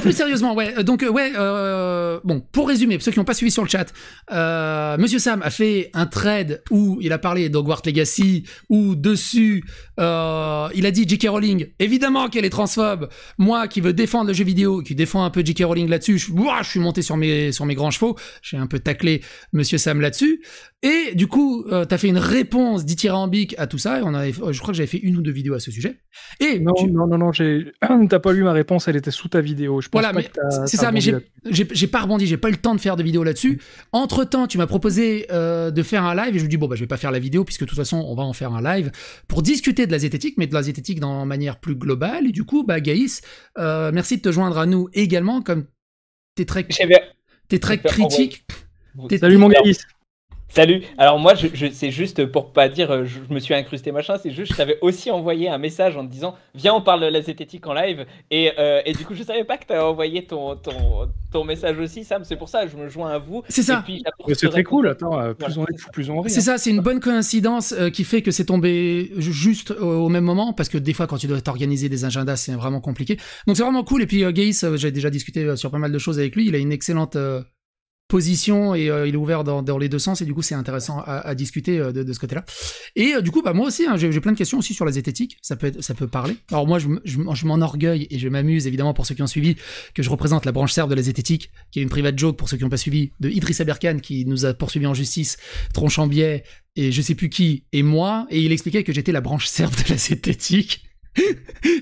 plus sérieusement, ouais. Euh, donc euh, ouais, euh, bon, pour résumer, pour ceux qui n'ont pas suivi sur le chat, Monsieur Sam a fait un trade où il a parlé d'Hogwarts Legacy, où dessus il a dit J.K. Rowling, évidemment qu'elle est transphobe. Moi qui veux défendre le jeu vidéo, qui défend un peu J.K. Rowling là-dessus, je, je, suis monté sur mes sur mes grands chevaux. J'ai un peu taclé Monsieur Sam là-dessus. Et du coup, tu t'as fait une réponse dithyrambique à tout ça. Et on avait, je crois que j'avais fait une ou deux vidéos à ce sujet. Et non, non, non, non, t'as pas lu ma réponse. Elle était sous ta vidéo. Je voilà, mais c'est ça, mais j'ai pas rebondi, j'ai pas eu le temps de faire de vidéo là-dessus. Entre temps, tu m'as proposé euh, de faire un live et je me dis, bon, bah, je vais pas faire la vidéo puisque de toute façon, on va en faire un live pour discuter de la zététique, mais de la zététique dans manière plus globale. Et du coup, bah, Gaïs, euh, merci de te joindre à nous également, comme t'es très, es très critique. Salut mon Gaïs. Salut. Alors moi, c'est juste pour pas dire euh, je, me suis incrusté machin, c'est juste je t'avais aussi envoyé un message en te disant viens on parle de la zététique en live et, euh, et du coup je savais pas que t'avais envoyé ton, ton, ton message aussi Sam, c'est pour ça je me joins à vous. C'est ça. C'est très cool, attends, euh, plus on est, plus on rit. C'est hein. ça, c'est une bonne coïncidence qui fait que c'est tombé juste au même moment parce que des fois quand tu dois t'organiser des agendas c'est vraiment compliqué. Donc c'est vraiment cool et puis Gaïs, j'ai déjà discuté sur pas mal de choses avec lui, il a une excellente position et euh, il est ouvert dans, les deux sens et du coup c'est intéressant à, discuter euh, de, ce côté-là. Et euh, du coup bah moi aussi hein, j'ai plein de questions aussi sur la zététique, ça peut ça peut parler. Alors moi je, je, m'enorgueille et je m'amuse évidemment pour ceux qui ont suivi que je représente la branche serbe de la zététique qui est une private joke pour ceux qui n'ont pas suivi de Idriss Aberkan qui nous a poursuivi en justice, tronche en biais et je sais plus qui et moi et il expliquait que j'étais la branche serbe de la zététique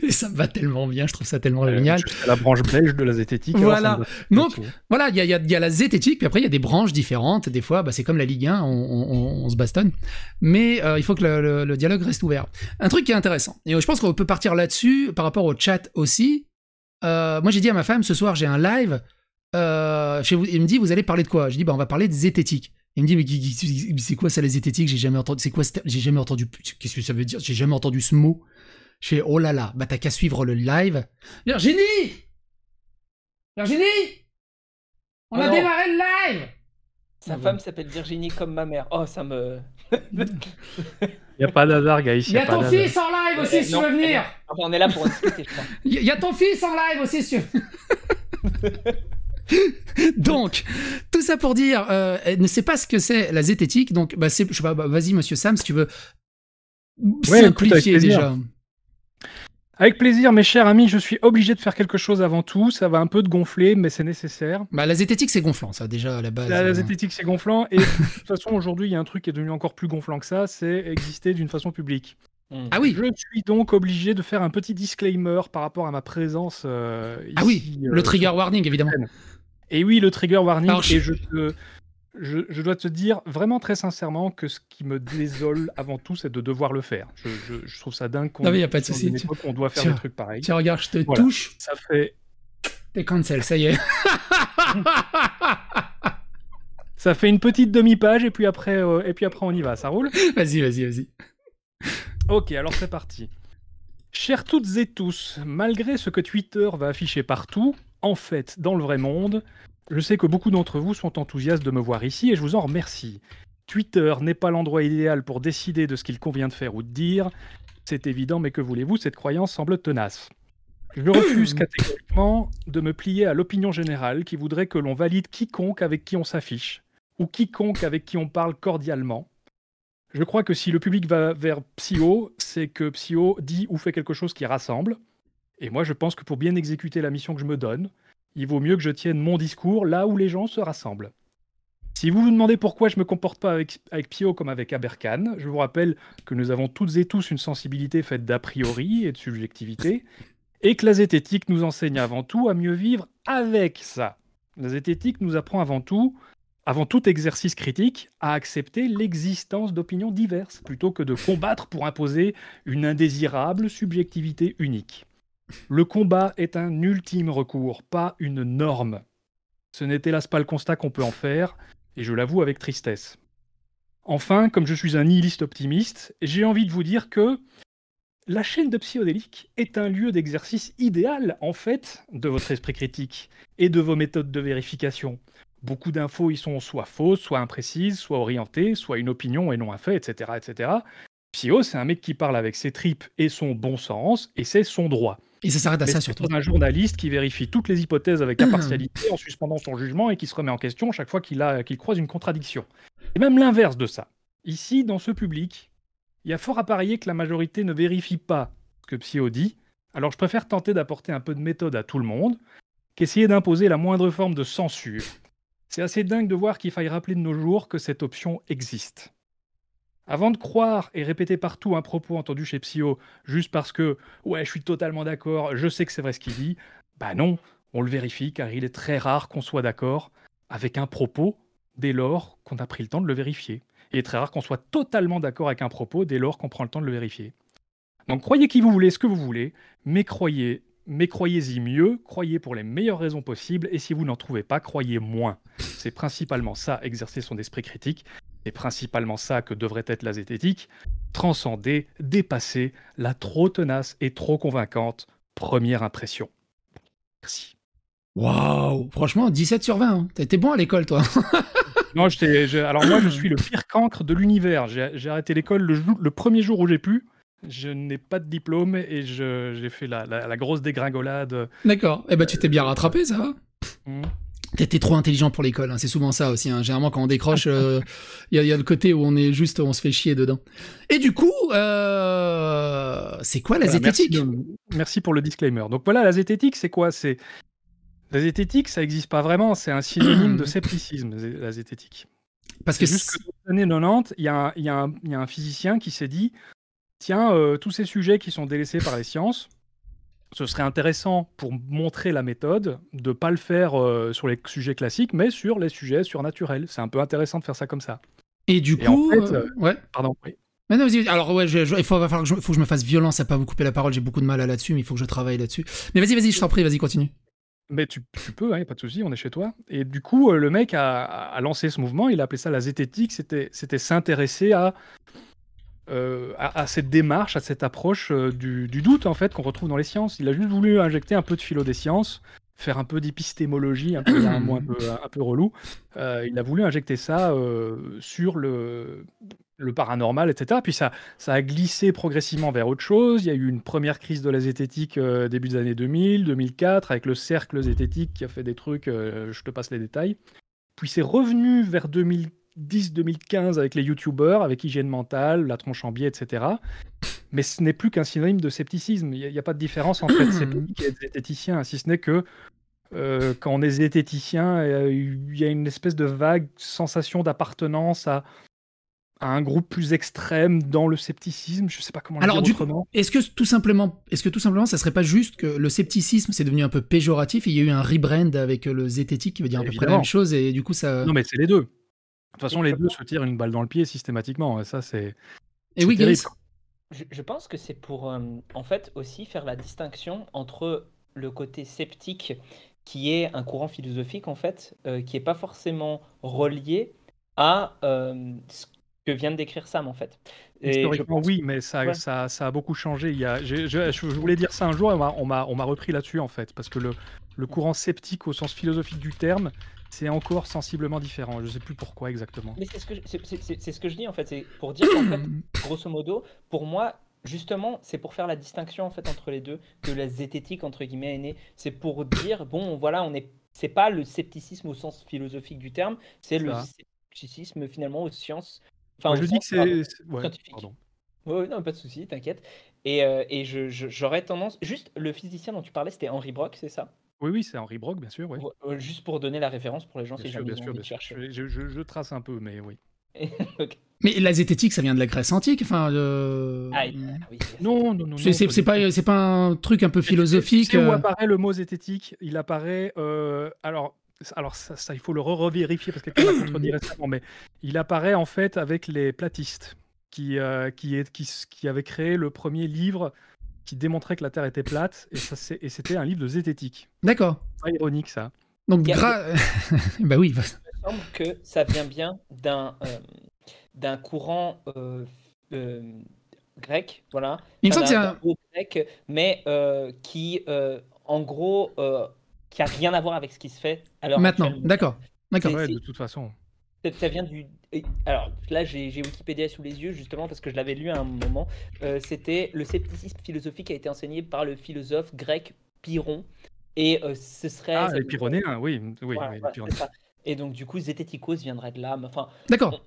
et ça me va tellement bien, je trouve ça tellement euh, génial. La branche belge de la zététique. Voilà. Donc, voilà, il y, y a, la zététique, puis après, il y a des branches différentes. Des fois, bah, c'est comme la Ligue 1, on, se bastonne. Mais euh, il faut que le, dialogue reste ouvert. Un truc qui est intéressant, et euh, je pense qu'on peut partir là-dessus par rapport au chat aussi. Euh, moi, j'ai dit à ma femme, ce soir, j'ai un live. Chez vous, il me dit, vous allez parler de quoi Je dis, bah, on va parler de zététique. Il me dit, mais c'est quoi ça, les zététiques J'ai jamais entendu. C'est quoi J'ai jamais entendu. Qu'est-ce que ça veut dire J'ai jamais entendu ce mot. Je fais, oh là là, bah t'as qu'à suivre le live. Virginie Virginie On a oh démarré le live Sa ah femme s'appelle Virginie comme ma mère. Oh, ça me. Il a pas d'hasard, ici Il y a, ton fils en live aussi, si tu veux venir. on est là pour Il y a ton fils en live aussi, si tu donc, tout ça pour dire, elle euh, ne sait pas ce que c'est la zététique. Donc, bah, bah vas-y, monsieur Sam, si tu veux simplifier déjà. Avec plaisir, mes chers amis, je suis obligé de faire quelque chose avant tout. Ça va un peu de gonfler, mais c'est nécessaire. Bah, la zététique, c'est gonflant, ça, déjà, à la base. La, euh, zététique, c'est gonflant. Et de toute façon, aujourd'hui, il y a un truc qui est devenu encore plus gonflant que ça c'est exister d'une façon publique. Mmh. Ah oui. Je suis donc obligé de faire un petit disclaimer par rapport à ma présence. ici, euh, ah oui, le euh, trigger warning, évidemment. Et oui, le trigger warning. Et je te je, dois te dire vraiment très sincèrement que ce qui me désole avant tout, c'est de devoir le faire. Je, trouve ça dingue qu'on non, mais n'y a pas de souci. On doit faire des trucs pareils. Tiens, regarde, je te touche. Ça fait. T'es cancel, ça y est. ça fait une petite demi-page et puis après euh, et puis après on y va. Ça roule Vas-y, vas-y, vas-y. Ok, alors c'est parti. Chères toutes et tous, malgré ce que Twitter va afficher partout, en fait, dans le vrai monde, je sais que beaucoup d'entre vous sont enthousiastes de me voir ici et je vous en remercie. Twitter n'est pas l'endroit idéal pour décider de ce qu'il convient de faire ou de dire. C'est évident, mais que voulez-vous, cette croyance semble tenace. Je refuse catégoriquement de me plier à l'opinion générale qui voudrait que l'on valide quiconque avec qui on s'affiche, ou quiconque avec qui on parle cordialement. Je crois que si le public va vers Psyo, c'est que Psyo dit ou fait quelque chose qui rassemble. Et moi, je pense que pour bien exécuter la mission que je me donne, il vaut mieux que je tienne mon discours là où les gens se rassemblent. Si vous vous demandez pourquoi je me comporte pas avec, avec Pio comme avec Aberkan, je vous rappelle que nous avons toutes et tous une sensibilité faite d'a priori et de subjectivité, et que la zététique nous enseigne avant tout à mieux vivre avec ça. La zététique nous apprend avant tout, avant tout exercice critique, à accepter l'existence d'opinions diverses, plutôt que de combattre pour imposer une indésirable subjectivité unique. Le combat est un ultime recours, pas une norme. Ce n'est hélas pas le constat qu'on peut en faire, et je l'avoue avec tristesse. Enfin, comme je suis un nihiliste optimiste, j'ai envie de vous dire que la chaîne de psychodélique est un lieu d'exercice idéal, en fait, de votre esprit critique et de vos méthodes de vérification. Beaucoup d'infos y sont soit fausses, soit imprécises, soit orientées, soit une opinion et non un fait, etc. etc. Pio, c'est un mec qui parle avec ses tripes et son bon sens, et c'est son droit. Et ça s'arrête à ça surtout. Un journaliste qui vérifie toutes les hypothèses avec impartialité en suspendant son jugement et qui se remet en question chaque fois qu'il croise une contradiction. Et même l'inverse de ça. Ici, dans ce public, il y a fort à parier que la majorité ne vérifie pas ce que Pio dit. Alors je préfère tenter d'apporter un peu de méthode à tout le monde qu'essayer d'imposer la moindre forme de censure. C'est assez dingue de voir qu'il faille rappeler de nos jours que cette option existe. Avant de croire et répéter partout un propos entendu chez Psyo, juste parce que, ouais, je suis totalement d'accord, je sais que c'est vrai ce qu'il dit, bah non, on le vérifie car il est très rare qu'on soit d'accord avec un propos dès lors qu'on a pris le temps de le vérifier. Et il est très rare qu'on soit totalement d'accord avec un propos dès lors qu'on prend le temps de le vérifier. Donc croyez qui vous voulez, ce que vous voulez, mais croyez, mais croyez-y mieux, croyez pour les meilleures raisons possibles, et si vous n'en trouvez pas, croyez moins. C'est principalement ça, exercer son esprit critique, et principalement ça que devrait être la zététique, transcender, dépasser la trop tenace et trop convaincante première impression. Merci. Waouh Franchement, 17 sur 20. Hein. T'étais bon à l'école, toi. non, je, alors moi, je suis le pire cancre de l'univers. J'ai arrêté l'école le, premier jour où j'ai pu. Je n'ai pas de diplôme et j'ai fait la, la, grosse dégringolade. D'accord. Eh ben, tu t'es bien rattrapé, ça va mmh. T'étais trop intelligent pour l'école, hein, c'est souvent ça aussi. Hein. Généralement, quand on décroche, il euh, y, a le côté où on est juste, on se fait chier dedans. Et du coup, euh, c'est quoi la zététique merci, pour le disclaimer. Donc voilà, la zététique, c'est quoi C'est la zététique, ça n'existe pas vraiment. C'est un synonyme de scepticisme, la zététique. Parce que que dans les années 90, il y, a un physicien qui s'est dit tiens, euh, tous ces sujets qui sont délaissés par les sciences ce serait intéressant pour montrer la méthode de pas le faire euh, sur les sujets classiques, mais sur les sujets surnaturels. C'est un peu intéressant de faire ça comme ça. Et du coup, euh, euh, ouais. Pardon. Mais non, vas-y, alors ouais, il faut, que je, me fasse violence à pas vous couper la parole. J'ai beaucoup de mal là-dessus, mais il faut que je travaille là-dessus. Mais vas-y, vas-y, je t'en prie, vas-y, continue. Mais tu, peux, hein, pas de souci, on est chez toi. Et du coup, le mec a, a, lancé ce mouvement, il a appelé ça la zététique, c'était s'intéresser à euh, à, cette démarche, à cette approche euh, du, doute en fait qu'on retrouve dans les sciences. Il a juste voulu injecter un peu de philo des sciences, faire un peu d'épistémologie, un, peu, relou. Euh, il a voulu injecter ça sur le, le paranormal, etc. Puis ça, ça a glissé progressivement vers autre chose. Il y a eu une première crise de la zététique début des années 2000, 2004, avec le cercle zététique qui a fait des trucs, je te passe les détails. Puis c'est revenu vers 2004 10 2015 avec les youtubeurs, avec hygiène mentale, la tronche en biais, etc. Mais ce n'est plus qu'un synonyme de scepticisme. Il n'y a, pas de différence entre être sceptique et être zététicien, si ce n'est que euh, quand on est zététicien, euh, il y a une espèce de vague sensation d'appartenance à, un groupe plus extrême dans le scepticisme, je sais pas comment. Alors, dire autrement. est-ce que tout simplement, est-ce que tout simplement, ça serait pas juste que le scepticisme c'est devenu un peu péjoratif il y a eu un rebrand avec euh, le zététique qui veut dire à peu près la même chose et du coup ça. Non mais c'est les deux. De toute façon, les deux se tirent une balle dans le pied systématiquement. Et ça, c'est. Et oui, je, je, pense que c'est pour, euh, en fait, aussi faire la distinction entre le côté sceptique, qui est un courant philosophique, en fait, euh, qui n'est pas forcément relié à euh, ce que vient de décrire Sam, en fait. Historiquement, oui, mais ça, ça, ça, a beaucoup changé. Il y a, je, voulais dire ça un jour, on m'a repris là-dessus, en fait, parce que le, le courant sceptique, au sens philosophique du terme, c'est encore sensiblement différent. Je ne sais plus pourquoi exactement. Mais c'est ce que je, dis en fait. C'est pour dire qu'en fait, grosso modo, pour moi, justement, c'est pour faire la distinction en fait entre les deux que la zététique entre guillemets est née. C'est pour dire bon, voilà, on est, c'est pas le scepticisme au sens philosophique du terme, c'est, le scepticisme finalement aux sciences. Enfin, je dis que c'est, scientifique. non, pas de souci, t'inquiète. Et, euh, et j'aurais tendance. Juste, le physicien dont tu parlais, c'était Henri Brock, c'est ça oui, oui, c'est Henri Brock, bien sûr. Euh, juste pour donner la référence pour les gens, qui si Je, trace un peu, mais oui. Mais la zététique, ça vient de la Grèce antique. Enfin, ah, euh, ah Non, non, non. c'est- pas, c'est pas un truc un peu philosophique. où euh. apparaît le mot zététique. Il apparaît. alors, alors ça, il faut le re- revérifier parce que quelqu'un l'a contredit récemment, mais il apparaît en fait avec les platistes qui, qui, est, qui, qui avaient créé le premier livre qui démontrait que la Terre était plate, et, c'était un livre de zététique. D'accord. C'est ironique ça. Donc, bah oui. Il me semble que ça vient bien d'un euh, d'un courant euh, euh, grec, voilà. Il me grec, mais qui, en gros, qui a rien à voir avec ce qui se fait. Alors maintenant, d'accord, d'accord. de toute façon ça vient du. Alors là, j'ai Wikipédia sous les yeux, justement, parce que je l'avais lu à un moment. Euh, c'était le scepticisme philosophique qui a été enseigné par le philosophe grec Pyrrhon. Et euh, ce serait. Ah, le oui. oui, Et donc, du coup, Zététikos viendrait de là. Enfin, D'accord.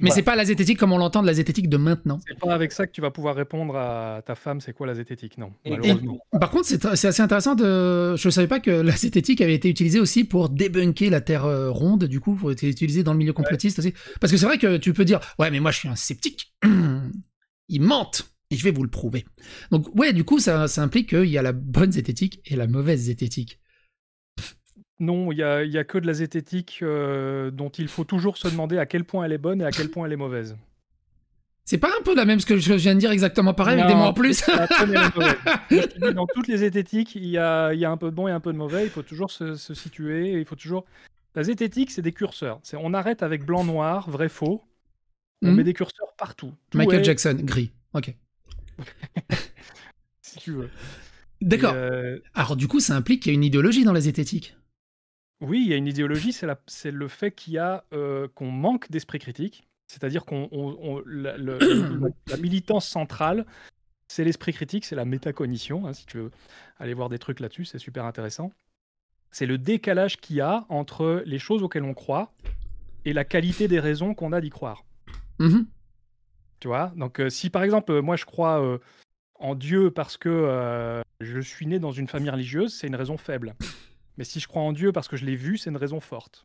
Mais ce bah. c'est pas la zététique comme on l'entend de la zététique de maintenant. C'est pas avec ça que tu vas pouvoir répondre à ta femme, c'est quoi la zététique, non. par contre, c'est assez intéressant de. Je ne savais pas que la zététique avait été utilisée aussi pour débunker la Terre euh, ronde, du coup, pour être utilisée dans le milieu complotiste aussi. Parce que c'est vrai que tu peux dire Ouais, mais moi je suis un sceptique. il mentent et je vais vous le prouver. Donc, ouais, du coup, ça, ça implique qu'il y a la bonne zététique et la mauvaise zététique non, il n'y a, a, que de la zététique euh, dont il faut toujours se demander à quel point elle est bonne et à quel point elle est mauvaise. C'est pas un peu la même ce que je viens de dire exactement pareil mais des mots en plus Dans toutes les zététiques, il y, a, un peu de bon et un peu de mauvais. Il faut toujours se, situer. Il faut toujours. La zététique, c'est des curseurs. C'est on arrête avec blanc noir, vrai faux. On hmm. met des curseurs partout. Michael Jackson, gris. Ok. si tu veux. D'accord. Euh, Alors du coup, ça implique qu'il y a une idéologie dans la zététique. Oui, il y a une idéologie, c'est le fait qu'il a euh, qu'on manque d'esprit critique, c'est-à-dire qu'on la, militance centrale, c'est l'esprit critique, c'est la métacognition. Hein, si tu veux aller voir des trucs là-dessus, c'est super intéressant. C'est le décalage qu'il y a entre les choses auxquelles on croit et la qualité des raisons qu'on a d'y croire. Mm-hmm. Tu vois Donc, euh, si par exemple, moi je crois euh, en Dieu parce que je suis né dans une famille religieuse, c'est une raison faible. Mais si je crois en Dieu parce que je l'ai vu, c'est une raison forte.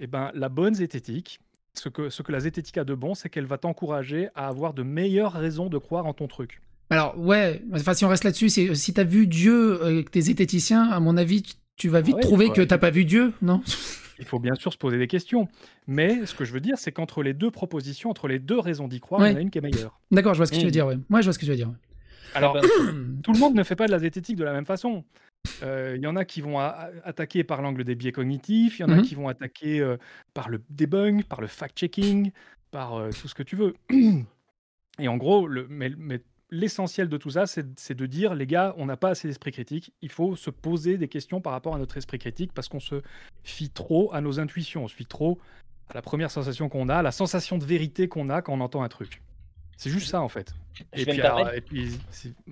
Et eh bien, la bonne zététique, ce que, ce que la zététique a de bon, c'est qu'elle va t'encourager à avoir de meilleures raisons de croire en ton truc. Alors, ouais, enfin, si on reste là-dessus, si t'as vu Dieu avec euh, t'es zététiciens, à mon avis, tu vas vite ah trouver que t'as pas vu Dieu, non Il faut bien sûr se poser des questions. Mais ce que je veux dire, c'est qu'entre les deux propositions, entre les deux raisons d'y croire, il y en a une qui est meilleure. D'accord, je vois ce que tu veux mmh. dire, ouais. Moi, je vois ce que tu veux dire. Alors, eh ben, tout le monde ne fait pas de la zététique de la même façon. Euh, il y en a qui vont attaquer par l'angle des biais cognitifs, il y en a mhm. qui vont attaquer euh, par le debunk, par le fact-checking, par euh, tout ce que tu veux. Et en gros, l'essentiel de tout ça, c'est de dire, les gars, on n'a pas assez d'esprit critique, il faut se poser des questions par rapport à notre esprit critique parce qu'on se fie trop à nos intuitions, on se fie trop à la première sensation qu'on a, à la sensation de vérité qu'on a quand on entend un truc. C'est juste ça en fait. et, puis,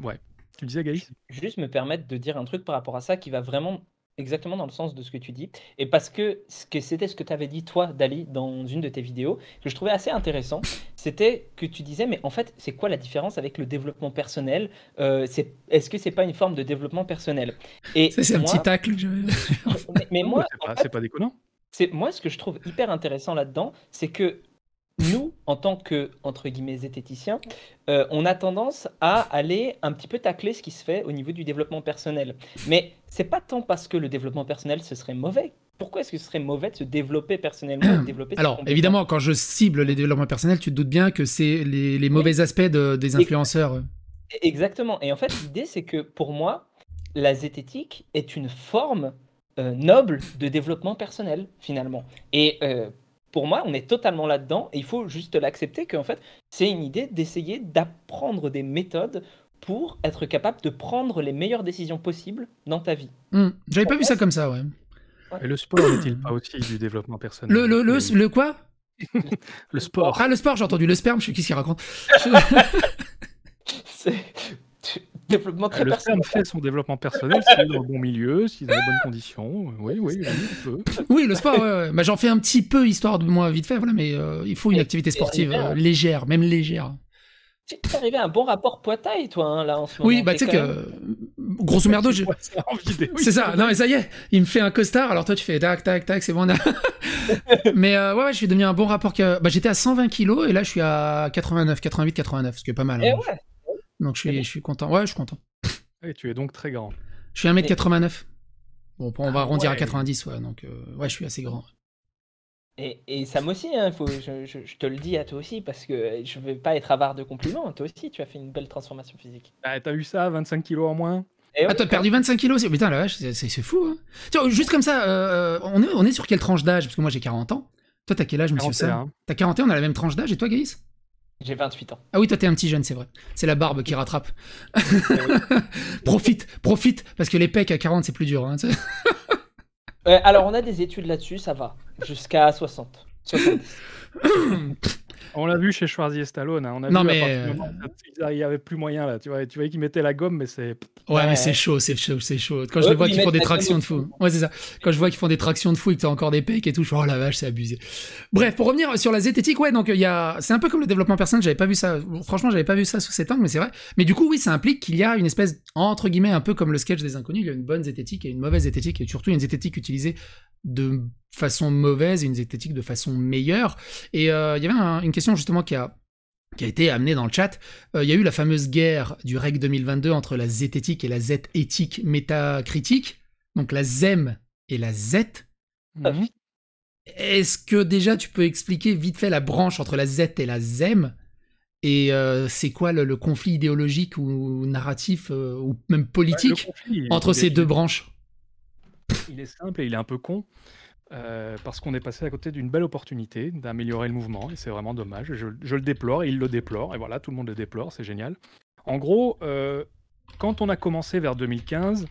ouais. Tu disais, Gaïs Juste me permettre de dire un truc par rapport à ça qui va vraiment exactement dans le sens de ce que tu dis. Et parce que c'était ce que tu avais dit, toi, Dali, dans une de tes vidéos, que je trouvais assez intéressant, c'était que tu disais, mais en fait, c'est quoi la différence avec le développement personnel euh, Est-ce que c'est pas une forme de développement personnel Et c'est un petit tacle. mais, moi. C'est pas, en fait, pas déconnant. Moi, ce que je trouve hyper intéressant là-dedans, c'est que nous, en tant que, entre guillemets, zététiciens, euh, on a tendance à aller un petit peu tacler ce qui se fait au niveau du développement personnel. Mais c'est pas tant parce que le développement personnel, ce serait mauvais. Pourquoi est-ce que ce serait mauvais de se développer personnellement développer Alors, évidemment, quand je cible les développements personnels, tu te doutes bien que c'est les, mauvais aspects des influenceurs. Exactement. Et en fait, l'idée, c'est que pour moi, la zététique est une forme euh, noble de développement personnel, finalement. Et euh, pour moi, on est totalement là-dedans et il faut juste l'accepter qu'en fait, c'est une idée d'essayer d'apprendre des méthodes pour être capable de prendre les meilleures décisions possibles dans ta vie. Hmm. J'avais pas vu ça comme ça, ouais. Et le sport n'est-il pas aussi du développement personnel Le, le, le, quoi Le sport. Ah, le sport, j'ai entendu le sperme, je suis qui s'y qui raconte. développement très le personnel. fait son développement personnel s'il est dans le bon milieu, s'il est dans les bonnes conditions. Oui, oui, oui, un peu. oui le sport, bah, j'en fais un petit peu histoire de moi vite fait, voilà, mais euh, il faut une activité sportive euh, légère, même légère. es arrivé à un bon rapport poids-taille, toi, hein, là, en ce moment. Oui, bah, tu sais que, même... Euh, grosso merdo, c'est ça, non, mais ça y est, il me fait un costard, alors toi, tu fais tac, tac, tac, c'est bon, mais ouais, je suis devenu un bon rapport. Que... Bah, j'étais à 120 kilos, et là, je suis à 89, 88, 89, ce qui est pas mal. Hein, eh donc je suis, content. Ouais, je suis content. tu es donc très grand. Je suis 1m89. Bon, on va ah arrondir à 90, ouais, donc euh, ouais, je suis assez grand. Et, et Sam aussi, hein, faut, je, te le dis à toi aussi, parce que je vais pas être avare de compliments. Toi aussi, tu as fait une belle transformation physique. Bah, t'as eu ça, 25 kilos en moins ah, t'as perdu 25 kilos aussi. Putain, la vache, c'est fou. Hein. Tiens, juste comme ça, euh, euh, on, est, on est sur quelle tranche d'âge Parce que moi, j'ai 40 ans. Toi, t'as quel âge, monsieur Sam T'as 41, on a la même tranche d'âge. Et toi, Gaïs j'ai 28 ans. Ah oui, toi t'es un petit jeune, c'est vrai. C'est la barbe qui rattrape. Eh profite, profite, parce que les pecs à 40 c'est plus dur. Hein, euh, alors on a des études là-dessus, ça va. Jusqu'à 60. 70. On l'a vu chez Schwarzy et Stallone. Hein. On a vu mais. il n'y avait plus moyen, là. Tu vois, tu voyais qu'ils mettaient la gomme, mais c'est. Ouais, mais c'est chaud, c'est chaud, c'est chaud. Quand je vois qu'ils font des tractions de fou. Ouais, c'est ça. Quand je vois qu'ils font des tractions de fou et que encore des pecs et tout, je oh la vache, c'est abusé. Bref, pour revenir sur la zététique, ouais, donc euh, il y a. C'est un peu comme le développement personnel, j'avais pas vu ça. Franchement, j'avais pas vu ça sous cet angle, mais c'est vrai. Mais du coup, oui, ça implique qu'il y a une espèce, entre guillemets, un peu comme le sketch des inconnus, il y a une bonne zététique et une mauvaise zététique, et surtout une zététique utilisée de façon mauvaise et une zététique de façon meilleure. Et euh, il y avait une question justement qui a qui a été amenée dans le chat, euh, il y a eu la fameuse guerre du REC 2022 entre la zététique et la zététique métacritique, donc la ZEM et la Z. Ah Est-ce que déjà tu peux expliquer vite fait la branche entre la Z et la ZEM et euh, c'est quoi le, conflit idéologique ou narratif ou même bah, politique entre ces deux branches il est simple et il est un peu con. Euh, parce qu'on est passé à côté d'une belle opportunité d'améliorer le mouvement et c'est vraiment dommage. Je, le déplore, et il le déplore et voilà, tout le monde le déplore, c'est génial. En gros, euh, quand on a commencé vers 2015,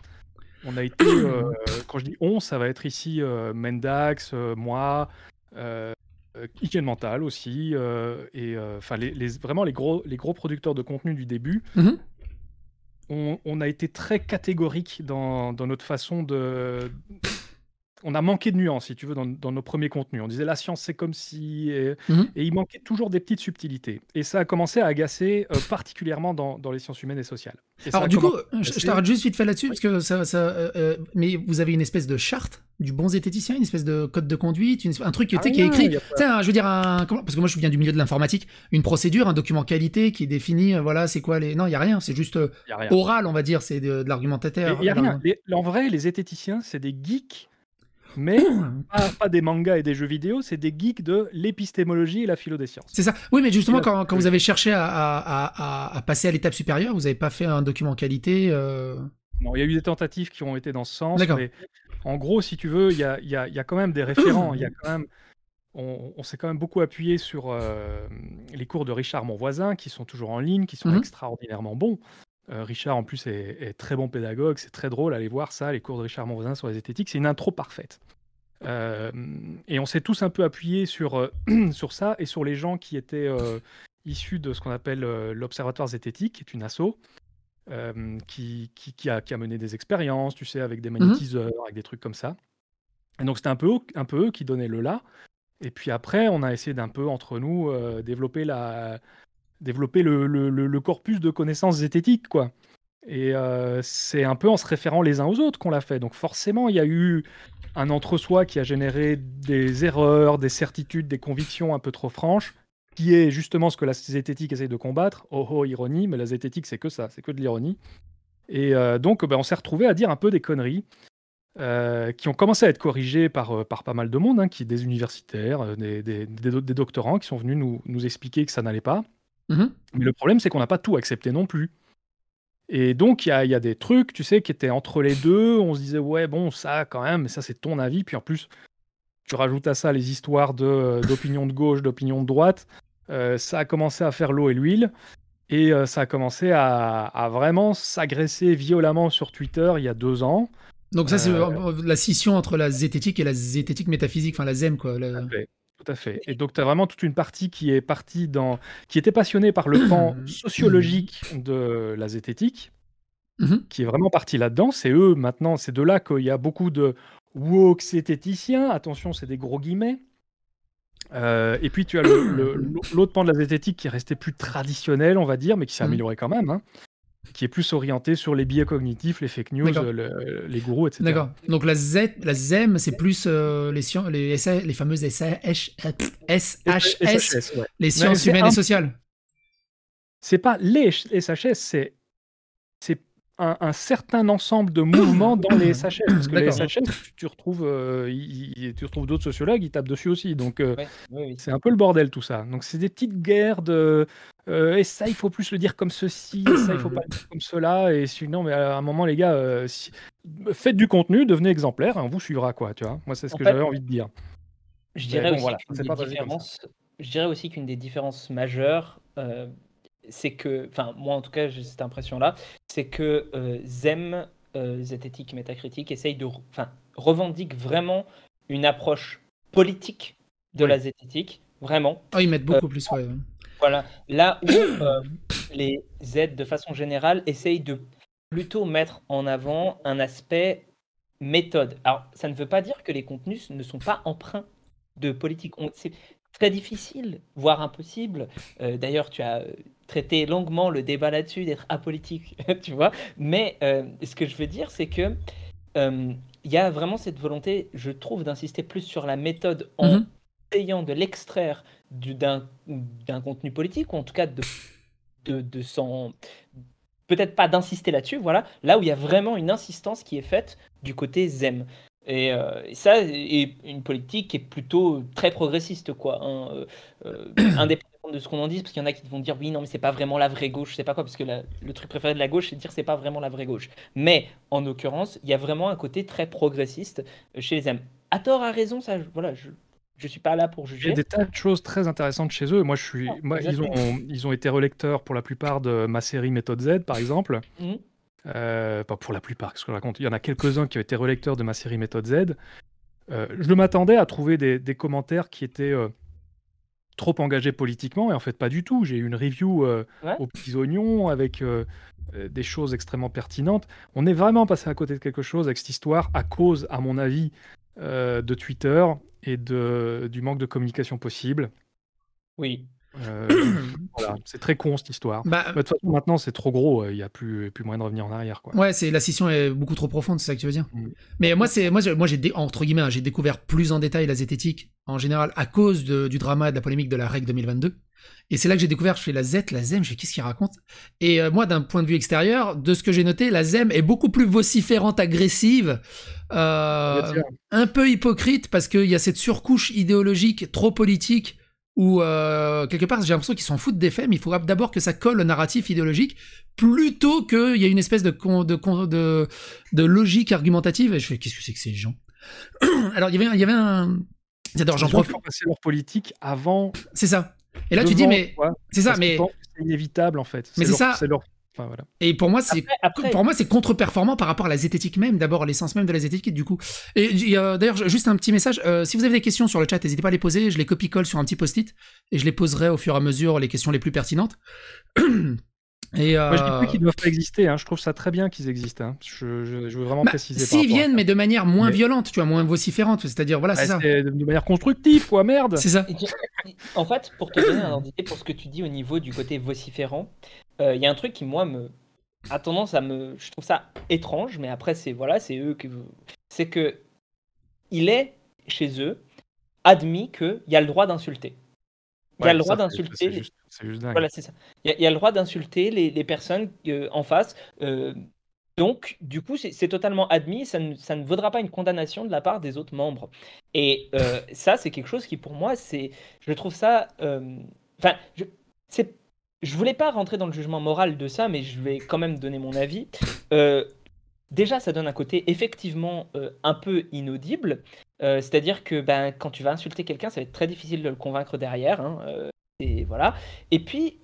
on a été, euh, quand je dis on, ça va être ici Mendax, moi, Hygiène Mental aussi, et enfin vraiment les gros, les gros producteurs de contenu du début. Mm-hmm on, on, a été très catégorique dans, dans notre façon de, on a manqué de nuances, si tu veux, dans, nos premiers contenus. On disait la science, c'est comme si. Mhm. Et, il manquait toujours des petites subtilités. Et ça a commencé à agacer euh, particulièrement dans, les sciences humaines et sociales. Alors, du coup, je, t'arrête juste vite fait là-dessus, parce que ça. Euh, euh, mais vous avez une espèce de charte du bon zététicien, une espèce de code de conduite, un truc qui ah est écrit. sais, je veux dire, parce que moi, je viens du milieu de l'informatique, une procédure, un document qualité qui définit, voilà, c'est quoi les. Non, il n'y a rien, c'est juste oral, on va dire, c'est de, l'argumentataire. Il n'y a rien. en vrai, les zététiciens, c'est des geeks mais pas, des mangas et des jeux vidéo, c'est des geeks de l'épistémologie et la philo des sciences. C'est ça. Oui, mais justement, quand, quand vous avez cherché à, passer à l'étape supérieure, vous n'avez pas fait un document qualité euh. il y a eu des tentatives qui ont été dans ce sens. Mais en gros, si tu veux, il y a, y, a, quand même des référents. Il y a quand même, on, s'est quand même beaucoup appuyé sur euh, les cours de Richard Monvoisin, qui sont toujours en ligne, qui sont mhm. extraordinairement bons. Euh, Richard, en plus, est, très bon pédagogue. C'est très drôle. Allez voir ça, les cours de Richard Monvoisin sur les esthétiques. C'est une intro parfaite. Euh, et on s'est tous un peu appuyé sur, euh, sur ça et sur les gens qui étaient issus de ce qu'on appelle l'Observatoire zététique, qui est une asso, qui, qui, a, mené des expériences, tu sais, avec des mhm. magnétiseurs, avec des trucs comme ça. Et donc, c'était un peu, un peu eux qui donnaient le là. Et puis après, on a essayé d'un peu, entre nous, développer la développer le, corpus de connaissances zététiques, quoi. Et euh, c'est un peu en se référant les uns aux autres qu'on l'a fait. Donc forcément, il y a eu un entre-soi qui a généré des erreurs, des certitudes, des convictions un peu trop franches, qui est justement ce que la zététique essaye de combattre. Oh oh, ironie, mais la zététique, c'est que ça, c'est que de l'ironie. Et euh, donc, ben, on s'est retrouvé à dire un peu des conneries. Euh, qui ont commencé à être corrigées par, par pas mal de monde, hein, qui, des universitaires, des, des, des, doctorants qui sont venus nous, nous expliquer que ça n'allait pas. Mhm. Mais le problème, c'est qu'on n'a pas tout accepté non plus. Et donc, il y, y a, des trucs, tu sais, qui étaient entre les deux. On se disait, ouais, bon, ça, quand même, mais ça, c'est ton avis. Puis en plus, tu rajoutes à ça les histoires d'opinion de, gauche, d'opinion de droite. Euh, ça a commencé à faire l'eau et l'huile. Et euh, ça a commencé à, vraiment s'agresser violemment sur Twitter il y a deux ans. Donc, ça, c'est euh, la scission entre la zététique et la zététique métaphysique, enfin la ZEM, quoi. Tout à fait. Et donc, tu as vraiment toute une partie qui est partie dans. qui était passionnée par le pan sociologique de la zététique, mm-hmm. qui est vraiment partie là-dedans. C'est eux, maintenant, c'est de là qu'il y a beaucoup de woke zététiciens. Attention, c'est des gros guillemets. Euh, et puis, tu as l'autre pan de la zététique qui est resté plus traditionnel, on va dire, mais qui s'est mm. amélioré quand même. Hein qui est plus orienté sur les biais cognitifs, les fake news, les gourous, etc. D'accord. Donc la, Z, la ZEM, c'est plus euh, les, les, les fameuses SHS, les sciences humaines et sociales. C'est pas les SHS, c'est un, certain ensemble de mouvements dans les SHS. Parce que les SHS, tu, retrouves, euh, tu retrouves d'autres sociologues, ils tapent dessus aussi. Donc, euh, c'est un peu le bordel tout ça. Donc, c'est des petites guerres de. Euh, et ça, il faut plus le dire comme ceci, ça, il faut pas le dire comme cela. Et sinon, mais à un moment, les gars, faites du contenu, devenez exemplaire, on vous suivra, quoi. Tu vois Moi, c'est ce que j'avais envie de dire. Je dirais, voilà, je dirais aussi qu'une des différences majeures, c'est que, enfin, moi en tout cas, j'ai cette impression-là, c'est que euh, Zem, euh, Zététique Métacritique, essaye de. Enfin, revendique vraiment une approche politique de la zététique, vraiment. Ah, ils mettent beaucoup euh, plus, ouais. Voilà. Là où les Z, de façon générale, essayent de plutôt mettre en avant un aspect méthode. Alors, ça ne veut pas dire que les contenus ne sont pas emprunts de politique très difficile, voire impossible. Euh, d'ailleurs, tu as euh, traité longuement le débat là-dessus, d'être apolitique, tu vois. Mais euh, ce que je veux dire, c'est que il y a vraiment cette volonté, je trouve, d'insister plus sur la méthode en mm-hmm. essayant de l'extraire d'un contenu politique, ou en tout cas de, de, peut-être pas d'insister là-dessus, voilà, là où il y a vraiment une insistance qui est faite du côté Zem. Euh, et, ça est une politique qui est plutôt très progressiste, quoi. Hein, euh, euh, indépendamment de ce qu'on en dise, parce qu'il y en a qui vont dire oui, non, mais c'est pas vraiment la vraie gauche, c'est pas quoi, parce que le truc préféré de la gauche, c'est de dire c'est pas vraiment la vraie gauche. Mais en l'occurrence, il y a vraiment un côté très progressiste chez les M. À tort, à raison, ça, voilà, je, je suis pas là pour juger. Il y a des tas de choses très intéressantes chez eux. Moi, je suis, ah, ils, ont, ils ont été relecteurs pour la plupart de ma série Méthode Z, par exemple. Mmh. Euh, pas pour la plupart, ce que je raconte. Il y en a quelques-uns qui ont été relecteurs de ma série Méthode Z. Euh, je m'attendais à trouver des, commentaires qui étaient euh, trop engagés politiquement, et en fait, pas du tout. J'ai eu une review aux petits oignons avec des choses extrêmement pertinentes. On est vraiment passé à côté de quelque chose avec cette histoire à cause, à mon avis, de Twitter et de, du manque de communication possible. Oui. Euh, c'est très con cette histoire. Bah, bah, de toute façon, maintenant c'est trop gros, il euh, n'y a plus, plus moyen de revenir en arrière. Quoi. Ouais, c'est, la scission est beaucoup trop profonde, c'est ça que tu veux dire. Mm. Mais moi, c'est, moi, moi j'ai, entre guillemets, hein, j'ai découvert plus en détail la zététique en général à cause du drama de la polémique de la règle 2022. Et c'est là que j'ai découvert, je fais la Z, la ZEM, je fais qu'est-ce qu'il raconte Et euh, moi, d'un point de vue extérieur, de ce que j'ai noté, la ZEM est beaucoup plus vociférante, agressive, un peu hypocrite, parce qu'il y a cette surcouche idéologique trop politique où euh, quelque part j'ai l'impression qu'ils s'en foutent des faits, mais il faudra d'abord que ça colle au narratif idéologique plutôt qu'il y ait une espèce de, de, de, de, logique argumentative. Et je fais qu'est-ce que c'est que ces gens Alors il y avait, il y avait un. J'adore, j'en profite. passer leur politique avant. C'est ça. Et là tu dis mais c'est ça, mais c'est inévitable en fait. Mais c'est ça. C'est leur voilà. Et pour moi, c'est pour moi c'est contre-performant par rapport à la zététique même, d'abord l'essence même de la zététique du coup. Et d'ailleurs, juste un petit message. Euh, si vous avez des questions sur le chat, n'hésitez pas à les poser. Je les copie-colle sur un petit post-it et je les poserai au fur et à mesure les questions les plus pertinentes. Et euh... Moi, je dis plus euh, qu'ils doivent pas exister. Hein. Je trouve ça très bien qu'ils existent. Hein. Je, veux vraiment bah, préciser. S'ils viennent, mais de manière moins violente, tu vois, moins vociférante. C'est-à-dire, voilà, c'est bah, ça. De manière constructive, quoi, merde. C'est ça. En fait, pour te donner un ordre pour ce que tu dis au niveau du côté vociférant, il euh, y a un truc qui, moi, me a tendance à me. Je trouve ça étrange, mais après, c'est voilà, c'est eux qui. C'est que. Il est, chez eux, admis qu'il y a le droit d'insulter. Il y a le droit d'insulter. Voilà, c'est ça. Il y, a le droit d'insulter les, personnes euh, en face. Euh, donc, du coup, c'est totalement admis. Ça ne, ça ne, vaudra pas une condamnation de la part des autres membres. Et ça, c'est quelque chose qui, pour moi, c'est. Je trouve ça. Enfin, c'est je voulais pas rentrer dans le jugement moral de ça, mais je vais quand même donner mon avis. Euh, déjà, ça donne un côté effectivement euh, un peu inaudible. Euh, c'est-à-dire que ben, quand tu vas insulter quelqu'un, ça va être très difficile de le convaincre derrière. Hein, et voilà. Et puis,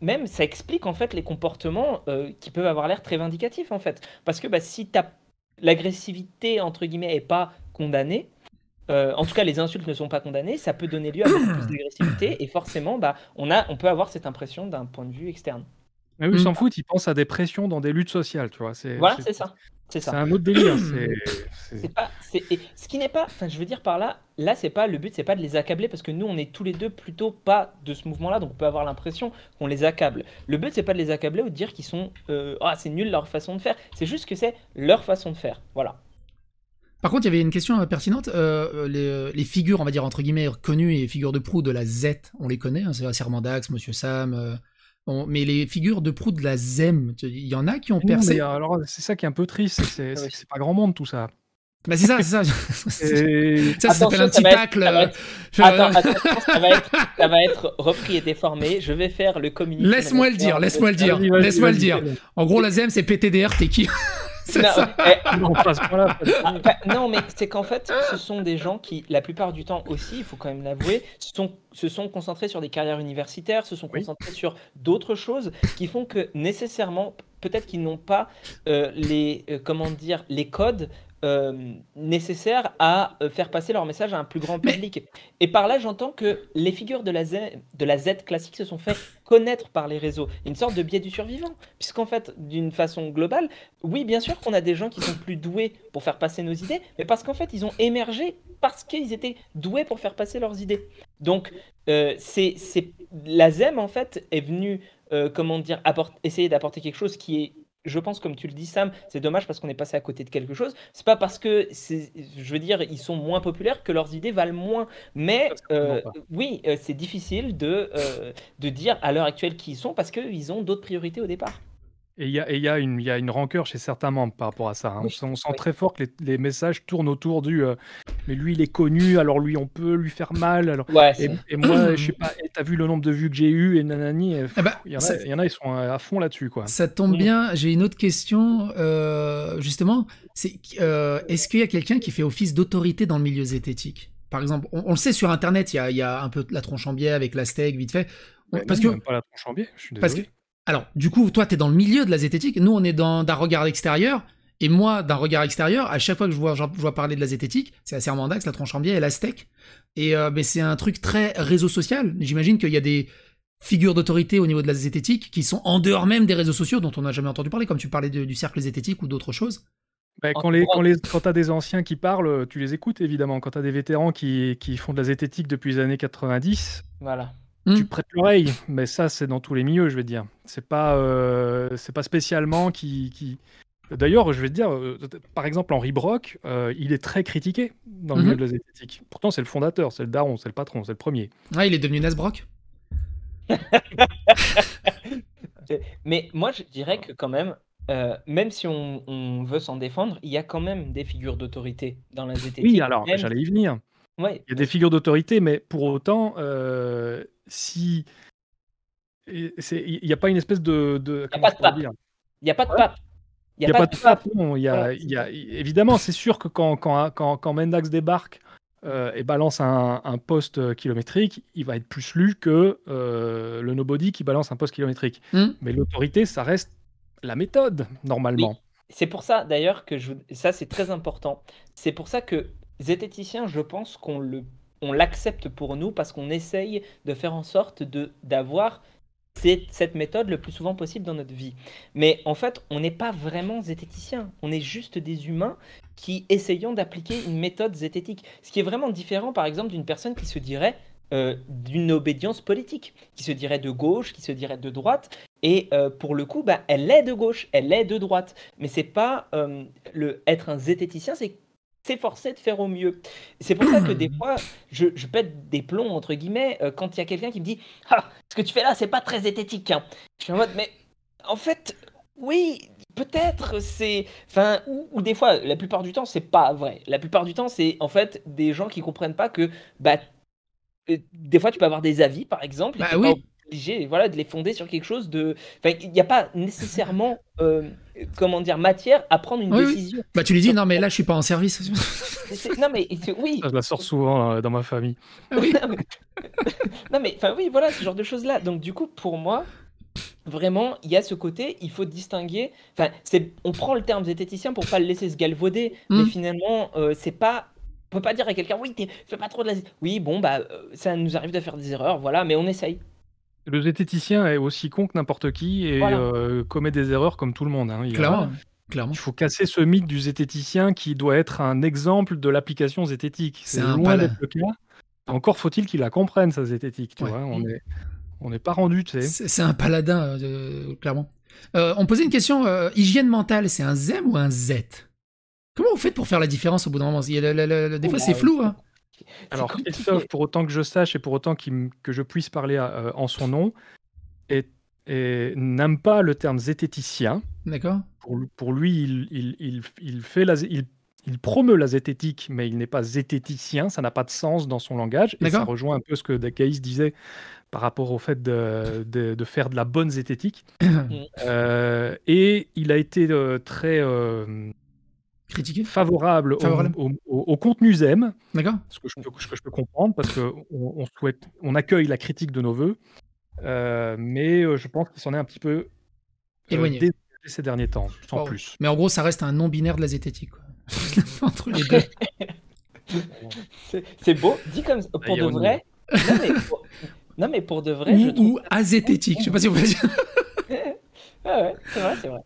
même, ça explique en fait les comportements qui peuvent avoir l'air très vindicatifs en fait. Parce que bah, si l'agressivité, entre guillemets, est pas condamnée, euh, en tout cas les insultes ne sont pas condamnées, ça peut donner lieu à beaucoup plus d'agressivité et forcément bah, on, a, on peut avoir cette impression d'un point de vue externe. Mais oui, ils s'en mm. foutent, ils pensent à des pressions dans des luttes sociales, tu vois. Voilà, c'est ça. C'est un autre délire. ce qui n'est pas, enfin, je veux dire par là, là, c'est pas le but, c'est pas de les accabler parce que nous, on est tous les deux plutôt pas de ce mouvement-là, donc on peut avoir l'impression qu'on les accable. Le but, c'est pas de les accabler ou de dire qu'ils sont, euh, ah, c'est nul leur façon de faire. C'est juste que c'est leur façon de faire. Voilà. Par contre, il y avait une question euh, pertinente. Euh, euh, les, figures, on va dire entre guillemets, connues et figures de proue de la Z, on les connaît, hein, c'est Serment d'Axe, Monsieur Sam. mais les figures de proue de la ZEM, il y en a qui ont percé. alors, c'est ça qui est un peu triste, c'est ah pas grand monde tout ça. Bah, c'est ça, c'est ça. ça, ça s'appelle un petit tacle. Attends, ça, va être... repris et déformé. Je vais faire le communiqué. Laisse-moi le dire, laisse-moi le dire, laisse-moi le dire. En gros, la ZEM, c'est PTDR, t'es qui non, mais c'est qu'en fait, ce sont des gens qui, la plupart du temps aussi, il faut quand même l'avouer, sont, se sont concentrés sur des carrières universitaires, se sont concentrés sur d'autres choses qui font que nécessairement, peut-être qu'ils n'ont pas euh, les, euh, comment dire, les codes euh, nécessaires à faire passer leur message à un plus grand public. Et par là, j'entends que les figures de la, Z, de la Z classique se sont fait connaître par les réseaux. Une sorte de biais du survivant. Puisqu'en fait, d'une façon globale, oui, bien sûr qu'on a des gens qui sont plus doués pour faire passer nos idées, mais parce qu'en fait, ils ont émergé parce qu'ils étaient doués pour faire passer leurs idées. Donc, c'est la ZEM, en fait, est venue euh, comment dire, essayer d'apporter quelque chose qui est je pense, comme tu le dis, Sam, c'est dommage parce qu'on est passé à côté de quelque chose. C'est pas parce que, je veux dire, ils sont moins populaires que leurs idées valent moins. Mais euh, oui, euh, c'est difficile de, de dire à l'heure actuelle qui ils sont parce qu'ils ont d'autres priorités au départ. Et il y, y, a une rancœur chez certains membres par rapport à ça. on, hein. sent très fort que les, messages tournent autour du mais lui il est connu, alors lui on peut lui faire mal. Alors... et, moi, je sais pas, eh, t'as vu le nombre de vues que j'ai eu et nanani, il eh, eh ben, y, en a, ils sont à fond là-dessus. quoi. Ça tombe mm. bien, j'ai une autre question, euh, justement, c'est euh, est-ce qu'il y a quelqu'un qui fait office d'autorité dans le milieu zététique par exemple, on, le sait sur Internet, il y a, un peu la tronche en biais avec la steak, vite fait. parce que... Même pas la tronche en biais, je suis Alors, du coup, toi, tu es dans le milieu de la zététique. Nous, on est dans d'un regard extérieur. Et moi, d'un regard extérieur, à chaque fois que je vois, parler de la zététique, c'est la d'Axe, la biais et l'Aztec. Et euh, mais c'est un truc très réseau social. J'imagine qu'il y a des figures d'autorité au niveau de la zététique qui sont en dehors même des réseaux sociaux dont on n'a jamais entendu parler, comme tu parlais du cercle zététique ou d'autres choses. quand, les, quand, des anciens qui parlent, tu les écoutes évidemment. Quand tu as des vétérans qui, font de la zététique depuis les années 90, voilà. Hmm. tu prêtes l'oreille. Mais ça, c'est dans tous les milieux, je vais dire. C'est pas, euh, c'est pas spécialement qui, qui, D'ailleurs, je vais te dire, euh, par exemple, Henri Brock, euh, il est très critiqué dans le milieu mhm. de la zététique. Pourtant, c'est le fondateur, c'est le daron, c'est le patron, c'est le premier. Ah, il est devenu Nasbrock Mais moi, je dirais que quand même, euh, même si on, veut s'en défendre, il y a quand même des figures d'autorité dans la zététique. Oui, alors, j'allais y venir. Il y a des figures d'autorité, mais pour autant, euh, Il n'y a pas une espèce de. Il n'y pas de Il n'y a pas de pape. Il n'y a, pas de évidemment, c'est sûr que quand, quand, quand, Mendax débarque euh, et balance un, poste euh, kilométrique, il va être plus lu que euh, le nobody qui balance un poste kilométrique. Hmm. Mais l'autorité, ça reste la méthode, normalement. C'est pour ça, d'ailleurs, que je... ça, c'est très important. C'est pour ça que zététicien, je pense qu'on le on l'accepte pour nous parce qu'on essaye de faire en sorte de d'avoir cette méthode le plus souvent possible dans notre vie. Mais en fait, on n'est pas vraiment zététicien, on est juste des humains qui essayons d'appliquer une méthode zététique. Ce qui est vraiment différent, par exemple, d'une personne qui se dirait euh, d'une obédience politique, qui se dirait de gauche, qui se dirait de droite. Et euh, pour le coup, bah, elle est de gauche, elle est de droite. Mais c'est pas euh, le être un zététicien, c'est s'efforcer de faire au mieux. C'est pour ça que des fois, je, je pète des plombs, entre guillemets, euh, quand il y a quelqu'un qui me dit Ah, ce que tu fais là, c'est pas très esthétique. Hein. Je suis en mode Mais en fait, oui, peut-être, c'est. Enfin, ou, des fois, la plupart du temps, c'est pas vrai. La plupart du temps, c'est en fait des gens qui comprennent pas que, bah, euh, des fois, tu peux avoir des avis, par exemple. Bah voilà, de les fonder sur quelque chose de. Enfin, il n'y a pas nécessairement, euh, comment dire, matière à prendre une décision. Bah, tu lui dis, non, mais là, je suis pas en service. non, mais oui. Je la sors souvent hein, dans ma famille. Oui. non, mais enfin, oui, voilà, ce genre de choses-là. Donc, du coup, pour moi, vraiment, il y a ce côté, il faut distinguer. Enfin, c'est, on prend le terme zététicien pour pas le laisser se galvauder, mais mm. finalement, euh, c'est pas. On peut pas dire à quelqu'un, oui, fais pas trop de Oui, bon, bah, euh, ça nous arrive de faire des erreurs, voilà, mais on essaye. Le zététicien est aussi con que n'importe qui et euh, commet des erreurs comme tout le monde. Hein. clairement, Il faut casser ce mythe du zététicien qui doit être un exemple de l'application zététique. C'est loin d'être le cas. Encore faut-il qu'il la comprenne, sa zététique. Tu vois on n'est pas rendu. C'est un paladin, euh, clairement. Euh, on posait une question hygiène mentale, c'est un Z ou un Z Comment vous faites pour faire la différence au bout d'un moment Des oh, fois, bah, c'est flou. Hein. Alors, Christophe, pour autant que je sache et pour autant que je puisse parler euh, en son nom, et, n'aime pas le terme zététicien. D'accord. Pour, lui, il, promeut la zététique, mais il n'est pas zététicien, ça n'a pas de sens dans son langage. Et ça rejoint un peu ce que Dakaïs disait par rapport au fait de, faire de la bonne zététique. Euh, et il a été euh, très favorable, Au, contenu Zem. D'accord. Ce que je peux, je peux comprendre parce qu'on on souhaite, on accueille la critique de nos voeux, euh, mais euh, je pense qu'il s'en est un petit peu euh, éloigné ces derniers temps, sans plus. Mais en gros, ça reste un non binaire de la zététique C'est beau, dit comme pour de vrai. Non mais pour, de vrai. Ou, azététique, je sais pas si vous pouvez ouais, c'est vrai, c'est vrai.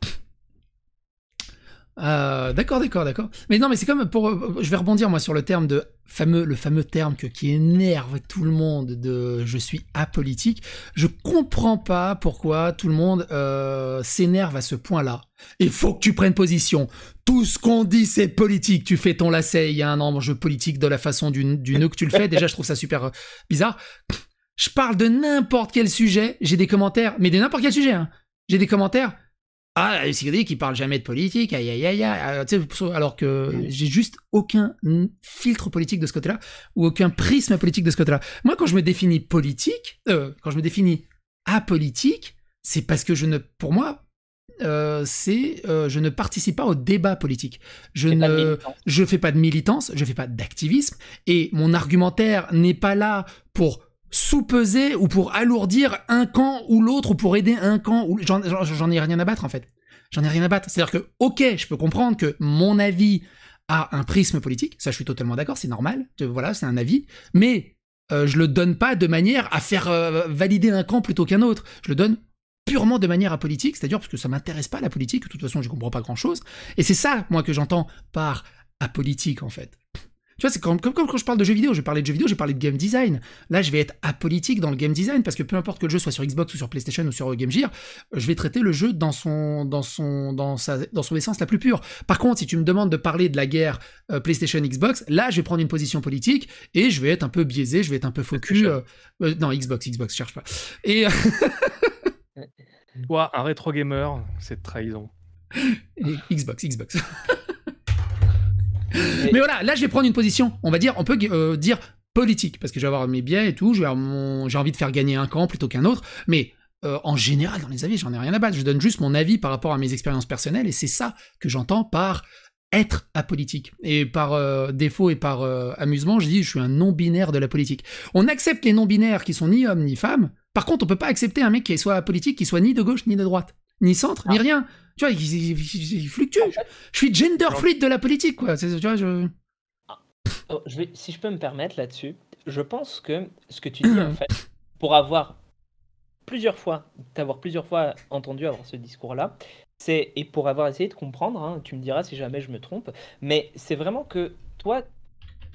Euh, d'accord, d'accord, d'accord. Mais non, mais c'est comme pour. Je vais rebondir moi sur le terme de fameux, le fameux terme que, qui énerve tout le monde de je suis apolitique. Je comprends pas pourquoi tout le monde euh, s'énerve à ce point-là. Il faut que tu prennes position. Tout ce qu'on dit, c'est politique. Tu fais ton lacet. Il y a un enjeu politique de la façon d'une du nœud que tu le fais. Déjà, je trouve ça super euh, bizarre. Je parle de n'importe quel sujet. J'ai des commentaires, mais de n'importe quel sujet. Hein. J'ai des commentaires ah, c'est qui parle jamais de politique, aïe aïe aïe, aïe ah, alors que mm. j'ai juste aucun filtre politique de ce côté-là, ou aucun prisme politique de ce côté-là. Moi, quand je me définis politique, euh, quand je me définis apolitique, c'est parce que je ne, pour moi, euh, c'est euh, je ne participe pas au débat politique. Je ne je fais pas de militance, je fais pas d'activisme et mon argumentaire n'est pas là pour sous-peser ou pour alourdir un camp ou l'autre ou pour aider un camp ou j'en ai rien à battre en fait. J'en ai rien à battre. C'est-à-dire que OK, je peux comprendre que mon avis a un prisme politique, ça je suis totalement d'accord, c'est normal, voilà, c'est un avis, mais euh, je le donne pas de manière à faire euh, valider un camp plutôt qu'un autre. Je le donne purement de manière apolitique, c'est-à-dire parce que ça m'intéresse pas la politique, de toute façon je comprends pas grand-chose et c'est ça moi que j'entends par apolitique en fait. Tu vois, c'est comme, quand je parle de jeux vidéo. Je parlais de jeux vidéo, j'ai parlé de game design. Là, je vais être apolitique dans le game design parce que peu importe que le jeu soit sur Xbox ou sur PlayStation ou sur euh, Game Gear, euh, je vais traiter le jeu dans son, dans son, dans sa, dans son essence la plus pure. Par contre, si tu me demandes de parler de la guerre euh, PlayStation Xbox, là, je vais prendre une position politique et je vais être un peu biaisé, je vais être un peu focus. non, Xbox, Xbox, cherche pas. Et toi, un rétro gamer, c'est trahison. Et Xbox, Xbox. Mais, voilà, là je vais prendre une position. On va dire, on peut euh, dire politique, parce que je vais avoir mes biais et tout, j'ai envie de faire gagner un camp plutôt qu'un autre, mais euh, en général, dans les avis, j'en ai rien à battre. Je donne juste mon avis par rapport à mes expériences personnelles, et c'est ça que j'entends par être apolitique. Et par euh, défaut et par amusement, je dis je suis un non-binaire de la politique. On accepte les non-binaires qui sont ni hommes ni femmes. Par contre, on peut pas accepter un mec qui soit apolitique, qui soit ni de gauche ni de droite, ni centre, ni ah. rien. Tu vois, il je suis gender fluid de la politique, quoi. Tu vois, ah, oh, je... vais, si je peux me permettre là-dessus, je pense que ce que tu dis, en fait, pour avoir plusieurs fois, t'avoir plusieurs fois entendu avoir ce discours-là, c'est et pour avoir essayé de comprendre, hein, tu me diras si jamais je me trompe, mais c'est vraiment que toi,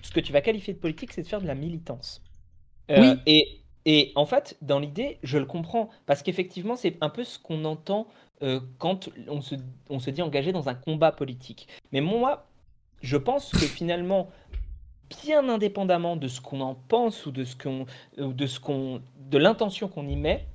ce que tu vas qualifier de politique, c'est de faire de la militance. Euh, oui. Et et en fait, dans l'idée, je le comprends, parce qu'effectivement, c'est un peu ce qu'on entend euh, quand on se, dit engagé dans un combat politique. Mais moi, je pense que finalement, bien indépendamment de ce qu'on en pense ou de ce de l'intention qu'on y met,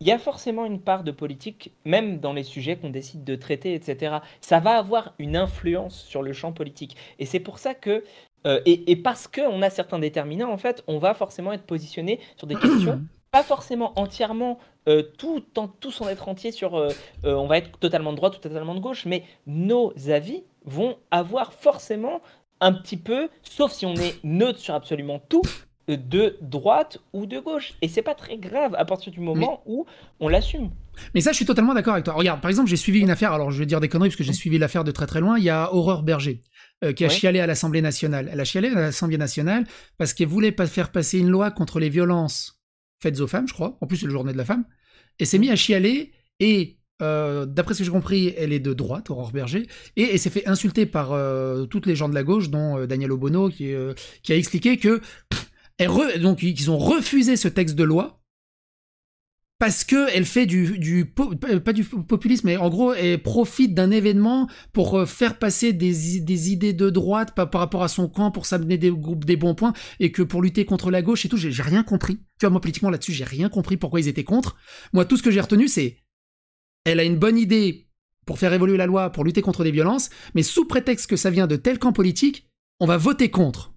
il y a forcément une part de politique, même dans les sujets qu'on décide de traiter, etc. Ça va avoir une influence sur le champ politique. Et c'est pour ça que, euh, et parce qu'on a certains déterminants, en fait, on va forcément être positionné sur des questions pas forcément entièrement euh, tout, en, tout son être entier sur euh, euh, on va être totalement de droite ou totalement de gauche, mais nos avis vont avoir forcément un petit peu, sauf si on est neutre sur absolument tout, de droite ou de gauche. Et c'est pas très grave à partir du moment où on l'assume. Mais ça, je suis totalement d'accord avec toi. Regarde, par exemple, j'ai suivi une affaire, alors je vais dire des conneries parce que j'ai mmh. suivi l'affaire de très très loin, il y a Aurore Berger. qui a chialé à l'Assemblée nationale. Elle a chialé à l'Assemblée nationale parce qu'elle voulait pas faire passer une loi contre les violences faites aux femmes, je crois. En plus, c'est le journée de la femme. Et s'est mis à chialer et euh, d'après ce que j'ai compris, elle est de droite, Aurore Berger, et elle s'est fait insulter par euh, toutes les gens de la gauche, dont euh, Daniel Obono, qui, a expliqué que donc ils ont refusé ce texte de loi parce que elle fait du, euh, pas du populisme, mais en gros, elle profite d'un événement pour euh, faire passer des, idées de droite par, rapport à son camp, pour s'amener des groupes des bons points, et que pour lutter contre la gauche et tout, j'ai rien compris. Tu vois, moi politiquement là-dessus, j'ai rien compris pourquoi ils étaient contre. Moi, tout ce que j'ai retenu, c'est elle a une bonne idée pour faire évoluer la loi, pour lutter contre des violences, mais sous prétexte que ça vient de tel camp politique, on va voter contre.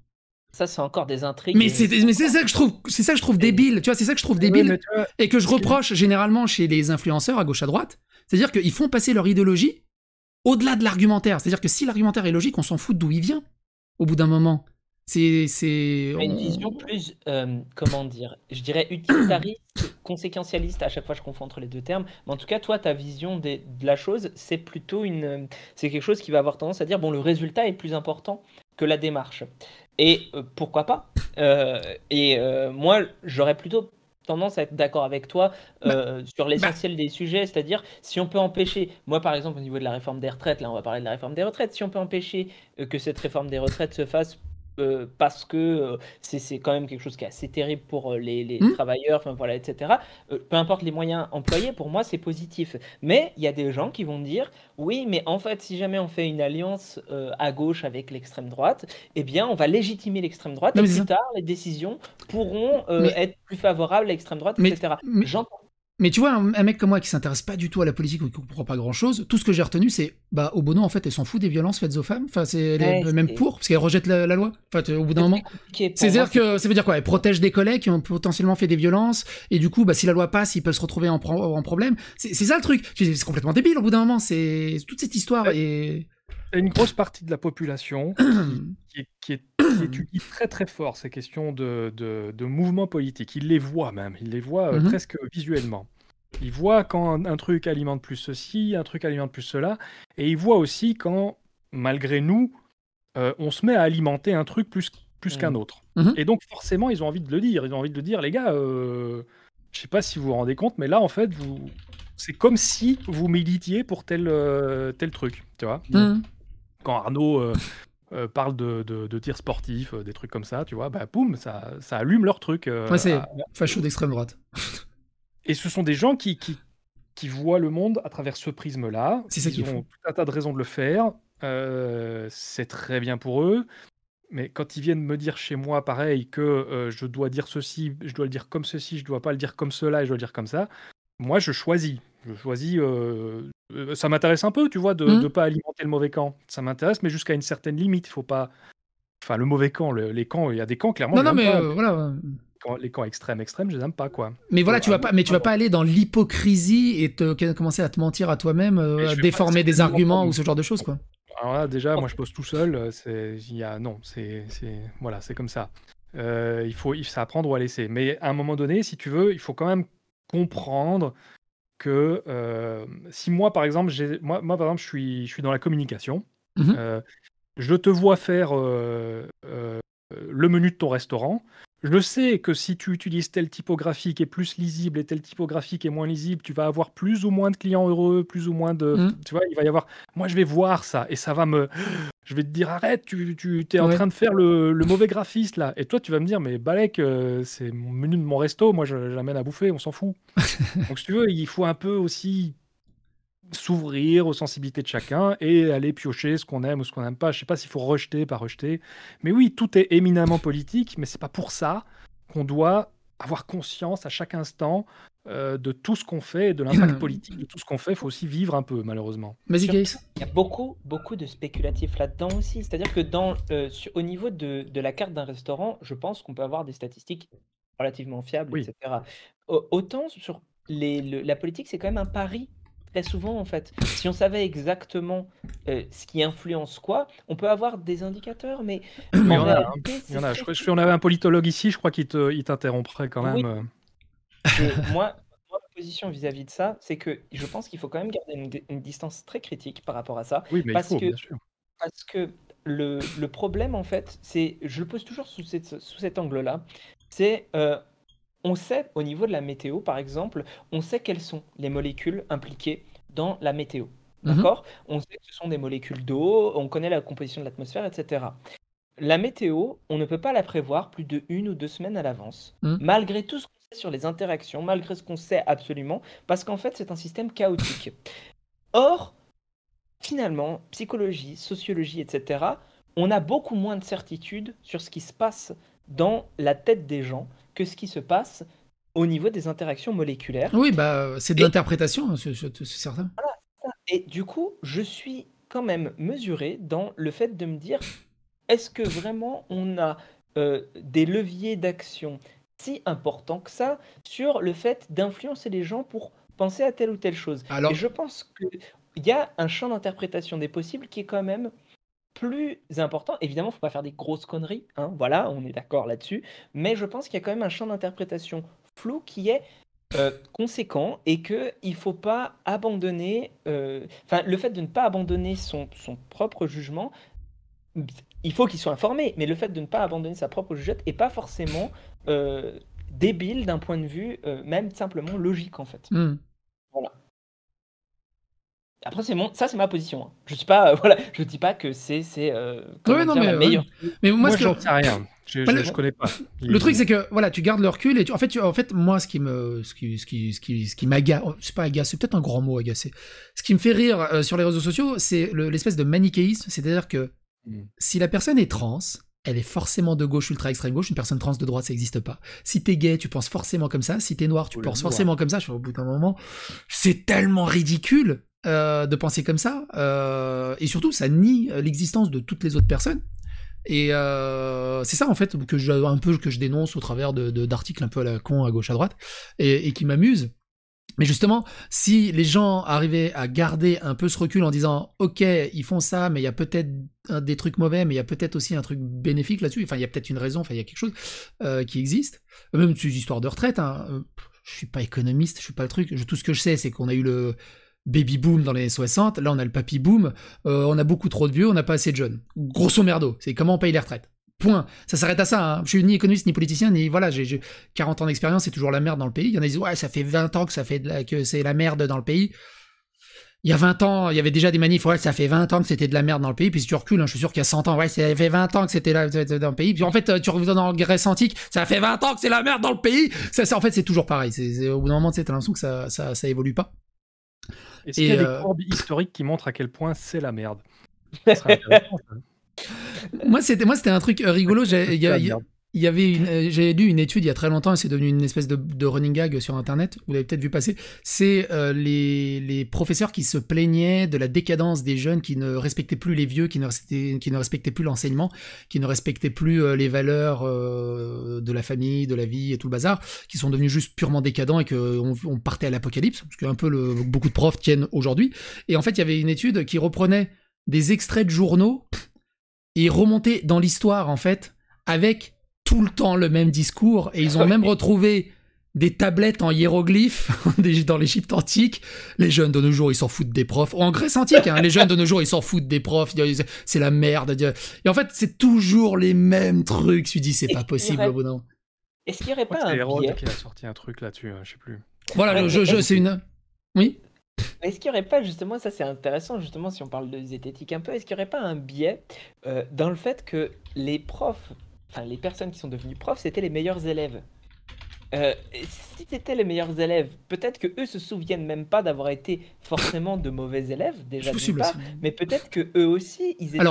Ça, c'est encore des intrigues. Mais c'est, ça que je trouve, c'est ça que je trouve débile. Tu vois, c'est ça que je trouve débile et que je reproche généralement chez les influenceurs à gauche à droite. C'est-à-dire qu'ils font passer leur idéologie au-delà de l'argumentaire. C'est-à-dire que si l'argumentaire est logique, on s'en fout d'où il vient. Au bout d'un moment, c'est, c'est. Une vision plus, euh, comment dire, je dirais utilitariste, conséquentialiste. À chaque fois, je confonds entre les deux termes. Mais en tout cas, toi, ta vision de la chose, c'est plutôt une, c'est quelque chose qui va avoir tendance à dire bon, le résultat est plus important que la démarche. Et euh, pourquoi pas euh, Et euh, moi, j'aurais plutôt tendance à être d'accord avec toi bah, sur l'essentiel bah. des sujets, c'est-à-dire si on peut empêcher, moi par exemple au niveau de la réforme des retraites, là on va parler de la réforme des retraites, si on peut empêcher que cette réforme des retraites se fasse euh, parce que euh, c'est quand même quelque chose qui est assez terrible pour euh, les, hmm. travailleurs, voilà, etc. peu importe les moyens employés, pour moi c'est positif. Mais il y a des gens qui vont dire oui, mais en fait, si jamais on fait une alliance à gauche avec l'extrême droite, eh bien on va légitimer l'extrême droite et plus tard les décisions pourront être plus favorables à l'extrême droite, etc. J'entends mais tu vois, un, mec comme moi qui s'intéresse pas du tout à la politique ou qui comprend pas grand chose, tout ce que j'ai retenu, c'est bah, au en fait, elle s'en fout des violences faites aux femmes. Enfin, c'est même pour, parce qu'elle rejette la, loi. Enfin, au bout d'un moment. C'est-à-dire que ça veut dire quoi Elle protège des collègues qui ont potentiellement fait des violences, et du coup, bah, si la loi passe, ils peuvent se retrouver en, problème. C'est ça le truc. C'est complètement débile au bout d'un moment. C'est toute cette histoire. Et une grosse partie de la population qui, étudie très très fort ces questions de, de, de mouvements politiques. Il les voit même, il les voit euh, mhm. presque visuellement. Ils voient quand un, truc alimente plus ceci, un truc alimente plus cela, et ils voient aussi quand, malgré nous, euh, on se met à alimenter un truc plus, plus qu'un mhm. autre. Mhm. Et donc forcément, ils ont envie de le dire. Ils ont envie de dire, les gars, euh, je sais pas si vous vous rendez compte, mais là, en fait, vous, c'est comme si vous militiez pour tel, euh, tel truc, tu vois quand Arnaud euh, euh, parle de, de, tir sportif, euh, des trucs comme ça, tu vois, bah boum, ça, ça allume leur truc. c'est d'extrême droite. Et ce sont des gens qui, qui, qui voient le monde à travers ce prisme-là. C'est ça Ils ont font. tout un tas de raisons de le faire. c'est très bien pour eux. Mais quand ils viennent me dire chez moi, pareil, que je dois dire ceci, je dois le dire comme ceci, je dois pas le dire comme cela, et je dois le dire comme ça, moi je choisis. Je choisis euh, ça m'intéresse un peu, tu vois, de ne hmm. pas alimenter le mauvais camp. Ça m'intéresse, mais jusqu'à une certaine limite. Il faut pas. Enfin, le mauvais camp, les camps, il y a des camps, clairement. Non, non, mais euh, voilà. les camps extrêmes, extrêmes, je les aime pas, quoi. Mais voilà, tu vas pas, mais tu vas pas aller dans l'hypocrisie et commencer à te mentir à toi-même, euh, déformer des arguments ou ce genre de choses, quoi. Alors là, déjà, moi, je pose tout seul. Il y a, non, c'est, voilà, c'est comme ça. il faut, s'apprendre apprendre ou à laisser. Mais à un moment donné, si tu veux, il faut quand même comprendre que euh, si moi, par exemple, moi, par exemple, je suis, je suis dans la communication, mhm. euh, je te vois faire euh, le menu de ton restaurant, je sais que si tu utilises telle typographie qui est plus lisible et telle typographie qui est moins lisible, tu vas avoir plus ou moins de clients heureux, plus ou moins de. Mhm. Tu vois, il va y avoir. Moi, je vais voir ça et ça va me. Je vais te dire, arrête, tu, tu es en train de faire le, mauvais graphiste là. Et toi, tu vas me dire, mais Balek, euh, c'est mon menu de mon resto, moi, je l'amène à bouffer, on s'en fout. Donc, si tu veux, il faut un peu aussi s'ouvrir aux sensibilités de chacun et aller piocher ce qu'on aime ou ce qu'on n'aime pas. Je sais pas s'il faut rejeter, pas rejeter. Mais oui, tout est éminemment politique, mais c'est pas pour ça qu'on doit avoir conscience à chaque instant euh, de tout ce qu'on fait et de l'impact politique de tout ce qu'on fait. Il faut aussi vivre un peu, malheureusement. Mais Il y a beaucoup, beaucoup de spéculatifs là-dedans aussi. C'est-à-dire que dans, euh, au niveau de, de la carte d'un restaurant, je pense qu'on peut avoir des statistiques relativement fiables, etc. Autant sur les, la politique, c'est quand même un pari très souvent en fait. Si on savait exactement euh, ce qui influence quoi, on peut avoir des indicateurs, mais. Il y en, a, hein. il y en a. Je crois, si on avait un politologue ici, je crois qu'il t'interromprait quand même. Euh. moi, ma position vis-à-vis de ça, c'est que je pense qu'il faut quand même garder une, distance très critique par rapport à ça. Oui, mais parce il faut, que, bien sûr. Parce que le, le problème, en fait, c'est. Je le pose toujours sous, cette, sous cet angle-là. C'est. Euh, on sait, au niveau de la météo, par exemple, on sait quelles sont les molécules impliquées dans la météo. Mhm. D'accord On sait que ce sont des molécules d'eau, on connaît la composition de l'atmosphère, etc. La météo, on ne peut pas la prévoir plus de une ou deux semaines à l'avance, mhm. malgré tout ce qu'on sait sur les interactions, malgré ce qu'on sait absolument, parce qu'en fait, c'est un système chaotique. Or, finalement, psychologie, sociologie, etc., on a beaucoup moins de certitudes sur ce qui se passe dans la tête des gens que ce qui se passe au niveau des interactions moléculaires. Oui, bah, c'est de l'interprétation, hein, c'est certain. et du coup, je suis quand même mesuré dans le fait de me dire, est-ce que vraiment on a euh, des leviers d'action si importants que ça sur le fait d'influencer les gens pour penser à telle ou telle chose Et je pense qu'il y a un champ d'interprétation des possibles qui est quand même plus important. Évidemment, faut pas faire des grosses conneries, hein, voilà, on est d'accord là-dessus. Mais je pense qu'il y a quand même un champ d'interprétation flou qui est euh, conséquent et que il faut pas abandonner. Euh, enfin, le fait de ne pas abandonner son, son propre jugement, il faut qu'il soit informé. Mais le fait de ne pas abandonner sa propre jugette est pas forcément euh, débile d'un point de vue même simplement logique en fait. Hmm. Voilà. Après, c'est mon, ça, c'est ma position. Hein. Je suis pas, euh, voilà, je dis pas que c'est, c'est euh, euh, mais, moi, j'en sais rien. Je, je, connais pas. Le truc, c'est que voilà, tu gardes le recul et tu... en fait, tu... en fait, moi, ce qui me, ce qui, ce qui, ce qui, oh, c'est pas agace, c'est peut-être un grand mot agacé. Ce qui me fait rire sur les réseaux sociaux, c'est l'espèce de manichéisme, c'est-à-dire que mm. si la personne est trans, elle est forcément de gauche, ultra extrême gauche. Une personne trans de droite, ça n'existe pas. Si t'es gay, tu penses forcément comme ça. Si t'es noir, tu penses forcément comme ça. Je suis au bout d'un moment, c'est tellement ridicule. Euh, de penser comme ça, euh, et surtout ça nie euh, l'existence de toutes les autres personnes. Et c'est ça en fait que je, un peu que je dénonce au travers d'articles de, d'articles un peu à la con à gauche à droite et, qui m'amuse. Mais justement, si les gens arrivaient à garder un peu ce recul en disant OK, ils font ça, mais il y a peut-être des trucs mauvais, mais il y a peut-être aussi un truc bénéfique là-dessus. Enfin, il y a peut-être une raison, enfin, il y a quelque chose qui existe. Même sur histoires de retraite. Hein, je suis pas économiste, je suis pas le truc. Je, tout ce que je sais, c'est qu'on a eu le baby boom dans les années 60, là on a le papy boom, euh, on a beaucoup trop de vieux, on n'a pas assez de jeunes. Grosso merdo, c'est comment on paye les retraites. Point. Ça s'arrête à ça. Hein. Je suis ni économiste ni politicien, ni voilà, j'ai 40 ans d'expérience, c'est toujours la merde dans le pays. Il y en a qui disent ouais, ça fait 20 ans que ça fait que c'est la merde dans le pays. Il y a 20 ans, il y avait déjà des manifs, ouais, ça fait 20 ans que c'était de la merde dans le pays, puis si tu recules, hein, je suis sûr qu'il y a 100 ans, ouais, ça fait 20 ans que c'était là dans le pays, puis en fait, tu reviens dans le Grèce antique, ça fait 20 ans que c'est la merde dans le pays, ça, en fait, c'est toujours pareil, c'est au bout d'un moment, tu sais, que ça, ça, évolue pas. Est-ce qu'il y a des euh, courbes historiques qui montrent à quel point c'est la merde moi, c'était moi, c'était un truc euh, rigolo. il y avait euh, j'ai lu une étude il y a très longtemps et c'est devenu une espèce de, running gag sur Internet. Vous l'avez peut-être vu passer. C'est euh, les, les, professeurs qui se plaignaient de la décadence des jeunes, qui ne respectaient plus les vieux, qui ne respectaient, qui ne respectaient plus l'enseignement, qui ne respectaient plus euh, les valeurs de la famille, de la vie et tout le bazar, qui sont devenus juste purement décadents et qu'on on partait à l'apocalypse, parce que peu le, beaucoup de profs tiennent aujourd'hui. Et en fait, il y avait une étude qui reprenait des extraits de journaux et remontait dans l'histoire en fait avec tout le temps le même discours et ils ont même retrouvé des tablettes en hiéroglyphes dans l'Égypte antique. Les jeunes de nos jours, ils s'en foutent des profs. En Grèce antique, hein, les jeunes de nos jours, ils s'en foutent des profs. C'est la merde. Et en fait, c'est toujours les mêmes trucs. Tu dis, c'est pas possible Est-ce qu'il n'y aurait pas un biais qui a sorti un truc là-dessus, hein, je sais plus. Voilà, le jeu, c'est une. Oui. Est-ce qu'il n'y aurait pas, justement, ça c'est intéressant, justement, si on parle de zététique un peu, est-ce qu'il n'y aurait pas un biais euh, dans le fait que les profs enfin, les personnes qui sont devenues profs, c'était les meilleurs élèves. Euh, si c'était les meilleurs élèves, peut-être que eux se souviennent même pas d'avoir été forcément de mauvais élèves déjà, mais peut-être que eux aussi, ils étaient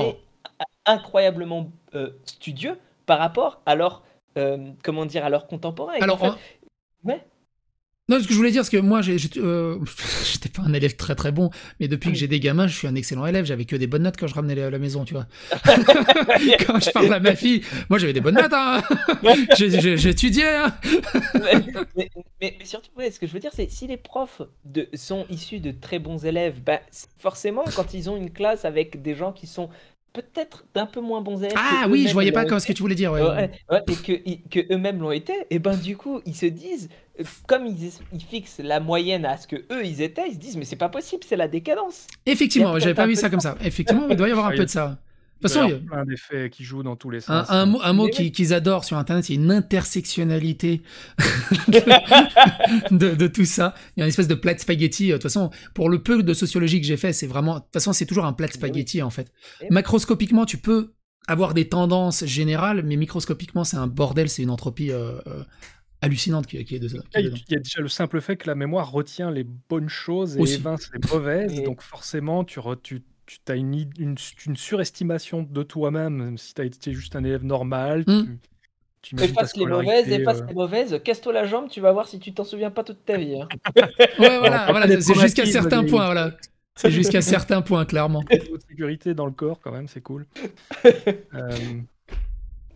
incroyablement euh, studieux par rapport à leur, euh, comment dire, à leurs contemporain. Alors, ouais. Non, ce que je voulais dire, c'est que moi, euh, j'étais pas un élève très très bon, mais depuis que j'ai des gamins, je suis un excellent élève. J'avais que des bonnes notes quand je ramenais à la maison, tu vois. quand je parle à ma fille, moi j'avais des bonnes notes, hein j'étudiais. Hein. mais, surtout, ce que je veux dire, c'est si les profs sont issus de très bons élèves, bah, forcément, quand ils ont une classe avec des gens qui sont peut-être d'un peu moins bons élèves. Ah oui, je voyais pas ce que tu voulais dire. et que, eux-mêmes l'ont été, et ben du coup, ils se disent, euh, comme ils, ils, fixent la moyenne à ce que eux ils étaient, ils se disent mais c'est pas possible, c'est la décadence. Effectivement, j'avais pas vu ça comme ça. Effectivement, il doit y avoir un ah, peu de ça un façon, il y a plein d'effets qui jouent dans tous les sens. Un, un, mot qu'ils adorent sur Internet, c'est une intersectionnalité de, tout ça. Il y a une espèce de plat spaghetti. Euh, de toute façon, pour le peu de sociologie que j'ai fait, c'est vraiment. De toute façon, c'est toujours un plat eh spaghetti, en fait. Eh Macroscopiquement, tu peux avoir des tendances générales, mais microscopiquement, c'est un bordel, c'est une entropie. Euh, euh, hallucinante qui, est, de, Il y a déjà le simple fait que la mémoire retient les bonnes choses et évince les mauvaises, donc forcément tu, tu tu as une, surestimation de toi-même, si tu as juste un élève normal. Mm. Tu, tu efface les mauvaises, efface euh. les mauvaises, casse-toi la jambe, tu vas voir si tu t'en souviens pas toute ta vie. Hein. ouais, voilà, voilà c'est jusqu'à certains points, voilà. C'est jusqu'à certains points, clairement. sécurité dans le corps, quand même, c'est cool. Euh...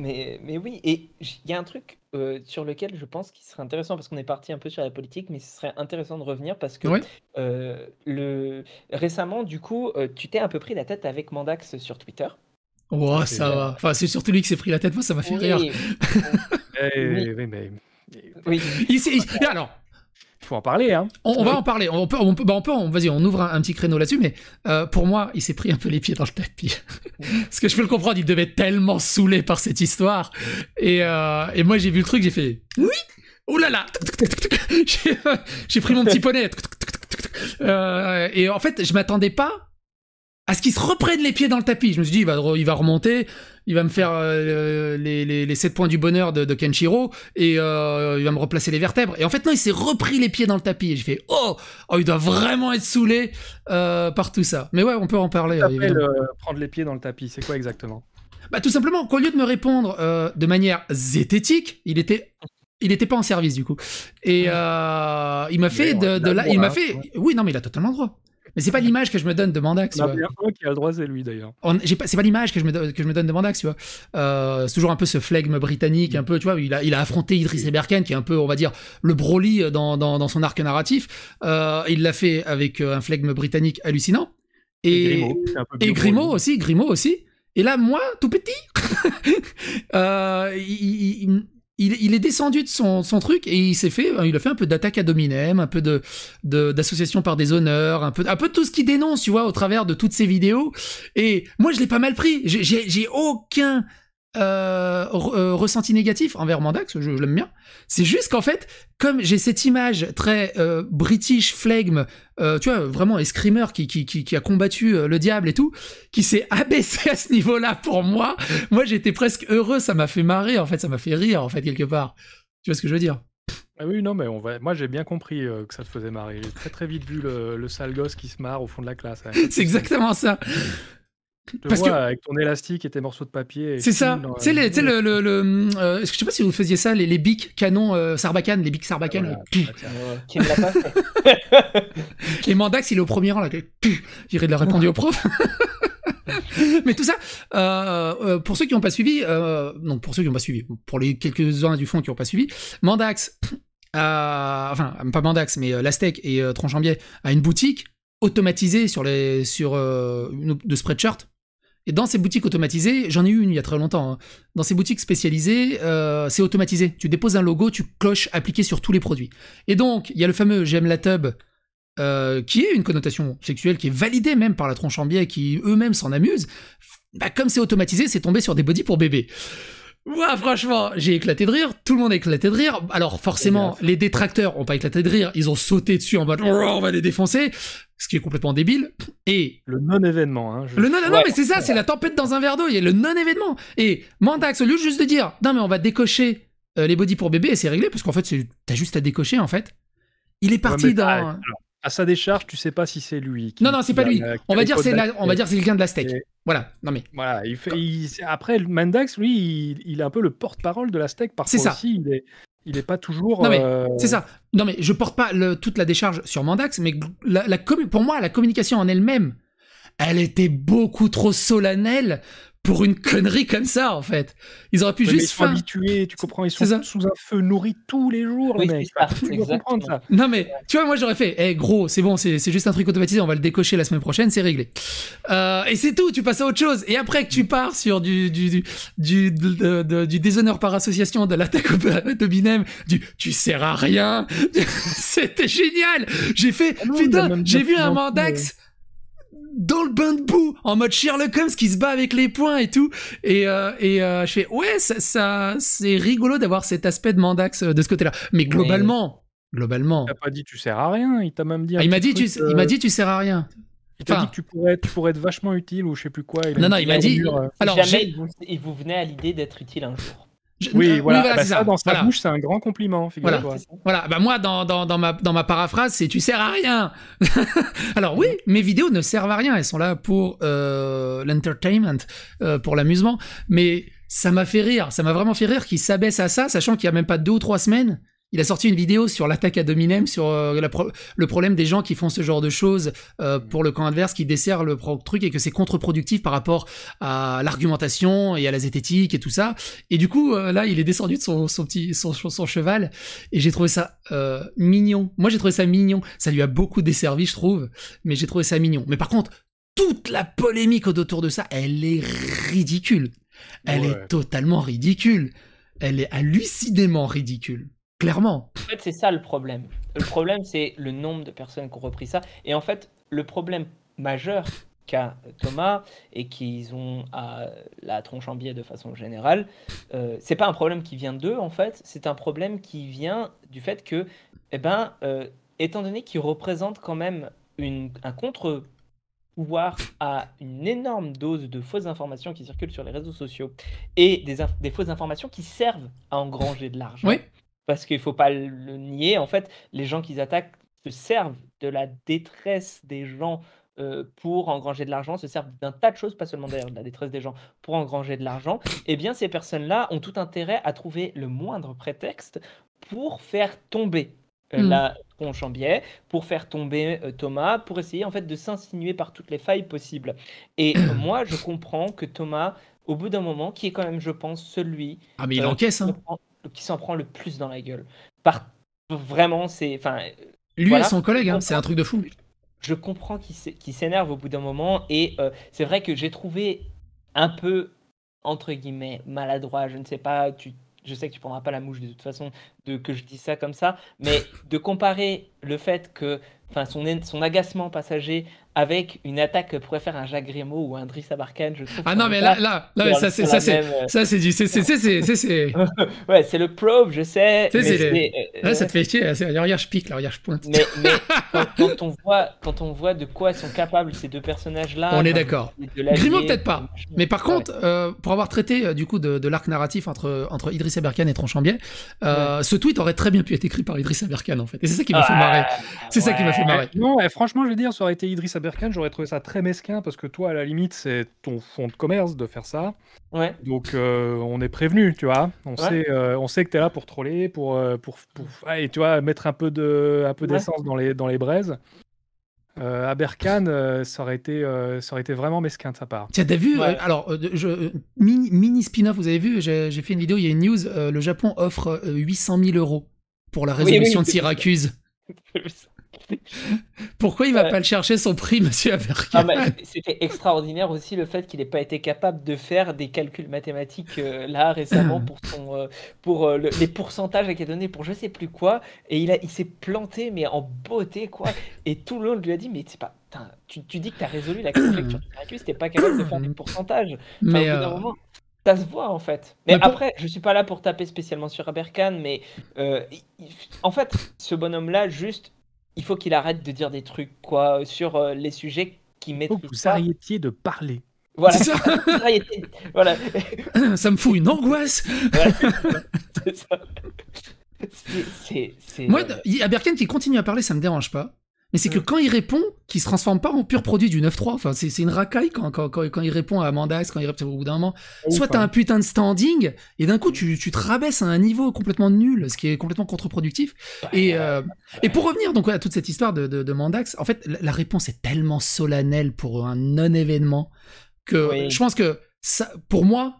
Mais, mais oui, et il y a un truc euh, sur lequel je pense qu'il serait intéressant, parce qu'on est parti un peu sur la politique, mais ce serait intéressant de revenir parce que euh, le... récemment, du coup, euh, tu t'es un peu pris la tête avec Mandax sur Twitter. ouais ça, va. Enfin, c'est surtout lui qui s'est pris la tête, moi ça m'a fait rire. Eh, oui, mais... oui. Il, Alors, il faut en parler. Hein. On, va en parler. On peut, on peut, bah on peut vas-y, on ouvre un, petit créneau là-dessus. Mais euh, pour moi, il s'est pris un peu les pieds dans le tapis. Parce que je peux le comprendre, il devait être tellement saoulé par cette histoire. Et, euh, et moi, j'ai vu le truc, j'ai fait oui. Oh là là, euh, j'ai pris mon petit poney. Euh, et en fait, je m'attendais pas à ce qu'il se reprenne les pieds dans le tapis. Je me suis dit, il va, remonter, il va me faire euh, les, 7 points du bonheur de, Kenshiro, et euh, il va me replacer les vertèbres. Et en fait, non, il s'est repris les pieds dans le tapis. Et j'ai fait, oh, oh, il doit vraiment être saoulé euh, par tout ça. Mais ouais, on peut en parler. prendre les pieds dans le tapis, c'est quoi exactement bah, Tout simplement qu'au lieu de me répondre de manière zététique, il était il n'était pas en service du coup. Et ah. il m'a fait de, de, il m'a hein, fait, oui non mais il a totalement droit. Mais c'est pas l'image que je me donne de Mandax. la vois. fois a le droit, c'est lui d'ailleurs. C'est pas l'image que, je me, que je me donne de Mandax, tu vois. Euh, c'est toujours un peu ce flegme britannique, un peu, tu vois. Il a, il a affronté Idris Eberken, qui est un peu, on va dire, le Broly euh, dans, dans, dans son arc narratif. Euh, il l'a fait avec un flegme britannique hallucinant. Et, et Grimaud, aussi, Grimaud aussi. Et là, moi, tout petit, il il, est descendu de son, truc et il s'est fait, euh, il a fait un peu d'attaque à dominem, un peu de d'association par des un peu, un peu de tout ce qu'il dénonce, tu vois, au travers de toutes ces vidéos. Et moi, je l'ai pas mal pris. J'ai aucun euh, euh, ressenti négatif envers Mandax, je, l'aime bien. C'est juste qu'en fait, comme j'ai cette image très euh, british, flegme, tu vois, vraiment escrimeur qui, qui, a combattu le diable et tout, qui s'est abaissé à ce niveau-là pour moi, moi j'étais presque heureux, ça m'a fait marrer en fait, ça m'a fait rire en fait quelque part. Tu vois ce que je veux dire ah oui, non, mais moi j'ai bien compris que ça te faisait marrer. J'ai très très vite vu le, sale gosse qui se marre au fond de la classe. c'est exactement ça. Parce que... avec ton élastique et tes morceaux de papier. C'est ça. C'est le, je sais pas si vous faisiez ça, les, les bics canons euh, Sarbacane, les bics Sarbacane. Ah, ah, l'a Et Mandax, il est au premier rang là. J'irai de la répondre au prof. Mais tout ça, euh, euh, pour ceux qui n'ont pas suivi, euh, non, pour ceux qui n'ont pas suivi, pour les quelques-uns du fond qui n'ont pas suivi, Mandax, enfin, pas Mandax, mais Lastec et Tronchambier a une boutique automatisée sur les, sur, de Spreadshirt dans ces boutiques automatisées, j'en ai eu une il y a très longtemps, hein. dans ces boutiques spécialisées, euh, c'est automatisé. Tu déposes un logo, tu cloches appliqué sur tous les produits. Et donc, il y a le fameux j'aime la tub. Euh, qui est une connotation sexuelle qui est validée même par la tronche en biais qui eux-mêmes s'en amusent, bah, comme c'est automatisé, c'est tombé sur des bodies pour bébés. Ouais, franchement, j'ai éclaté de rire, tout le monde a éclaté de rire. Alors forcément, les détracteurs ont pas éclaté de rire, ils ont sauté dessus en mode oh, on va les défoncer, ce qui est complètement débile. Et le non-événement. Hein, Le non, non, mais c'est ça, c'est la tempête dans un verre d'eau, il y a le non-événement. Et Mandax, au lieu juste de dire non mais on va décocher euh, les bodies pour bébé et c'est réglé parce qu'en fait t'as juste à décocher en fait. Il est parti dans... Ah, à sa décharge, tu sais pas si c'est lui. Qui, non, non, c'est pas lui. On va, dire c'est on va dire c'est quelqu'un de la Voilà. Non mais. Voilà. Il après, Mandax, lui, il, est un peu le porte-parole de la steak parfois ça. Il est, il est pas toujours. Non mais je euh, c'est ça. Non mais je porte pas toute la décharge sur Mandax, mais la, la, pour moi, la communication en elle-même, elle était beaucoup trop solennelle pour une connerie comme ça, en fait. Ils auraient pu juste. Ils sont tu comprends, ils sont sous un feu nourri tous les jours, Non, mais tu vois, moi j'aurais fait, eh gros, c'est bon, c'est juste un truc automatisé, on va le décocher la semaine prochaine, c'est réglé. Euh, et c'est tout, tu passes à autre chose. Et après que tu pars sur du, du, du, du, du déshonneur par association, de l'attaque au Binem, du tu sers à rien, c'était génial. J'ai fait, ah putain, j'ai vu un Mandax dans le bain de boue en mode Sherlock Holmes qui se bat avec les poings et tout et, euh, et euh, je fais ouais ça, c'est rigolo d'avoir cet aspect de Mandax euh, de ce côté là mais globalement globalement il t'a pas dit tu sers à rien il t'a même dit ah, il m'a dit tu il m'a dit tu sers à rien il t'a dit que tu pourrais, tu être vachement utile ou je sais plus quoi. Il non, non, il m'a dit. Alors, jamais vous, il vous venait à l'idée d'être utile un jour. Oui, voilà. Bah, ça, dans sa bouche, c'est un grand compliment. Voilà. Bah moi, dans, ma, dans ma paraphrase, c'est tu sers à rien. Alors oui, mes vidéos ne servent à rien. Elles sont là pour euh, l'entertainment, euh, pour l'amusement. Mais ça m'a fait rire. Ça m'a vraiment fait rire qu'il s'abaisse à ça, sachant qu'il y a même pas deux ou trois semaines, il a sorti une vidéo sur l'attaque à Dominem, sur euh, le problème des gens qui font ce genre de choses euh, mm. pour le camp adverse, qui dessert le truc et que c'est contre-productif par rapport à l'argumentation et à la zététique et tout ça. Et du coup, euh, là, il est descendu de son, petit son, cheval et j'ai trouvé ça mignon. Moi, j'ai trouvé ça mignon. Ça lui a beaucoup desservi, je trouve, mais j'ai trouvé ça mignon. Mais par contre, toute la polémique autour de ça, elle est ridicule. Elle est totalement ridicule. Elle est hallucinément ridicule. Clairement. En fait, c'est ça le problème. Le problème, c'est le nombre de personnes qui ont repris ça. Et en fait, le problème majeur qu'a Thomas et qu'ils ont à la tronche en biais de façon générale, euh, c'est pas un problème qui vient d'eux en fait, c'est un problème qui vient du fait que, eh ben, euh, étant donné qu'ils représentent quand même un contre pouvoir à une énorme dose de fausses informations qui circulent sur les réseaux sociaux et des, des fausses informations qui servent à engranger de l'argent. Oui. Parce qu'il ne faut pas le nier, en fait, les gens qu'ils attaquent se servent de la détresse des gens euh, pour engranger de l'argent, se servent d'un tas de choses, pas seulement d'ailleurs de la détresse des gens, pour engranger de l'argent, eh bien ces personnes-là ont tout intérêt à trouver le moindre prétexte pour faire tomber euh, mm. la conche en biais, pour faire tomber euh, Thomas, pour essayer en fait de s'insinuer par toutes les failles possibles. Et moi, je comprends que Thomas, au bout d'un moment, qui est quand même, je pense, celui... Ah mais il encaisse, hein qui s'en prend le plus dans la gueule. Par... Vraiment, c'est. Enfin, Lui et son collègue, hein, c'est un truc de fou. Je comprends qu'il s'énerve au bout d'un moment, et euh, c'est vrai que j'ai trouvé un peu, entre guillemets, maladroit, je ne sais pas, tu, je sais que tu prendras pas la mouche de toute façon de que je dis ça comme ça, mais de comparer le fait que enfin son, son agacement passager avec une attaque que pourrait faire un Jacques Grimaud ou un Driss Abarkan, je trouve. Ah non, mais là, là, ça, c'est, ça, c'est, euh, ça, c'est du. C'est, c'est, ouais, c'est le probe, je sais. Là, euh, ça te fait chier. Regarde, je pique, là, regarde, je pointe. Mais, quand, on voit, quand on voit de quoi sont capables ces deux personnages-là. On est d'accord. Grimaud, peut-être pas. Mais par contre, euh, pour avoir traité du coup de, l'arc narratif entre, entre Idriss Aberkan et Tronchambier, ce tweet aurait très bien pu être écrit par Idriss Aberkan, en fait. Et c'est ça qui m'a ah, fait marrer. C'est ça qui m'a fait marrer. Non, franchement, je veux dire, ça aurait été Idriss Aberkane j'aurais trouvé ça très mesquin parce que toi, à la limite, c'est ton fonds de commerce de faire ça. Ouais. Donc euh, on est prévenu, tu vois. On, sait, euh, on sait que tu es là pour troller, pour, euh, pour, ah, et tu vois, mettre un peu de, un peu d'essence dans les, dans les braises. à Berkane, ça, aurait été, ça aurait été vraiment mesquin de sa part. Tiens, t'as vu Alors, je, mini, spin-off, vous avez vu, j'ai fait une vidéo, il y a une news le Japon offre 800 000 euros pour la résolution de Syracuse. Pourquoi il va euh. pas le chercher son prix, monsieur Averkin ah, bah, C'était extraordinaire aussi le fait qu'il n'ait pas été capable de faire des calculs mathématiques euh, là récemment pour, euh, pour les pourcentages qu'il a donné pour je sais plus quoi. Et il, a, il s'est planté, mais en beauté, quoi. Et tout le monde lui a dit Mais c'est pas. Tu, tu, dis que tu as résolu la conjecture de t'es pas capable de faire des pourcentages. mais normalement, ça se voit en fait. Mais, après, je suis pas là pour taper spécialement sur Aberkan, mais en fait, ce bonhomme-là, juste, il faut qu'il arrête de dire des trucs quoi sur euh, les sujets qui mettent. que vous arrêtiez de parler. Voilà. Ça. ça me fout une angoisse. C'est Moi, il y a qui continue à parler, ça me dérange pas. Mais c'est que quand il répond, qu'il se transforme pas en pur produit du 9-3. Enfin, c'est, une racaille quand, quand, quand, il répond à Mandax, quand il répond au bout d'un moment. Ah Soit t'as un putain de standing, et d'un coup, mm. tu, tu te rabaisses à un niveau complètement nul, ce qui est complètement contre-productif. Bah, et, euh, et pour revenir donc à toute cette histoire de, de, Mandax, en fait, la, réponse est tellement solennelle pour un non-événement que je pense que ça, pour moi,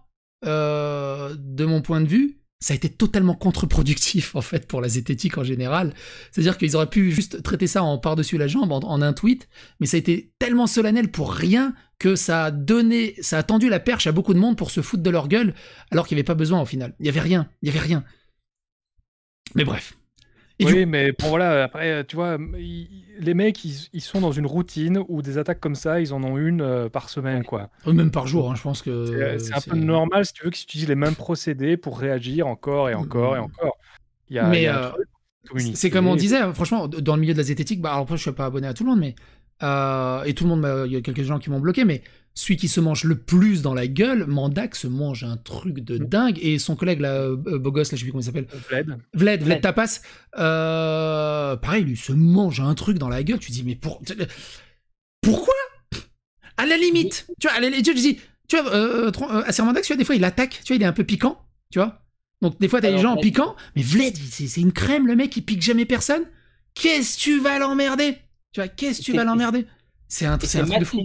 euh, de mon point de vue, ça a été totalement contre-productif en fait pour la zététique en général. C'est-à-dire qu'ils auraient pu juste traiter ça en par-dessus la jambe, en, un tweet, mais ça a été tellement solennel pour rien que ça a donné, ça a tendu la perche à beaucoup de monde pour se foutre de leur gueule, alors qu'il n'y avait pas besoin au final. Il n'y avait rien, il n'y avait rien. Mais bref oui, mais bon, voilà, après, euh, tu vois, les mecs, ils, sont dans une routine où des attaques comme ça, ils en ont une euh, par semaine, quoi. Même par jour, hein, je pense que. C'est euh, un peu normal, si tu veux, qu'ils utilisent les mêmes procédés pour réagir encore et encore et mmh. encore. Il y a, mais c'est comme on disait, hein, franchement, dans le milieu de la zététique, bah, après, je suis pas abonné à tout le monde, mais. et tout le monde, bah, il y a quelques gens qui m'ont bloqué, mais celui qui se mange le plus dans la gueule, Mandax se mange un truc de mm. dingue. Et son collègue, là, euh, euh, beau là, je sais plus comment il s'appelle. Vled. Vled Tapas. Euh, pareil, lui se mange un truc dans la gueule. Tu dis, mais pour... pourquoi À la limite, tu vois, à tu dis, tu vois, Asser tu vois, des fois, il attaque, tu vois, il est un peu piquant, tu vois. Donc, des fois, as des gens en piquant, mais Vled, c'est une crème, le mec, il pique jamais personne. Qu'est-ce que tu vas l'emmerder Tu vois, qu'est-ce que tu vas l'emmerder c'est un, c'est un truc de fou.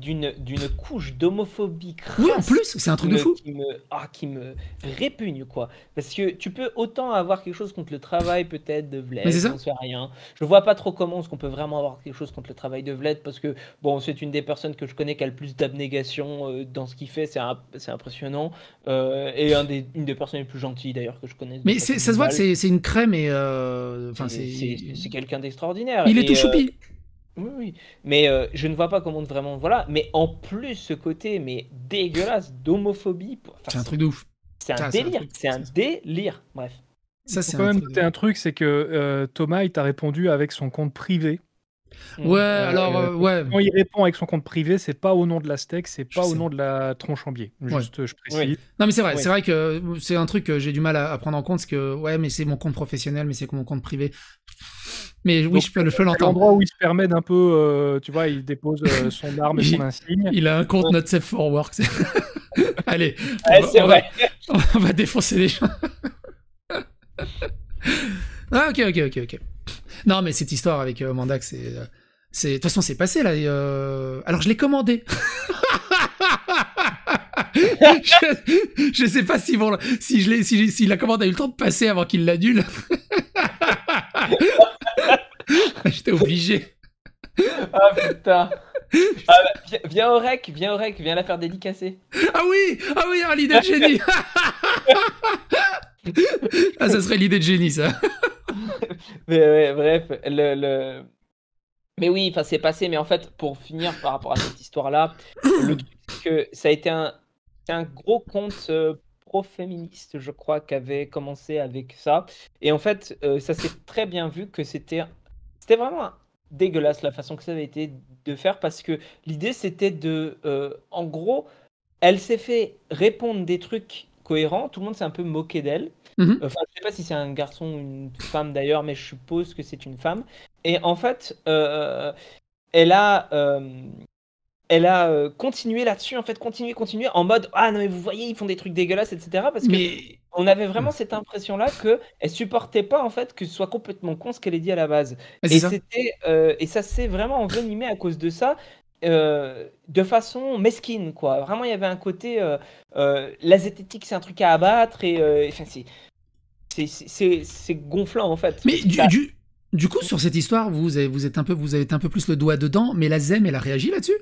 d'une d'une couche d'homophobie Oui, en plus, c'est un truc de fou. Qui me, ah, qui me répugne, quoi. Parce que tu peux autant avoir quelque chose contre le travail, peut-être, de Vled. Mais c'est ça. rien. Je vois pas trop comment on ce qu'on peut vraiment avoir quelque chose contre le travail de Vled, parce que, bon, c'est une des personnes que je connais qui a le plus d'abnégation euh, dans ce qu'il fait. C'est, c'est impressionnant. Euh, et un des, une des personnes les plus gentilles, d'ailleurs, que je connais. Mais ça se voit que c'est, une crème et. Euh, enfin, c'est, c'est, quelqu'un d'extraordinaire. Il est tout choupi. Oui, oui. Mais euh, je ne vois pas comment vraiment. Voilà. Mais en plus, ce côté mais dégueulasse d'homophobie. c'est un truc de ouf. C'est un délire. C'est un, délire. Bref. Ça, c'est quand même un truc, c'est que euh, Thomas, il t'a répondu avec son compte privé. Mmh. Ouais, euh, alors, ouais. Quand il répond avec son compte privé, c'est pas au nom de l'Aztec, c'est pas au nom de la tronche en biais. Juste, je précise. Non, mais c'est vrai, c'est vrai que c'est un truc que j'ai du mal à, prendre en compte, c'est que, ouais, mais c'est mon compte professionnel, mais c'est mon compte privé. Mais oui, je, je peux l'entendre. L'endroit où il se permet d'un peu, euh, tu vois, il dépose euh, son arme et son insigne. Il a un compte not safe for work. Allez, c'est on, vrai. Va, on, va, défoncer les gens. ah, ok, ok, ok, ok. Non, mais cette histoire avec euh, Mandax, Mandak, c'est. De toute façon, c'est passé là. Alors, je l'ai commandé. je, ne sais pas si, si, je si la commande a eu le temps de passer avant qu'il l'annule. J'étais obligé. Ah putain. Ah, bah, viens au rec, viens au rec, viens la faire dédicacer. Ah oui, ah oui, ah, l'idée de génie. ah, ça serait l'idée de génie, ça. mais ouais, bref, le, Mais oui, enfin, c'est passé. Mais en fait, pour finir par rapport à cette histoire-là, le truc, que ça a été un, un gros compte euh, pro-féministe, je crois, qu'avait commencé avec ça. Et en fait, euh, ça s'est très bien vu que c'était, c'était vraiment dégueulasse la façon que ça avait été de faire parce que l'idée c'était de, euh, en gros, elle s'est fait répondre des trucs cohérents. Tout le monde s'est un peu moqué d'elle. Mhm. Euh, enfin, je sais pas si c'est un garçon ou une femme d'ailleurs, mais je suppose que c'est une femme. Et en fait, elle a, elle a euh, continué là-dessus, en fait, continué, continué, en mode Ah non, mais vous voyez, ils font des trucs dégueulasses, etc. Parce que on avait vraiment cette impression-là qu'elle supportait pas, en fait, que ce soit complètement con ce qu'elle a dit à la base. Euh, et, ça. s'est vraiment envenimé à cause de ça. Euh, de façon mesquine, quoi. Vraiment, il y avait un côté. la zététique, c'est un truc à abattre, et. enfin, c'est gonflant, en fait. Mais bah du, du, coup, sur cette histoire, vous avez, vous, êtes un peu, vous avez un peu plus le doigt dedans, mais la ZEM, elle a réagi là-dessus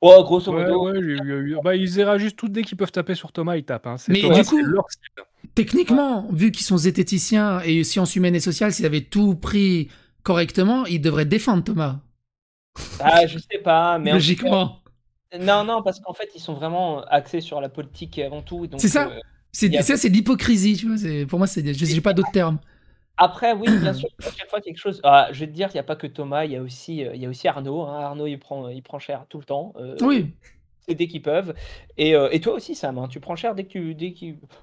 Oh, grosso modo. Ouais, bah, dès qu'ils peuvent taper sur Thomas, ils tapent. Hein. Mais du coup, techniquement, vu qu'ils sont zététiciens et sciences humaines et sociales, s'ils avaient tout pris correctement, ils devraient défendre Thomas. Ah, je sais pas, mais. Logiquement. non, non, parce qu'en fait, ils sont vraiment axés sur la politique avant tout. C'est ça. Euh, c'est ça, c'est l'hypocrisie, tu vois. Pour moi, je n'ai pas d'autres termes. Après, oui, bien sûr, chaque fois quelque chose. Ah, je vais te dire, il n'y a pas que Thomas, il y a aussi, euh, il y a aussi Arnaud. Hein. Arnaud, il prend, il prend cher tout le temps. Euh, oui. C'est dès qu'ils peuvent. Et, euh, et, toi aussi, Sam, hein, tu prends cher dès que Dès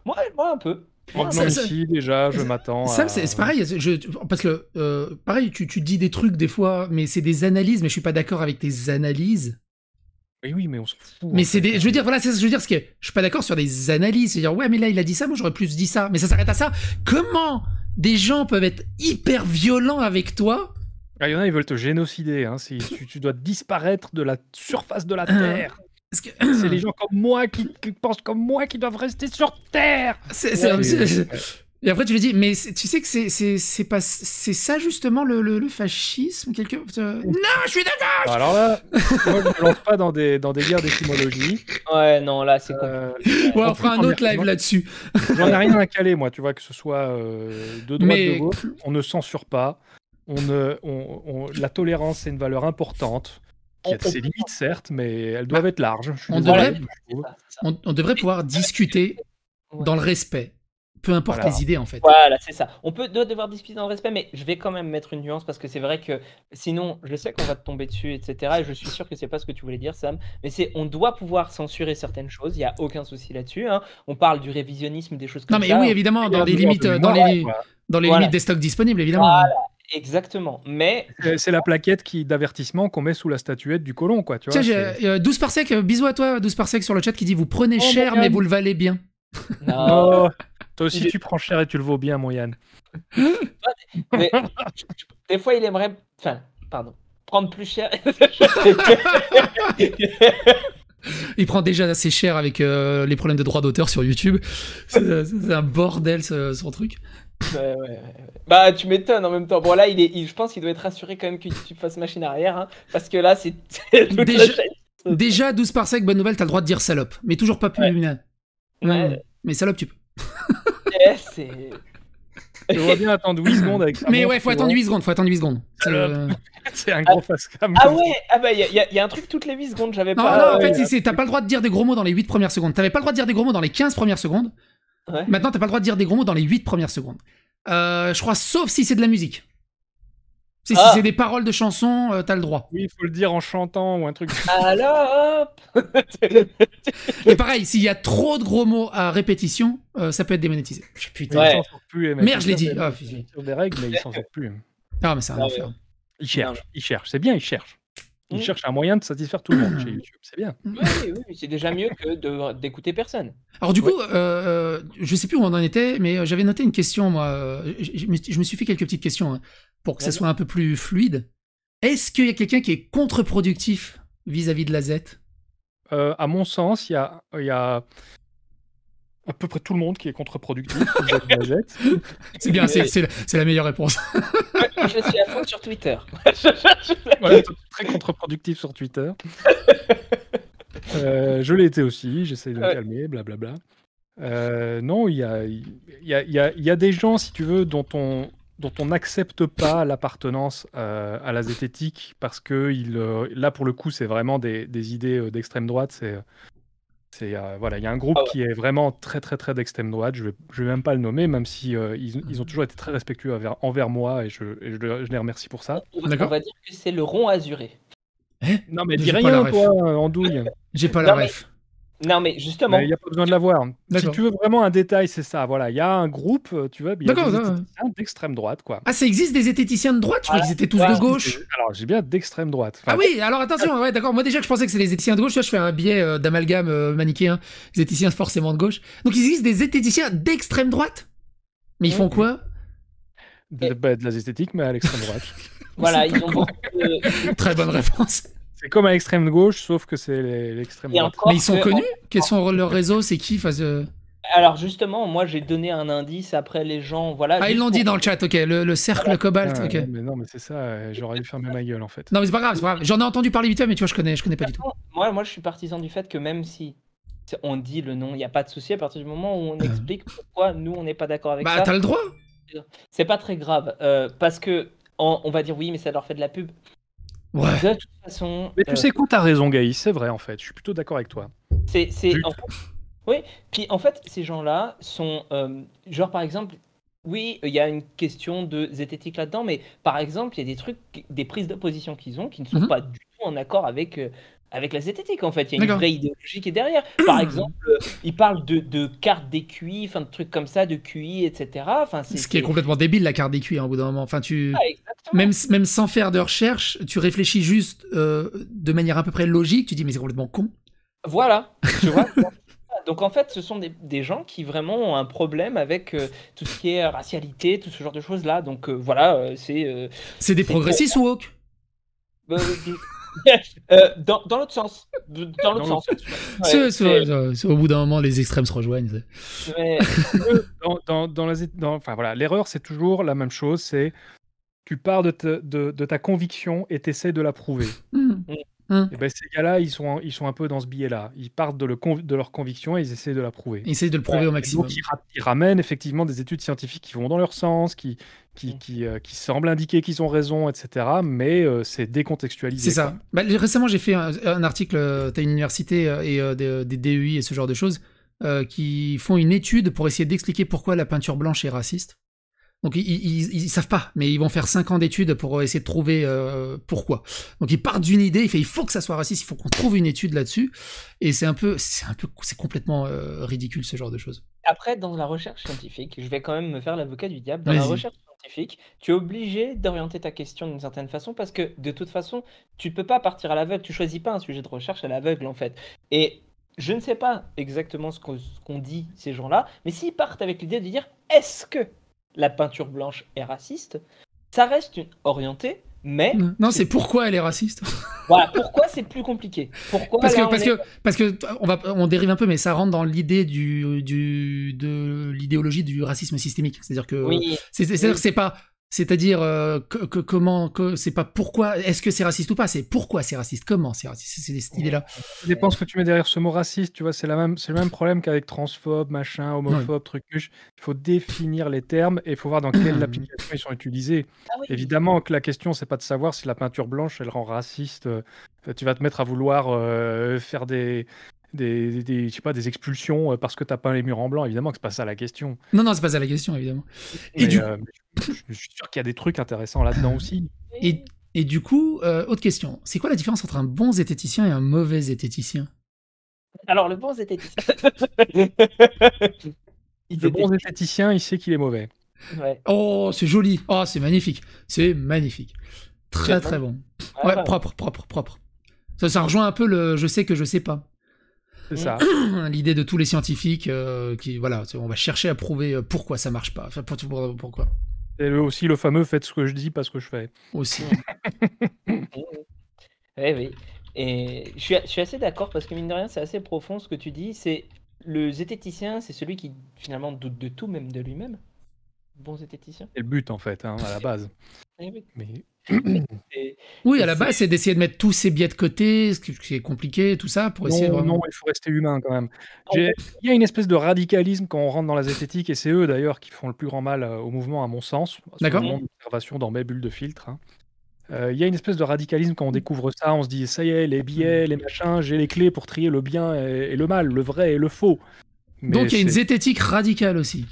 moi, moi, un peu. Moi, ah, aussi, déjà, je m'attends. Sam, c'est pareil, parce que pareil, tu, tu dis des trucs des fois, mais c'est des analyses, mais je suis pas d'accord avec tes analyses. Oui, eh oui, mais on se fout. Mais c'est Je veux dire, voilà, je veux dire, ce que je suis pas d'accord sur des analyses. C'est-à-dire, ouais, mais là, il a dit ça, moi, j'aurais plus dit ça. Mais ça s'arrête à ça. Comment des gens peuvent être hyper violents avec toi. Ah, il y en a, ils veulent te génocider. Hein, tu, dois disparaître de la surface de la euh, Terre. C'est les gens comme moi qui, pensent comme moi qui doivent rester sur Terre. C'est Et après, tu lui dis, mais tu sais que c'est pas c'est ça justement le, le, fascisme euh, Non, je suis d'accord. Alors là, moi je me lance pas dans des dans des guerres d'étymologie. Ouais, non, là c'est euh... on fera un autre live là-dessus. J'en ai rien à caler, moi. Tu vois que ce soit euh, de droite ou de gauche, on ne censure pas. On la tolérance est une valeur importante. Qui a ses limites certes, mais elles doivent bah, être larges. on devrait, on devrait pouvoir discuter dans le respect peu importe les idées en fait. Voilà, c'est ça. On peut devoir discuter dans le respect, mais je vais quand même mettre une nuance parce que c'est vrai que sinon, je sais qu'on va te tomber dessus, etc. Et je suis sûr que c'est pas ce que tu voulais dire, Sam. Mais c'est, on doit pouvoir censurer certaines choses. Il y a aucun souci là-dessus. Hein. On parle du révisionnisme, des choses comme ça. Non, mais oui, évidemment, dans les limites, dans les, limites des stocks disponibles, évidemment. Exactement, mais... C'est la plaquette d'avertissement qu'on met sous la statuette du colon, quoi. Tu vois, Tiens, par 12 bisous à toi, 12 par sec, sur le chat qui dit « Vous prenez oh, cher, mais vous le valez bien ». Non, Toi aussi, tu prends cher et tu le vaux bien, mon Yann. des fois, il aimerait. Enfin, pardon. Prendre plus cher. il prend déjà assez cher avec euh, les problèmes de droits d'auteur sur YouTube. C'est un bordel, ce, son truc. Bah, tu m'étonnes en même temps. Bon, là, il est, je pense qu'il doit être rassuré quand même que tu fasses machine arrière. Hein, parce que là, c'est. déjà, 12 par 5 bonne nouvelle, t'as le droit de dire salope. Mais toujours pas plus. Ouais. Mais salope, tu peux. Eh, c'est. Je vois bien attendre 8 secondes avec ça. Mais ouais, faut attendre 8 secondes, faut attendre 8 secondes. Euh, c'est un gros ah, Ah ouais, ah bah il y, a un truc toutes les 8 secondes, j'avais pas. Non, en fait, euh, t'as pas le droit de dire des gros mots dans les 8 premières secondes. T'avais pas le droit de dire des gros mots dans les 15 premières secondes. Ouais. Maintenant, t'as pas le droit de dire des gros mots dans les 8 premières secondes. Euh, je crois, sauf si c'est de la musique. Si, ah. c'est des paroles de chansons, euh, t'as le droit. Oui, il faut le dire en chantant ou un truc. Alors Et pareil, s'il y a trop de gros mots à répétition, euh, ça peut être démonétisé. Putain, ouais. il plus. Merde, je l'ai dit. Des, ah, des règles, mais ils s'en sortent plus. Ah, mais c'est un ah, enfer. Il cherche, C'est bien, ils cherchent. Il mm. cherchent cherche un moyen de satisfaire tout le monde chez mm. YouTube, c'est bien. Mm. Oui, oui, c'est déjà mieux que d'écouter personne. Alors du coup, euh, euh, je sais plus où on en était, mais j'avais noté une question, moi. Je, me suis fait quelques petites questions. Hein pour que ça soit un peu plus fluide. Est-ce qu'il y a quelqu'un qui est contre-productif vis-à-vis de la Z euh, À mon sens, il y a, à peu près tout le monde qui est contre-productif. c'est bien, c'est, c'est, la, c'est la, meilleure réponse. je suis à fond sur Twitter. voilà, très contre-productif sur Twitter. Euh, je l'ai été aussi, j'essaie de me calmer, blablabla. Euh, non, il y a, y, a, y a, des gens, si tu veux, dont on, dont on n'accepte pas l'appartenance euh, à la zététique parce que il, euh, là, pour le coup, c'est vraiment des, idées euh, d'extrême droite. C'est, c'est voilà, il y a un groupe ah qui est vraiment très, très, très d'extrême droite. Je vais, vais même pas le nommer, même si ils, mmh. ils, ont toujours été très respectueux envers, envers moi et, je, je, les remercie pour ça. On va, on va dire que c'est le rond azuré. Eh non mais dis rien toi, Andouille. J'ai pas la ref. Non, mais justement. Il n'y a pas besoin de l'avoir. Si tu veux vraiment un détail, c'est ça. Voilà, il y a un groupe, euh, tu vois, bien d'extrême droite, quoi. Ah, ça existe des esthéticiens de droite Je crois qu'ils étaient tous de gauche. Alors, j'ai bien d'extrême droite. ah oui, alors attention, ouais, d'accord. Moi, déjà, je pensais que c'était les esthéticiens de gauche. vois, je fais un biais euh, d'amalgame euh, manichéen. Les esthéticiens, forcément de gauche. Donc, il existe des esthéticiens d'extrême droite Mais ils font quoi de, bah, la zététique mais à l'extrême droite. voilà, ils ont Très bonne réponse. C'est comme à l'extrême gauche, sauf que c'est l'extrême droite. Mais ils sont connus Quels sont leurs réseaux C'est qui euh alors justement, moi j'ai donné un indice, après les gens, voilà. Ah, ils l'ont dit dans le chat, ok, le, cercle cobalt, ok. Mais non, mais c'est ça, euh, j'aurais dû fermer ma gueule en fait. Non, mais c'est pas grave, grave. J'en ai entendu parler vite fait, mais tu vois, je connais, je connais pas du tout. Moi, moi je suis partisan du fait que même si on dit le nom, il n'y a pas de souci à partir du moment où on ah. explique pourquoi nous on n'est pas d'accord avec bah, ça. Bah, t'as le droit C'est pas très grave, euh, parce que on va dire oui, mais ça leur fait de la pub. De Mais tu euh, sais quoi, t'as raison, Gaïs, c'est vrai en fait, je suis plutôt d'accord avec toi. C'est. Oui, puis en fait, ces gens-là sont. Euh, genre par exemple, oui, il y a une question de zététique là-dedans, mais par exemple, il y a des trucs, des prises d'opposition qu'ils ont qui ne sont mhm. pas du tout en accord avec euh, avec la zététique en fait. Il y a une vraie idéologie qui est derrière. Par exemple, euh, il parle de, de carte des QI, enfin de trucs comme ça, de QI, etc. Enfin, c'est, Ce qui est... complètement débile la carte des QI hein, au bout d'un moment. Enfin, tu... Ah, même, même sans faire de recherche, tu réfléchis juste euh, de manière à peu près logique, tu dis mais c'est complètement con. Voilà, Donc en fait, ce sont des, gens qui vraiment ont un problème avec euh, tout ce qui est racialité, tout ce genre de choses là. Donc voilà, c'est. c'est des progressistes ou woke Euh, dans, l'autre sens. l'autre au bout d'un moment, les extrêmes se rejoignent. dans, enfin, voilà, l'erreur, c'est toujours la même chose. C'est tu pars de, ta conviction et tu essaies de la prouver. Hmm. Hmm. Hein. Et ben, ces gars-là, ils sont, ils sont un peu dans ce biais là Ils partent de, le de, leur conviction et ils essaient de la prouver. Ils essaient de le prouver au maximum. ils, ramènent effectivement des études scientifiques qui vont dans leur sens, qui, qui, qui, euh, qui semblent indiquer qu'ils ont raison, etc. Mais euh, c'est décontextualisé. C'est ça. Bah, récemment, j'ai fait un, article. à euh, as une université et des, des, et ce genre de choses qui font une étude pour essayer d'expliquer pourquoi la peinture blanche est raciste. Donc ils, ils, savent pas, mais ils vont faire 5 ans d'études pour euh, essayer de trouver euh, pourquoi. Donc ils partent d'une idée, il fait il faut que ça soit raciste, il faut qu'on trouve une étude là-dessus, et c'est un peu, c'est un peu, c'est complètement euh, ridicule ce genre de choses. Après, dans la recherche scientifique, je vais quand même me faire l'avocat du diable. Dans la recherche scientifique, tu es obligé d'orienter ta question d'une certaine façon parce que de toute façon, tu ne peux pas partir à l'aveugle. Tu choisis pas un sujet de recherche à l'aveugle en fait. Et je ne sais pas exactement ce qu'on dit ces gens-là, mais s'ils partent avec l'idée de dire est-ce que la peinture blanche est raciste, ça reste orienté, mais non, c'est pourquoi elle est raciste. voilà, pourquoi c'est plus compliqué. Pourquoi parce que parce, que parce que on va on dérive un peu, mais ça rentre dans l'idée du, de l'idéologie du racisme systémique. C'est-à-dire que oui. c'est c'est pas c'est-à-dire euh, que, comment que c'est pas pourquoi est-ce que c'est raciste ou pas c'est pourquoi c'est raciste comment c'est raciste c'est cette idée là. Ça dépend ce que tu mets derrière ce mot raciste tu vois c'est la même c'est le même problème qu'avec transphobe machin homophobe trucuche, Il faut définir les termes et il faut voir dans quelle application ils sont utilisés. Ah Évidemment que la question c'est pas de savoir si la peinture blanche elle rend raciste. Euh, tu vas te mettre à vouloir euh, faire des des, sais pas, des expulsions euh, parce que t'as peint les murs en blanc. Évidemment que c'est pas ça la question. Non, non, c'est pas ça la question, évidemment. Et du... Euh, je, suis sûr qu'il y a des trucs intéressants là-dedans aussi. Et, et, du coup, euh, autre question. C'est quoi la différence entre un bon zététicien et un mauvais zététicien Alors, le bon zététicien... le bon zététicien, il sait qu'il est mauvais. Oh, c'est joli. Oh, c'est magnifique. C'est magnifique. Très, très bon. Ah, ouais, propre, propre, propre. Ça, ça rejoint un peu le je sais que je sais pas c'est ça. L'idée de tous les scientifiques euh, qui, voilà, on va chercher à prouver euh, pourquoi ça marche pas. Enfin, pour, pourquoi. C'est aussi le fameux faites ce que je dis, pas ce que je fais. Aussi. oui, oui. Et je suis, assez d'accord parce que, mine de rien, c'est assez profond ce que tu dis. C'est le zététicien, c'est celui qui finalement doute de tout, même de lui-même. Bon zététicien. C'est le but en fait, hein, à la base. Eh Mais oui, à la base, c'est d'essayer de mettre tous ces biais de côté, ce qui est compliqué, tout ça, pour essayer non, non, il faut rester humain quand même. Il y a une espèce de radicalisme quand on rentre dans la zététique, et c'est eux d'ailleurs qui font le plus grand mal euh, au mouvement, à mon sens. D'accord. Observation dans mes bulles de filtre. Hein. Euh, il y a une espèce de radicalisme quand on découvre ça, on se dit ça y est, les biais, les machins, j'ai les clés pour trier le bien et, le mal, le vrai et le faux. Donc il y a une zététique radicale aussi.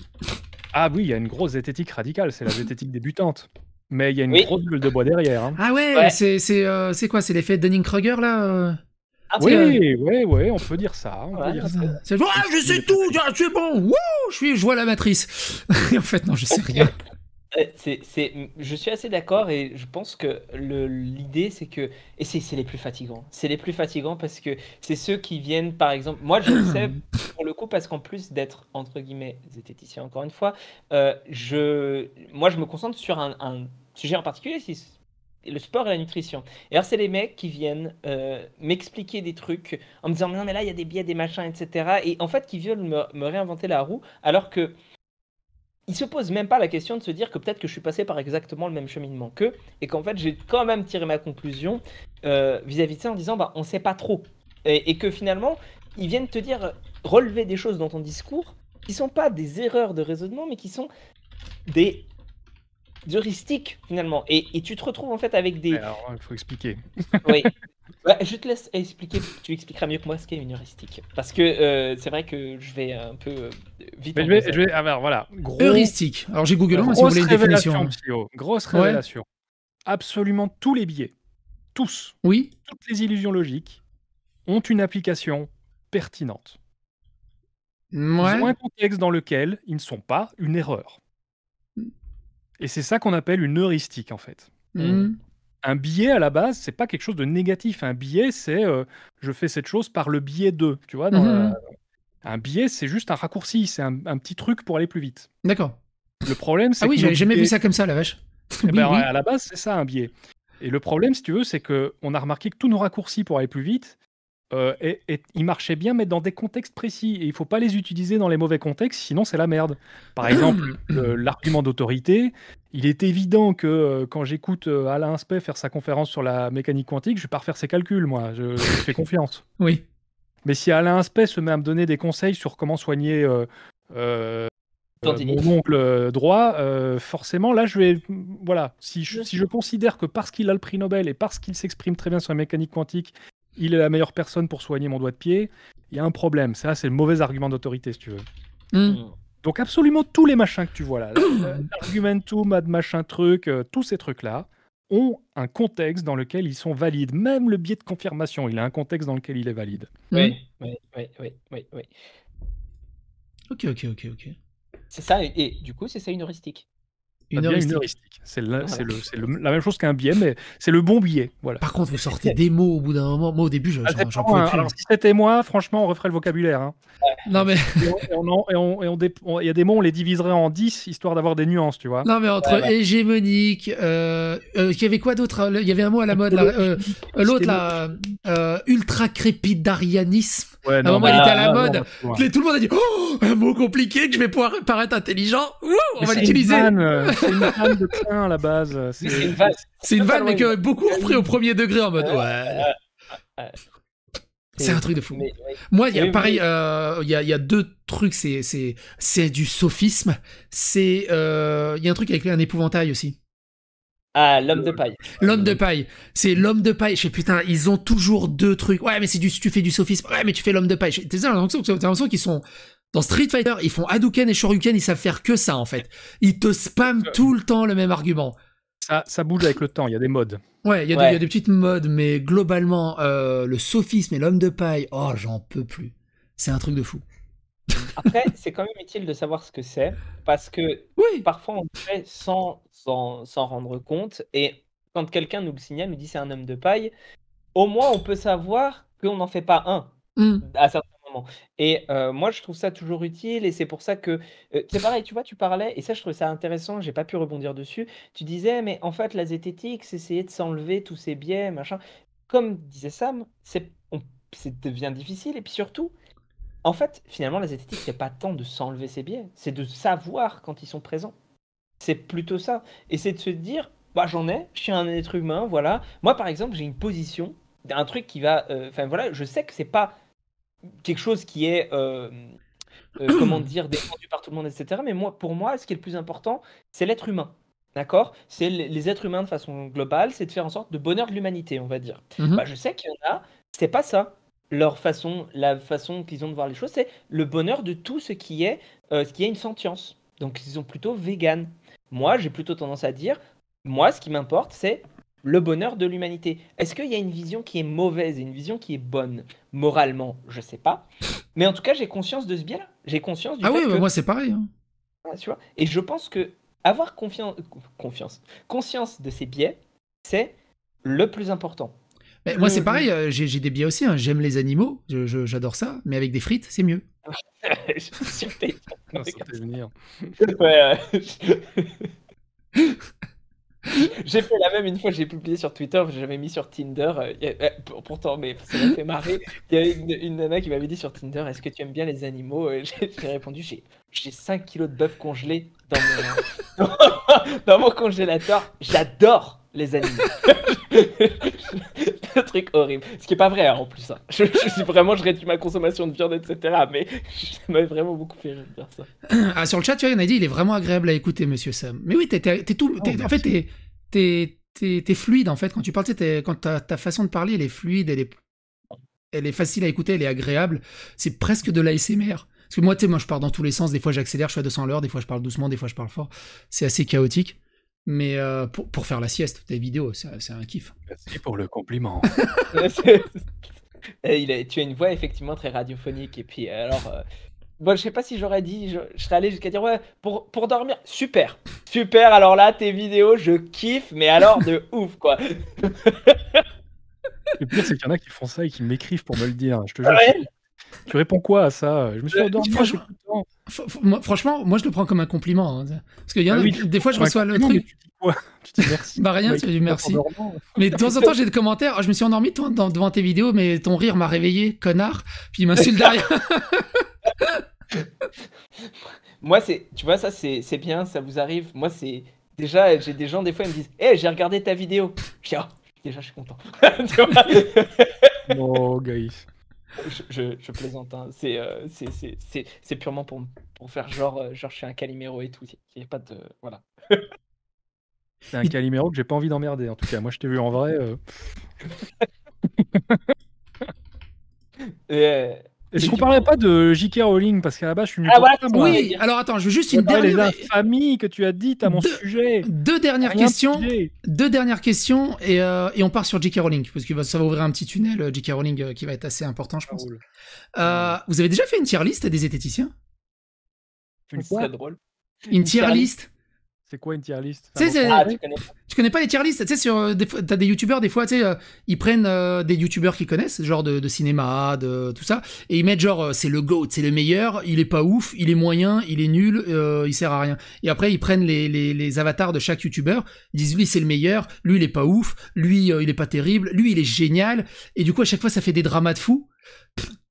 Ah oui, il y a une grosse zététique radicale, c'est la zététique débutante mais il y a une grosse bulle de bois derrière. Hein. Ah ouais, euh, c'est quoi C'est l'effet Dunning-Kruger là euh? ah, oui, oui, oui, on peut dire ça. Ah, je sais tout, c'est bon, je, suis, je vois la matrice. en fait, non, je sais rien. Euh, c'est, je suis assez d'accord et je pense que l'idée c'est que et c'est, les plus fatigants. C'est les plus fatigants parce que c'est ceux qui viennent par exemple. Moi je le sais pour le coup parce qu'en plus d'être entre guillemets zététicien encore une fois, euh, je moi je me concentre sur un, sujet en particulier c'est le sport et la nutrition. Et alors, c'est les mecs qui viennent euh, m'expliquer des trucs en me disant, non, mais là, il y a des biais, des machins, etc. Et en fait, qui veulent me réinventer la roue, alors que il se pose même pas la question de se dire que peut-être que je suis passé par exactement le même cheminement qu'eux et qu'en fait j'ai quand même tiré ma conclusion euh, vis-à-vis de ça en disant bah on sait pas trop et, que finalement ils viennent te dire relever des choses dans ton discours qui sont pas des erreurs de raisonnement mais qui sont des heuristiques finalement et, et tu te retrouves en fait avec des alors il faut expliquer oui Bah, je te laisse expliquer, tu expliqueras mieux que moi ce qu'est une heuristique. Parce que euh, c'est vrai que je vais un peu euh, vite. je vais, alors ah, ben, voilà. heuristique. Alors j'ai Google, si vous voulez une définition. grosse révélation. Absolument tous les biais tous, oui. toutes les illusions logiques, ont une application pertinente. Ouais. Ils un contexte dans lequel ils ne sont pas une erreur. Et c'est ça qu'on appelle une heuristique en fait. Hmm un billet à la base, c'est pas quelque chose de négatif. Un billet, c'est euh, je fais cette chose par le biais de, tu vois. Mhm. Un billet, c'est juste un raccourci, c'est un, petit truc pour aller plus vite. D'accord. Le problème, c'est ah oui, j'ai jamais vu ça comme ça, la vache. Eh ben, à la base, c'est ça un biais. Et le problème, si tu veux, c'est que on a remarqué que tous nos raccourcis pour aller plus vite, euh, et, ils marchaient bien, mais dans des contextes précis. Et il faut pas les utiliser dans les mauvais contextes, sinon c'est la merde. Par exemple, l'argument d'autorité, il est évident que euh, quand j'écoute euh, Alain Aspect faire sa conférence sur la mécanique quantique, je vais pas refaire ses calculs, moi. Je, fais confiance. Oui. Mais si Alain Aspect se met à me donner des conseils sur comment soigner mon oncle droit, forcément, là, je vais. Voilà. si je considère que parce qu'il a le prix Nobel et parce qu'il s'exprime très bien sur la mécanique quantique, il est la meilleure personne pour soigner mon doigt de pied, il y a un problème. Ça, c'est le mauvais argument d'autorité, si tu veux. Mm. Donc absolument tous les machins que tu vois là, argumentum, ad machin truc, euh, tous ces trucs-là, ont un contexte dans lequel ils sont valides. Même le biais de confirmation, il a un contexte dans lequel il est valide. Oui, oui, oui, oui, oui. Ok, ok, ok, ok. C'est ça, et du coup, c'est ça une heuristique. C'est la même chose qu'un biais mais c'est le bon biais Voilà. Par contre, vous sortez des mots au bout d'un moment. Moi, au début, j'en ah, pouvais hein. plus. si c'était moi, franchement, on referait le vocabulaire. Hein. Non, mais. Il y a des mots, on les diviserait en 10, histoire d'avoir des nuances, tu vois. Non, mais entre hégémonique, euh, euh, il y avait quoi d'autre hein, Il y avait un mot à la mode, euh, l'autre, là, ultra crépidarianisme. non, à un moment, il bah, était à la mode. Tout le monde a dit Oh, un mot compliqué que je vais pouvoir paraître intelligent. on va l'utiliser. C'est une vanne de plein à la base. C'est une vanne. C'est une vanne, mais que beaucoup ont pris au premier degré en mode Ouais. C'est un truc de fou. moi il Moi, y a, pareil, euh, il y, a, deux trucs, c'est du sophisme. C'est euh, Il y a un truc avec un épouvantail aussi. Ah, l'homme de euh, paille. L'homme de paille. C'est l'homme de paille. Je sais, putain, ils ont toujours deux trucs. Ouais, mais c'est du, tu fais du sophisme. Ouais, mais tu fais l'homme de paille. T'as l'impression qu'ils sont. Dans Street Fighter, ils font Hadouken et Shoryuken, ils savent faire que ça en fait. Ils te spamment tout le temps le même argument. Ça, bouge avec le temps, il y a des modes. Ouais, il y, a des petites modes, mais globalement, euh, le sophisme et l'homme de paille, oh, j'en peux plus. C'est un truc de fou. Après, c'est quand même utile de savoir ce que c'est, parce que parfois on le fait sans s'en rendre compte, et quand quelqu'un nous le signale, nous dit c'est un homme de paille, au moins on peut savoir qu'on n'en fait pas un. Hmm. À et moi, je trouve ça toujours utile et c'est pour ça que c'est pareil, tu vois, tu parlais et ça, je trouvais ça intéressant. J'ai pas pu rebondir dessus. Tu disais, mais en fait, la zététique, c'est essayer de s'enlever tous ces biais, machin. Comme disait Sam, c'est devient difficile et puis surtout. En fait, finalement, la zététique, c'est pas tant de s'enlever ses biais, c'est de savoir quand ils sont présents. C'est plutôt ça. Et c'est de se dire, bah, j'en ai, je suis un être humain, voilà. Moi, par exemple, j'ai une position, un truc qui va. Enfin, voilà, je sais que c'est pas quelque chose qui est, euh, euh, comment dire, défendu par tout le monde, etc. Mais moi, pour moi, ce qui est le plus important, c'est l'être humain. D'accord C'est les êtres humains de façon globale, c'est de faire en sorte de bonheur de l'humanité, on va dire. Mhm. Bah, je sais qu'il y en a, c'est pas ça. Leur façon, la façon qu'ils ont de voir les choses, c'est le bonheur de tout ce qui est, euh, ce qui est une sentience. Donc, ils sont plutôt véganes. Moi, j'ai plutôt tendance à dire, moi, ce qui m'importe, c'est le bonheur de l'humanité. Est-ce qu'il y a une vision qui est mauvaise et une vision qui est bonne Moralement, je sais pas. Mais en tout cas, j'ai conscience de ce biais-là. J'ai conscience du Ah oui, moi c'est pareil. Hein. Ah, et je pense que avoir confiance, conscience de ces biais, c'est le plus important. mais moi c'est pareil, euh, j'ai des biais aussi. Hein. J'aime les animaux, j'adore ça, mais avec des frites, c'est mieux. je suis venir. j'ai fait la même une fois, j'ai publié sur Twitter, j'avais mis sur Tinder, euh, euh, pourtant, mais ça m'a fait marrer. Il y a une, nana qui m'avait dit sur Tinder Est-ce que tu aimes bien les animaux J'ai répondu J'ai 5 kilos de bœuf congelé dans mon congélateur, j'adore les animaux. un truc horrible. Ce qui est pas vrai hein, en plus. Hein. Je, suis vraiment, je réduis ma consommation de viande, etc. Mais ça m'a vraiment beaucoup fait rire ça. Ah, sur le chat, tu vois, il y en a dit il est vraiment agréable à écouter, monsieur Sam. Mais oui, t'es tout. Oh, en fait, t'es fluide en fait. Quand tu parles, quand ta, façon de parler, elle est fluide, elle est, elle est facile à écouter, elle est agréable. C'est presque de l'ASMR. Parce que moi, tu sais, moi, je parle dans tous les sens. Des fois, j'accélère, je suis à 200 l'heure. Des fois, je parle doucement. Des fois, je parle fort. C'est assez chaotique mais euh, pour, pour, faire la sieste tes vidéos, c'est un kiff. Merci pour le compliment. Eh, il tu as une voix effectivement très radiophonique. Et puis euh, alors, euh, bon, je sais pas si j'aurais dit, je, serais allé jusqu'à dire ouais pour, pour dormir, super, super. Alors là, tes vidéos, je kiffe, mais alors de ouf quoi. Le pire, c'est qu'il y en a qui font ça et qui m'écrivent pour me le dire. Hein, je te jure, tu réponds quoi à ça Je me suis euh, endormi. Franchement, moi, je le prends comme un compliment. Hein. Parce que y ah des fois, je reçois le truc. Tu dis merci. bah rien, bah, tu tu dis merci. Hein. Mais de temps en temps, j'ai des commentaires. je me suis endormi devant tes vidéos, mais ton rire m'a réveillé, connard. Puis il m'insulte derrière. moi, c'est, tu vois, ça, c'est bien, ça vous arrive. Moi, c'est. Déjà, j'ai des gens, des fois, ils me disent Hé, eh, j'ai regardé ta vidéo. Je ah, déjà, je suis content. oh, Gaïs je, plaisante, hein. euh, c'est, purement pour, faire genre, euh, genre je suis un Calimero et tout. Il n'y a pas de. Voilà. C'est un Calimero que j'ai pas envie d'emmerder en tout cas. Moi je t'ai vu en vrai. Euh, et, je ce qu'on pas de J.K. Rowling Parce qu'à la base, je suis Ah, voilà, oui, alors attends, je veux juste une dernière. famille que tu as dit à mon deux, sujet. Deux dernières questions. deux dernières questions et, euh, et on part sur J.K. Rowling, parce que bah, ça va ouvrir un petit tunnel, euh, J.K. Rowling, euh, qui va être assez important, je pense. vous avez déjà fait une tier liste des zététiciens Une drôle. une tier liste c'est quoi une tier list ah, tu, connais. pas les tier Tu sais, sur, euh, des, t'as des youtubeurs, des fois, tu sais, euh, ils prennent euh, des youtubeurs qu'ils connaissent, genre de, cinéma, de tout ça, et ils mettent genre, c'est le GOAT, c'est le meilleur, il est pas ouf, il est moyen, il est nul, il sert à rien. Et après, ils prennent les, les, les avatars de chaque youtubeur, disent, lui, c'est le meilleur, lui, il est pas ouf, lui, il est pas terrible, lui, il est génial, et du coup, à chaque fois, ça fait des dramas de fou.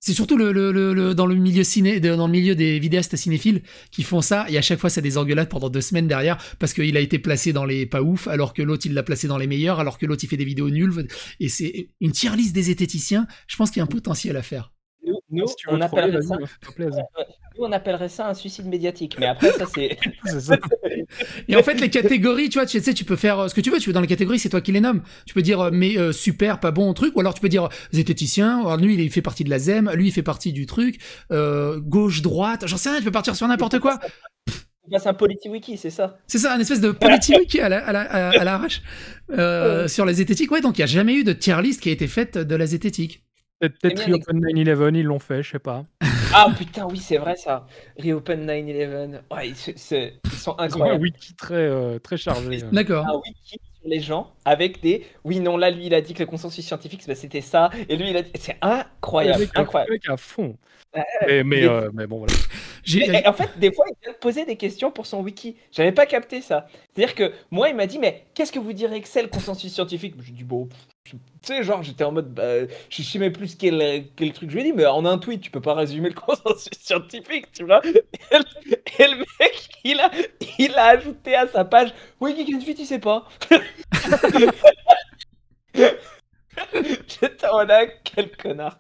C'est surtout le, dans, le milieu ciné, dans le milieu des vidéastes cinéphiles qui font ça, et à chaque fois ça des engueulades pendant deux semaines derrière, parce qu'il a été placé dans les pas ouf, alors que l'autre il l'a placé dans les meilleurs, alors que l'autre il fait des vidéos nulles, et c'est une tier liste des zététiciens. je pense qu'il y a un potentiel à faire on appellerait ça un suicide médiatique, mais après, ça, c'est. et en fait, les catégories, tu vois, tu sais, tu peux faire euh, ce que tu veux. Tu veux dans les catégories, c'est toi qui les nommes. Tu peux dire, euh, mais euh, super, pas bon truc, ou alors tu peux dire zététicien. lui, il fait partie de la ZEM, lui, il fait partie du truc gauche, droite. J'en sais rien. Tu peux partir sur n'importe quoi. C'est un politi-wiki, c'est ça C'est ça, un espèce de politi à l'arrache la, sur les zététique. Ouais, donc il n'y a jamais eu de tier list qui a été faite de la zététique. Peut-être Open 9 ils l'ont fait, je sais pas. Ah putain, oui, c'est vrai ça. Reopen 9-11. Ouais, ils, sont incroyables. un wiki très, euh, très chargé. D'accord. Un wiki sur les gens avec des oui non là lui il a dit que le consensus scientifique bah, c'était ça et lui il a dit c'est incroyable incroyable à fond bah, mais, euh, mais, bon voilà eh, en fait des fois il vient de poser des questions pour son wiki j'avais pas capté ça c'est à dire que moi il m'a dit mais qu'est-ce que vous direz que c'est le consensus scientifique je dit « bon tu sais genre j'étais en mode bah, je je sais même plus quel, le truc je lui ai dit mais en un tweet tu peux pas résumer le consensus scientifique tu vois et le, mec il a ajouté à sa page wiki qu'une tu sais pas J'étais en quel connard.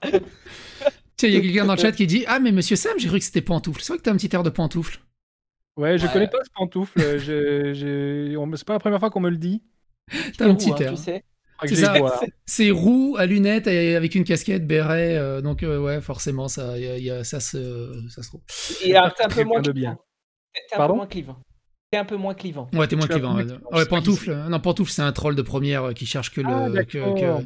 Tiens, il y a quelqu'un dans le chat qui dit Ah, mais monsieur Sam, j'ai cru que c'était pantoufle. C'est vrai que t'as un petit air de pantoufle. Ouais, je connais pas ce pantoufle. C'est pas la première fois qu'on me le dit. T'as un petit hein, air. Ah, c'est roux à lunettes et avec une casquette, béret. Euh, donc, euh, ouais, forcément, ça, y a, se, trouve. Et un peu moins de bien. T'es un peu moins clivant un peu moins clivant. Ouais, t'es moins clivant. Ouais. pantoufle, non, pantoufle, c'est un troll de première euh, qui cherche que ah, le. que,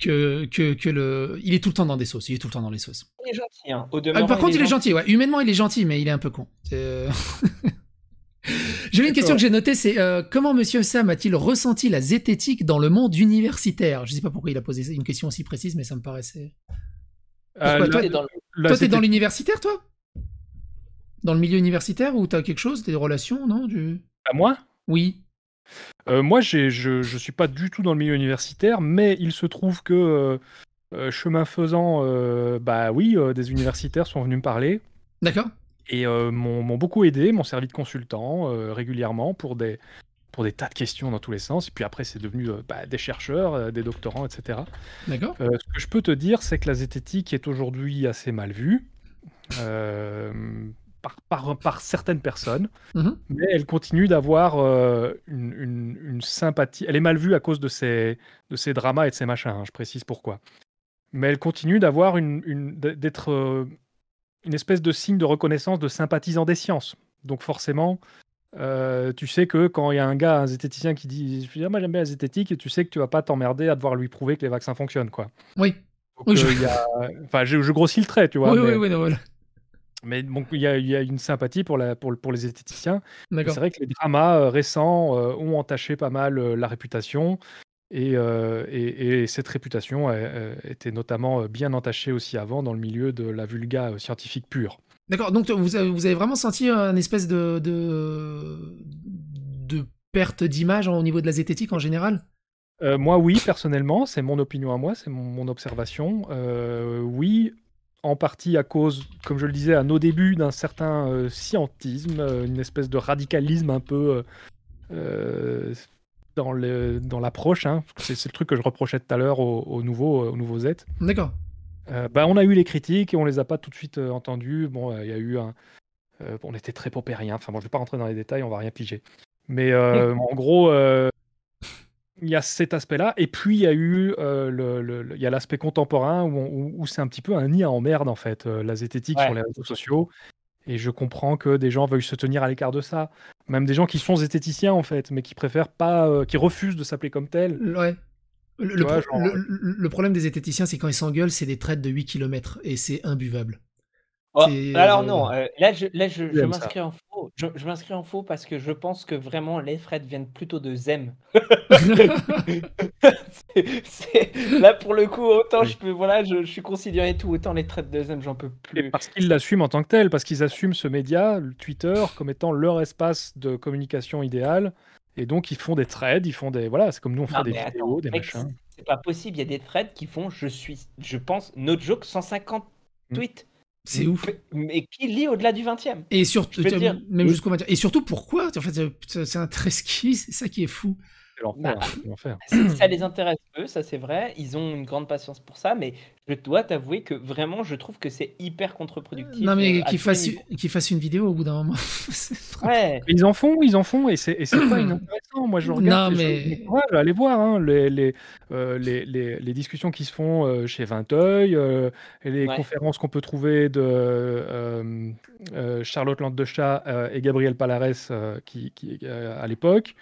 que, que, que, le. Il est tout le temps dans des sauces. Il est tout le temps dans les sauces. Il est gentil. Hein. Au ah, par contre, il est, gentil. Ouais. Humainement, il est gentil, mais il est un peu con. Euh, j'ai une question que j'ai notée, c'est euh, comment Monsieur Sam a-t-il ressenti la zététique dans le monde universitaire Je ne sais pas pourquoi il a posé une question aussi précise, mais ça me paraissait. toi, t'es dans l'universitaire, toi dans le milieu universitaire ou t'as quelque chose, des relations, non du... À moi Oui. Euh, moi, je ne suis pas du tout dans le milieu universitaire, mais il se trouve que, euh, euh, chemin faisant, euh, bah oui, des universitaires sont venus me parler. D'accord. Et m'ont beaucoup aidé, m'ont servi de consultant régulièrement pour des, pour des tas de questions dans tous les sens. Et puis après, c'est devenu bah, des chercheurs, des doctorants, etc. D'accord. ce que je peux te dire, c'est que la zététique est aujourd'hui assez mal vue par, certaines personnes, mhm. mais elle continue d'avoir euh, une, sympathie. Elle est mal vue à cause de ses, de ses dramas et de ses machins, hein, je précise pourquoi. Mais elle continue d'avoir une, d'être euh, une espèce de signe de reconnaissance de sympathisant des sciences. Donc forcément, euh, tu sais que quand il y a un gars, un zététicien qui dit Moi j'aime bien la zététique, tu sais que tu vas pas t'emmerder à devoir lui prouver que les vaccins fonctionnent. quoi. Oui. Enfin, je, grossis le trait, tu vois. Oui, oui, oui, mais bon, il y, a une sympathie pour, la, pour, les esthéticiens. C'est vrai que les dramas euh, récents euh, ont entaché pas mal euh, la réputation. Et, et, cette réputation était notamment bien entachée aussi avant dans le milieu de la vulga scientifique pure. D'accord, donc vous avez, vraiment senti une espèce de, de, perte d'image au niveau de la zététique en général Moi oui, personnellement, c'est mon opinion à moi, c'est mon, observation. oui, en partie à cause, comme je le disais à nos débuts, d'un certain euh, scientisme, euh, une espèce de radicalisme un peu euh, dans l'approche. Dans hein. C'est le truc que je reprochais tout à l'heure aux, nouveaux, nouveaux Z. D'accord. bah, on a eu les critiques et on les a pas tout de suite entendues. Bon, il y a eu un. on était très paupérien. Enfin, bon, je vais pas rentrer dans les détails, on va rien piger. Mais en gros, il y a cet aspect-là, et puis il y a eu euh, le, il y a l'aspect contemporain où, c'est un petit peu un nid en merde, en fait, euh, la zététique sur les réseaux sociaux. Et je comprends que des gens veulent se tenir à l'écart de ça, même des gens qui sont zététiciens en fait, mais qui préfèrent pas, euh, qui refusent de s'appeler comme tel. Ouais. Le, problème des zététiciens, c'est quand ils s'engueulent, c'est des traites de 8 km et c'est imbuvable. Oh, alors non, là je, là, je m'inscris en je, m'inscris en faux parce que je pense que vraiment les threads viennent plutôt de Zem. Là pour le coup, autant je peux, voilà, je, suis considéré tout, autant les threads de Zem, j'en peux plus. parce qu'ils l'assument en tant que tel, parce qu'ils assument ce média, le Twitter, comme étant leur espace de communication idéal. Et donc, ils font des trades, ils font des. Voilà, c'est comme nous, on fait des vidéos, des machins. C'est pas possible, il y a des threads qui font, je suis, je pense, no joke, 150 tweets. C'est ouf. Mais qui lit au-delà du 20e Et surtout, même jusqu'au Et surtout, pourquoi En fait, c'est un tresquis, c'est ça qui est fou. Bah, hein, ça les intéresse eux, ça c'est vrai. Ils ont une grande patience pour ça, mais je dois t'avouer que vraiment, je trouve que c'est hyper contre-productif. Non, mais qu'ils fassent une... vidéo au bout d'un moment. Ils en font, ils en font, et c'est pas inintéressant. Moi, je regarde. Non, mais... allez voir hein, euh, les, les, les, discussions qui se font euh, chez Vinteuil, les conférences qu'on peut trouver de euh, Charlotte Lande de Chat et Gabriel Palares qui, qui à l'époque.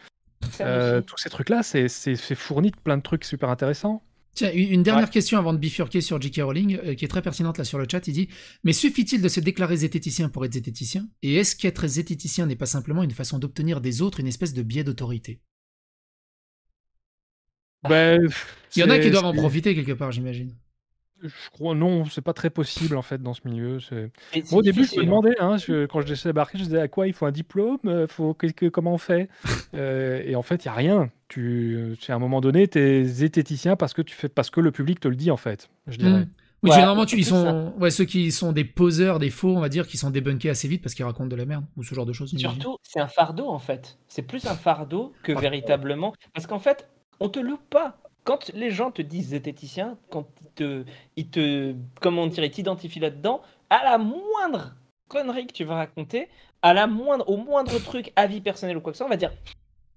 Euh, tous ces trucs-là, c'est fourni de plein de trucs super intéressants. Tiens, une dernière question avant de bifurquer sur J.K. Rowling, euh, qui est très pertinente là sur le chat. Il dit Mais suffit-il de se déclarer zététicien pour être zététicien Et est-ce qu'être zététicien n'est pas simplement une façon d'obtenir des autres une espèce de biais d'autorité ben, Il y en a qui doivent en profiter quelque part, j'imagine. Je crois non, c'est pas très possible en fait dans ce milieu. au début, je me demandais, hein, je, quand je débarqué, je disais à quoi il faut un diplôme, euh, faut comment on fait euh, Et en fait, il y a rien. Tu, euh, à un moment donné, tu es zététicien parce que tu fais, parce que le public te le dit en fait. Je hmm. dirais. Oui, généralement, tu, ils sont, ouais, ceux qui sont des poseurs, des faux, on va dire, qui sont débunkés assez vite parce qu'ils racontent de la merde ou ce genre de choses. Surtout, c'est un fardeau en fait. C'est plus un fardeau que véritablement, parce qu'en fait, on te loue pas quand les gens te disent zététicien, quand te, il te, comment dire, il t'identifie là-dedans. À la moindre connerie que tu vas raconter, à la moindre, au moindre truc, avis personnel ou quoi que ce soit, on va dire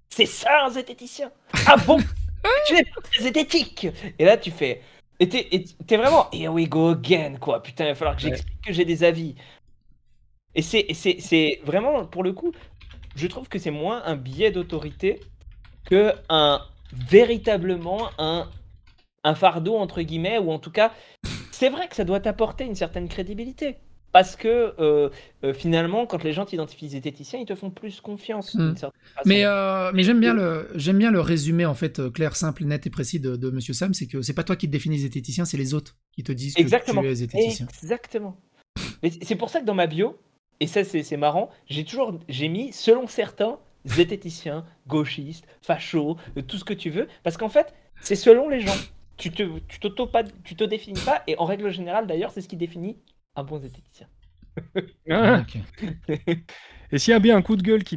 C'est ça un zététicien Ah bon Tu n'es pas très zététique Et là, tu fais. Et t'es vraiment Here we go again, quoi. Putain, il va falloir que j'explique que j'ai des avis. Et c'est vraiment, pour le coup, je trouve que c'est moins un biais d'autorité que un véritablement un un fardeau, entre guillemets, ou en tout cas, c'est vrai que ça doit apporter une certaine crédibilité. Parce que euh, euh, finalement, quand les gens t'identifient zététiciens ils te font plus confiance. Hmm. Mais, euh, mais j'aime bien, le, j'aime bien le résumé, en fait, clair, simple, net et précis de, de Monsieur Sam c'est que c'est pas toi qui te définis zététicien, c'est les autres qui te disent Exactement. que tu es zététicien. Exactement. mais c'est pour ça que dans ma bio, et ça c'est, marrant, j'ai toujours j'ai mis, selon certains, zététicien, gauchistes, facho, tout ce que tu veux, parce qu'en fait, c'est selon les gens tu te, pas, tu te définis pas, et en règle générale d'ailleurs, c'est ce qui définit un bon zététicien. Ah. Ah, et s'il y a bien un coup de gueule qui,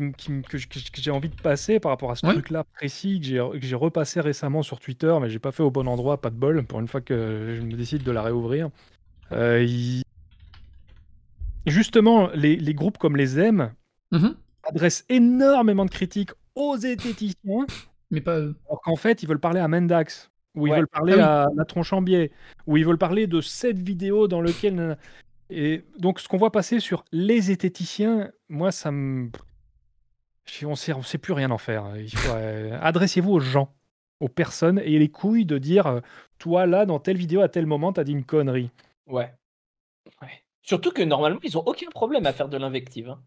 que, j'ai envie de passer par rapport à ce truc-là précis que j'ai repassé récemment sur Twitter, mais j'ai pas fait au bon endroit, pas de bol, pour une fois que je me décide de la réouvrir. Euh, justement, les, groupes comme les M mm-hmm. adressent énormément de critiques aux zététiciens, mais pas eux. Alors qu'en fait, ils veulent parler à Mendax où ils veulent parler ah à la tronche en biais, où ils veulent parler de cette vidéo dans laquelle. Et donc, ce qu'on voit passer sur les esthéticiens, moi, ça me. On sait, sait plus rien en faire. Euh, adressez-vous aux gens, aux personnes, et les couilles de dire euh, Toi, là, dans telle vidéo, à tel moment, tu as dit une connerie. Ouais. Surtout que normalement, ils n'ont aucun problème à faire de l'invective. Hein.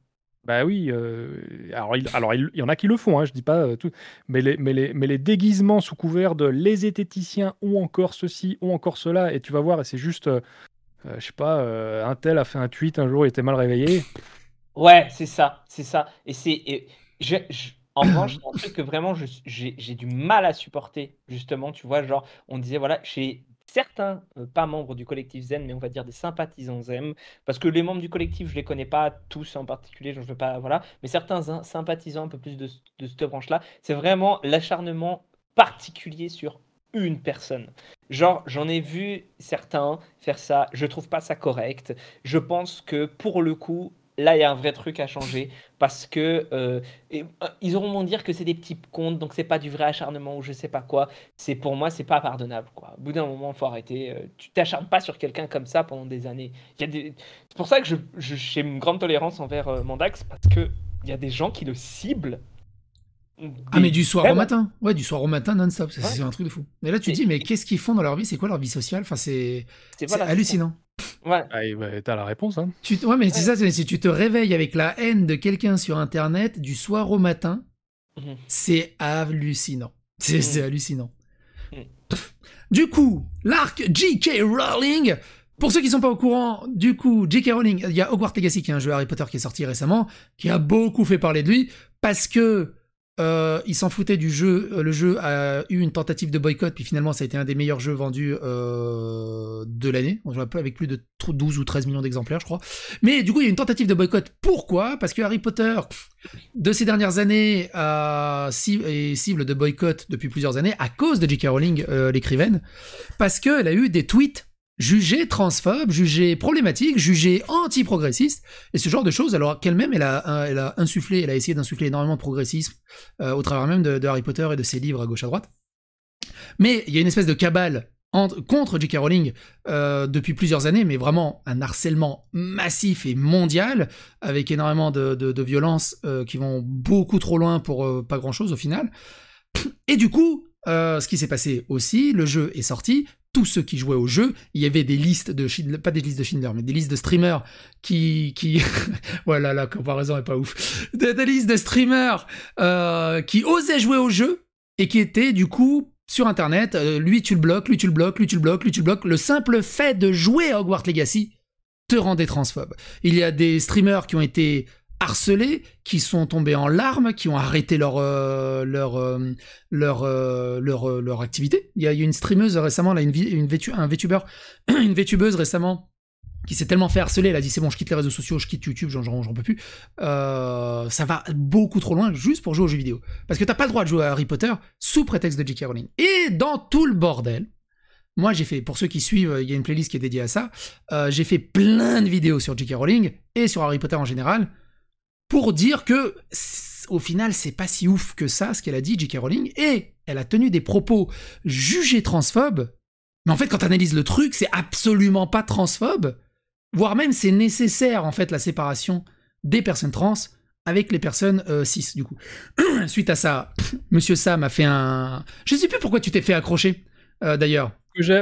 Ben oui, euh, alors, il, alors il, y en a qui le font, hein, je dis pas euh, tout, mais les, déguisements sous couvert de les esthéticiens ont encore ceci, ont encore cela, et tu vas voir, c'est juste, je euh, je sais pas, un tel a fait un tweet un jour, il était mal réveillé. Ouais, c'est ça, c'est ça. Et c'est, en revanche, c'est un truc que vraiment j'ai du mal à supporter, justement, tu vois, genre, on disait, voilà, chez certains, euh, pas membres du collectif Zen, mais on va dire des sympathisants Zen, parce que les membres du collectif, je ne les connais pas tous en particulier, je ne veux pas, voilà, mais certains sympathisants un peu plus de, cette branche-là, c'est vraiment l'acharnement particulier sur une personne. Genre, j'en ai vu certains faire ça, je trouve pas ça correct. Je pense que pour le coup, là, il y a un vrai truc à changer parce que euh, euh, ils auront moins dire que c'est des petits comptes, donc c'est pas du vrai acharnement ou je sais pas quoi. C'est pour moi, c'est pas pardonnable. Quoi. Au bout d'un moment, faut arrêter. Euh, tu t'acharnes pas sur quelqu'un comme ça pendant des années. Y des... C'est pour ça que j'ai je, une grande tolérance envers Mandax parce que y a des gens qui le ciblent. Ah mais du soir au matin, ouais du soir au matin non-stop, c'est un truc de fou. Mais là tu dis mais qu'est-ce qu'ils font dans leur vie, c'est quoi leur vie sociale, enfin c'est hallucinant. Ouais. Ah, bah, t'as la réponse. Hein. Tu ouais, mais c'est ça, si tu te réveilles avec la haine de quelqu'un sur Internet du soir au matin, mmh. c'est hallucinant. C'est mmh. hallucinant. Mmh. Du coup, l'arc J.K. Rowling. Pour ceux qui sont pas au courant, du coup, J.K. Rowling, il y a Hogwarts Legacy, qui est un jeu Harry Potter qui est sorti récemment, qui a beaucoup fait parler de lui, parce que euh, il s'en foutait du jeu. Euh, le jeu a eu une tentative de boycott, puis finalement, ça a été un des meilleurs jeux vendus euh, de l'année, avec plus de 12 ou 13 millions d'exemplaires, je crois. Mais du coup, il y a une tentative de boycott. Pourquoi Parce que Harry Potter, de ces dernières années, est cible de boycott depuis plusieurs années, à cause de J.K. Rowling, l'écrivaine, parce qu'elle a eu des tweets jugé transphobe, jugé problématique, jugé anti-progressiste, et ce genre de choses, alors qu'elle-même, elle a, elle a insufflé, elle a essayé d'insuffler énormément de progressisme euh, au travers même de, Harry Potter et de ses livres à gauche à droite. Mais il y a une espèce de cabale contre J.K. Rowling euh, depuis plusieurs années, mais vraiment un harcèlement massif et mondial, avec énormément de, violences euh, qui vont beaucoup trop loin pour pas grand-chose au final. Et du coup, ce qui s'est passé aussi, le jeu est sorti, tous ceux qui jouaient au jeu. Il y avait des listes de pas des listes de Schindler, mais des listes de streamers qui, qui, voilà, la comparaison est pas ouf. Des, listes de streamers euh, qui osaient jouer au jeu et qui étaient du coup sur Internet. Euh, lui tu le bloques, lui tu le bloques, lui tu le bloques, lui tu le bloques. Le simple fait de jouer à Hogwarts Legacy te rendait transphobe. Il y a des streamers qui ont été harcelés, qui sont tombés en larmes, qui ont arrêté leur euh, leur, euh, leur, euh, leur, leur activité. Il y a, eu une streameuse récemment, là, une, une un VTuber, une VTubeuse récemment qui s'est tellement fait harceler, elle a dit c'est bon, je quitte les réseaux sociaux, je quitte YouTube, j'en peux plus. ça va beaucoup trop loin juste pour jouer aux jeux vidéo. Parce que t'as pas le droit de jouer à Harry Potter sous prétexte de J.K. Rowling. Et dans tout le bordel, moi, j'ai fait, pour ceux qui suivent, il y a une playlist qui est dédiée à ça, j'ai fait plein de vidéos sur J.K. Rowling et sur Harry Potter en général pour dire que au final, c'est pas si ouf que ça ce qu'elle a dit, J.K. Rowling, et elle a tenu des propos jugés transphobes. Mais en fait, quand tu analyses le truc, c'est absolument pas transphobe, voire même c'est nécessaire en fait la séparation des personnes trans avec les personnes euh, cis du coup. Suite à ça, Monsieur Sam a fait un. Je sais plus pourquoi tu t'es fait accrocher euh, d'ailleurs.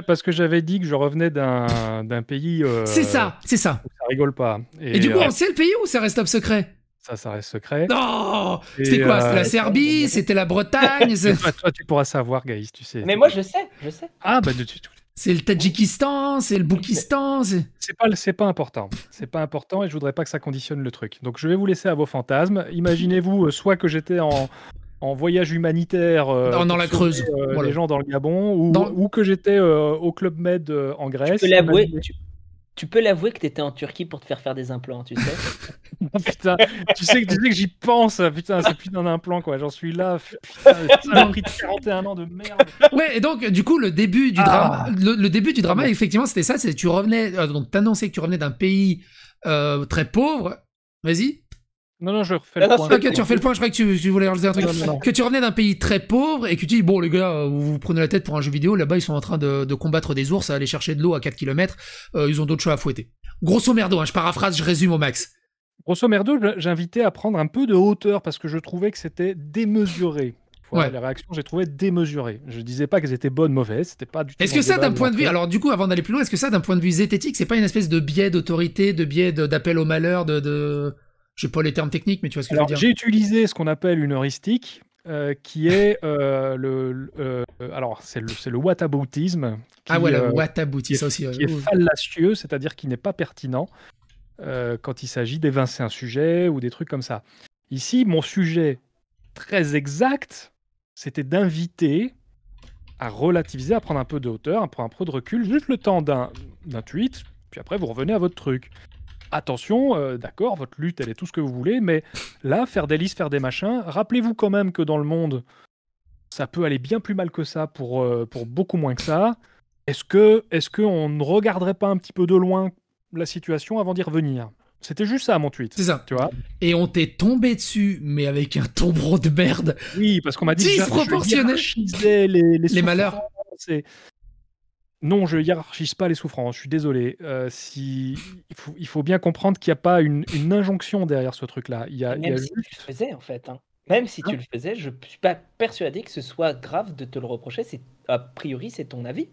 Parce que j'avais dit que je revenais d'un pays. Euh, c'est ça, c'est ça. ça rigole pas. Et, du coup, on sait le pays où ça reste top secret ça, ça reste secret. Non C'était quoi C'était la euh, Serbie C'était la Bretagne toi, tu pourras savoir, Gaïs, tu sais. Mais moi, je sais, je sais. Ah, bah, de tout. C'est le Tadjikistan, c'est le Boukistan. C'est pas, c'est pas important. C'est pas important et je voudrais pas que ça conditionne le truc. Donc je vais vous laisser à vos fantasmes. Imaginez-vous euh, soit que j'étais en, en, voyage humanitaire euh, dans, la Creuse, les gens dans le Gabon, ou, que j'étais au Club Med en Grèce. Tu peux l'avouer. Tu, tu peux l'avouer que t'étais en Turquie pour te faire faire des implants, tu sais. Oh, putain, tu sais, que, tu sais que j'y pense, hein. putain, c'est putain implant, quoi, j'en suis là, putain, ça pris 41 ans de merde. Ouais, et donc du coup le début du drama, ah. le, début du effectivement c'était ça, c'est tu revenais, euh, donc t'annonçais que tu revenais d'un pays euh, très pauvre, vas-y. Non, non, je refais ah, le point. que tu refais le point, je crois que tu, voulais enlever un truc. Que tu revenais d'un pays très pauvre et que tu dis, bon, les gars, vous vous prenez la tête pour un jeu vidéo, là-bas, ils sont en train de, combattre des ours, à aller chercher de l'eau à 4 km, euh, ils ont d'autres choses à fouetter. Grosso merdo, hein, je paraphrase, je résume au max. Grosso merdo, j'invitais à prendre un peu de hauteur parce que je trouvais que c'était démesuré. Ouais. la réaction, j'ai trouvé démesurées. Je disais pas qu'elles étaient bonnes, mauvaises. C'était pas du Est-ce que ça, d'un point de vue, alors du coup, avant d'aller plus loin, est-ce que ça, d'un point de vue zététique, c'est pas une espèce de biais d'autorité, de biais d'appel au malheur, de... de je sais pas les termes techniques, mais tu vois ce que je veux dire. J'ai utilisé ce qu'on appelle une heuristique, euh, qui est euh, le, euh, alors c'est le c'est le whataboutisme qui, ah voilà whataboutisme aussi est fallacieux c'est-à-dire qui n'est pas pertinent quand il s'agit d'évincer un sujet ou des trucs comme ça ici mon sujet très exact c'était d'inviter à relativiser à prendre un peu de hauteur à prendre un peu de recul juste le temps d'un d'un tweet puis après vous revenez à votre truc attention, euh, d'accord, votre lutte, elle est tout ce que vous voulez, mais là, faire des listes, faire des machins, rappelez-vous quand même que dans le monde, ça peut aller bien plus mal que ça pour, euh, pour beaucoup moins que ça. Est-ce que est-ce qu'on ne regarderait pas un petit peu de loin la situation avant d'y revenir c'était juste ça mon tweet. C'est ça. Tu vois Et on t'est tombé dessus, mais avec un tombereau de merde. Oui, parce qu'on m'a dit disproportionné les, les, les malheurs. Non, je hiérarchise pas les souffrances, je suis désolé. Euh, si... il, faut, bien comprendre qu'il n'y a pas une, injonction derrière ce truc-là. Il y a, Même si tu le faisais, en fait. Hein. Même si tu hein le faisais, je ne suis pas persuadé que ce soit grave de te le reprocher. C'est A priori, c'est ton avis.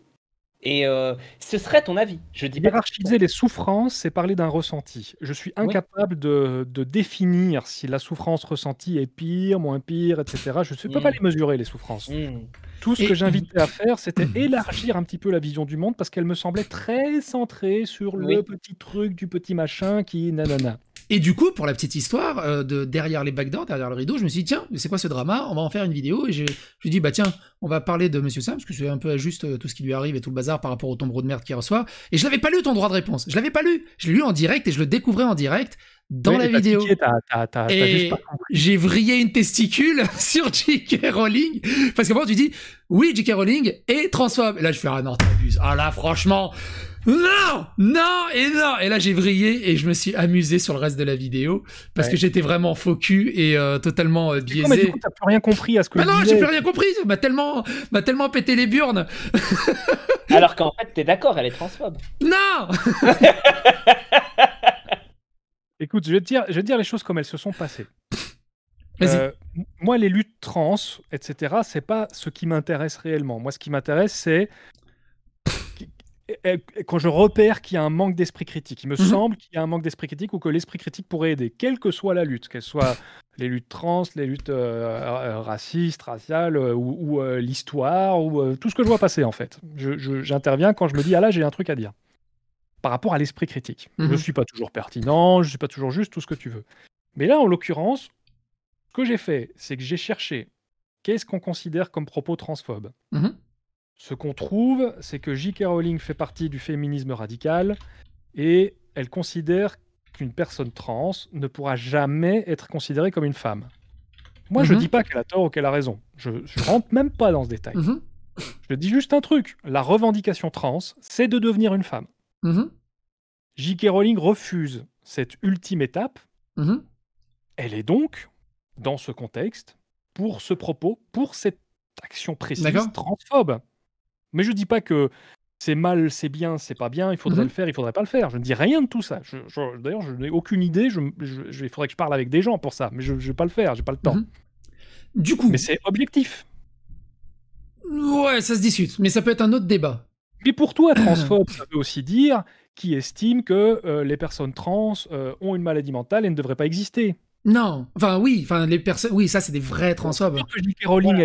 Et euh, ce serait ton avis. Je Hiérarchiser les souffrances, c'est parler d'un ressenti. Je suis incapable de, définir si la souffrance ressentie est pire, moins pire, etc. Je ne peux pas hmm. les mesurer, les souffrances. Hmm. Tout ce que j'invitais à faire, c'était élargir un petit peu la vision du monde parce qu'elle me semblait très centrée sur le petit truc du petit machin qui nanana. Et du coup, pour la petite histoire, euh, de derrière les backdoors, derrière le rideau, je me suis dit, tiens, c'est quoi ce drama On va en faire une vidéo. Et je, je dis, bah tiens, on va parler de Monsieur Sam, parce que c'est un peu à juste euh, tout ce qui lui arrive et tout le bazar par rapport au tombereau de merde qu'il reçoit. Et je l'avais pas lu ton droit de réponse. Je l'avais pas lu. Je l'ai lu en direct et je le découvrais en direct dans la vidéo. j'ai vrillé une testicule sur J.K. Rowling. Parce que moi, tu dis, oui, J.K. Rowling est transphobe. Et là, je fais, ah non, t'abuses. Ah là, franchement, non, non et non. Et là, j'ai vrillé et je me suis amusé sur le reste de la vidéo parce que j'étais vraiment faux cul et euh, totalement euh, biaisé. mais du plus rien compris à ce que. Bah non, j'ai plus rien compris. M'a tellement, m'a tellement pété les burnes. Alors qu'en fait, t'es d'accord, elle est transphobe. Non. Écoute, je vais, te dire, je vais dire les choses comme elles se sont passées. Euh, moi, les luttes trans, etc., c'est pas ce qui m'intéresse réellement. Moi, ce qui m'intéresse, c'est eh, quand je repère qu'il y a un manque d'esprit critique, il me mm-hmm. semble qu'il y a un manque d'esprit critique ou que l'esprit critique pourrait aider, quelle que soit la lutte, qu'elle soit les luttes trans, les luttes euh, euh, racistes, raciales, ou, l'histoire, ou tout ce que je vois passer en fait. J'interviens quand je me dis, ah là, j'ai un truc à dire par rapport à l'esprit critique. Je ne mhm. suis pas toujours pertinent, je ne suis pas toujours juste, tout ce que tu veux. Mais là, en l'occurrence, ce que j'ai fait, c'est que j'ai cherché qu'est-ce qu'on considère comme propos transphobes. Mhm. Ce qu'on trouve, c'est que J.K. Rowling fait partie du féminisme radical et elle considère qu'une personne trans ne pourra jamais être considérée comme une femme. Moi, je mhm. dis pas qu'elle a tort ou qu'elle a raison. Je, rentre même pas dans ce détail. Je dis juste un truc. La revendication trans, c'est de devenir une femme. Mm-hmm. J.K. Rowling refuse cette ultime étape. Mm-hmm. Elle est donc, dans ce contexte, pour ce propos, pour cette action précise transphobe. Mais je dis pas que c'est mal, c'est bien, c'est pas bien, il faudrait mm-hmm. le faire, il faudrait pas le faire. Je ne dis rien de tout ça. D'ailleurs, je, n'ai aucune idée. Je, il faudrait que je parle avec des gens pour ça, mais je ne vais pas le faire, Je n'ai pas le temps. Du coup. Mais c'est objectif. Ouais, ça se discute, mais ça peut être un autre débat. Puis pour toi, transphobe, ça veut aussi dire qui estime que euh, les personnes trans euh, ont une maladie mentale et ne devraient pas exister. Non, enfin oui, enfin les personnes, oui, ça c'est des vrais transphobes.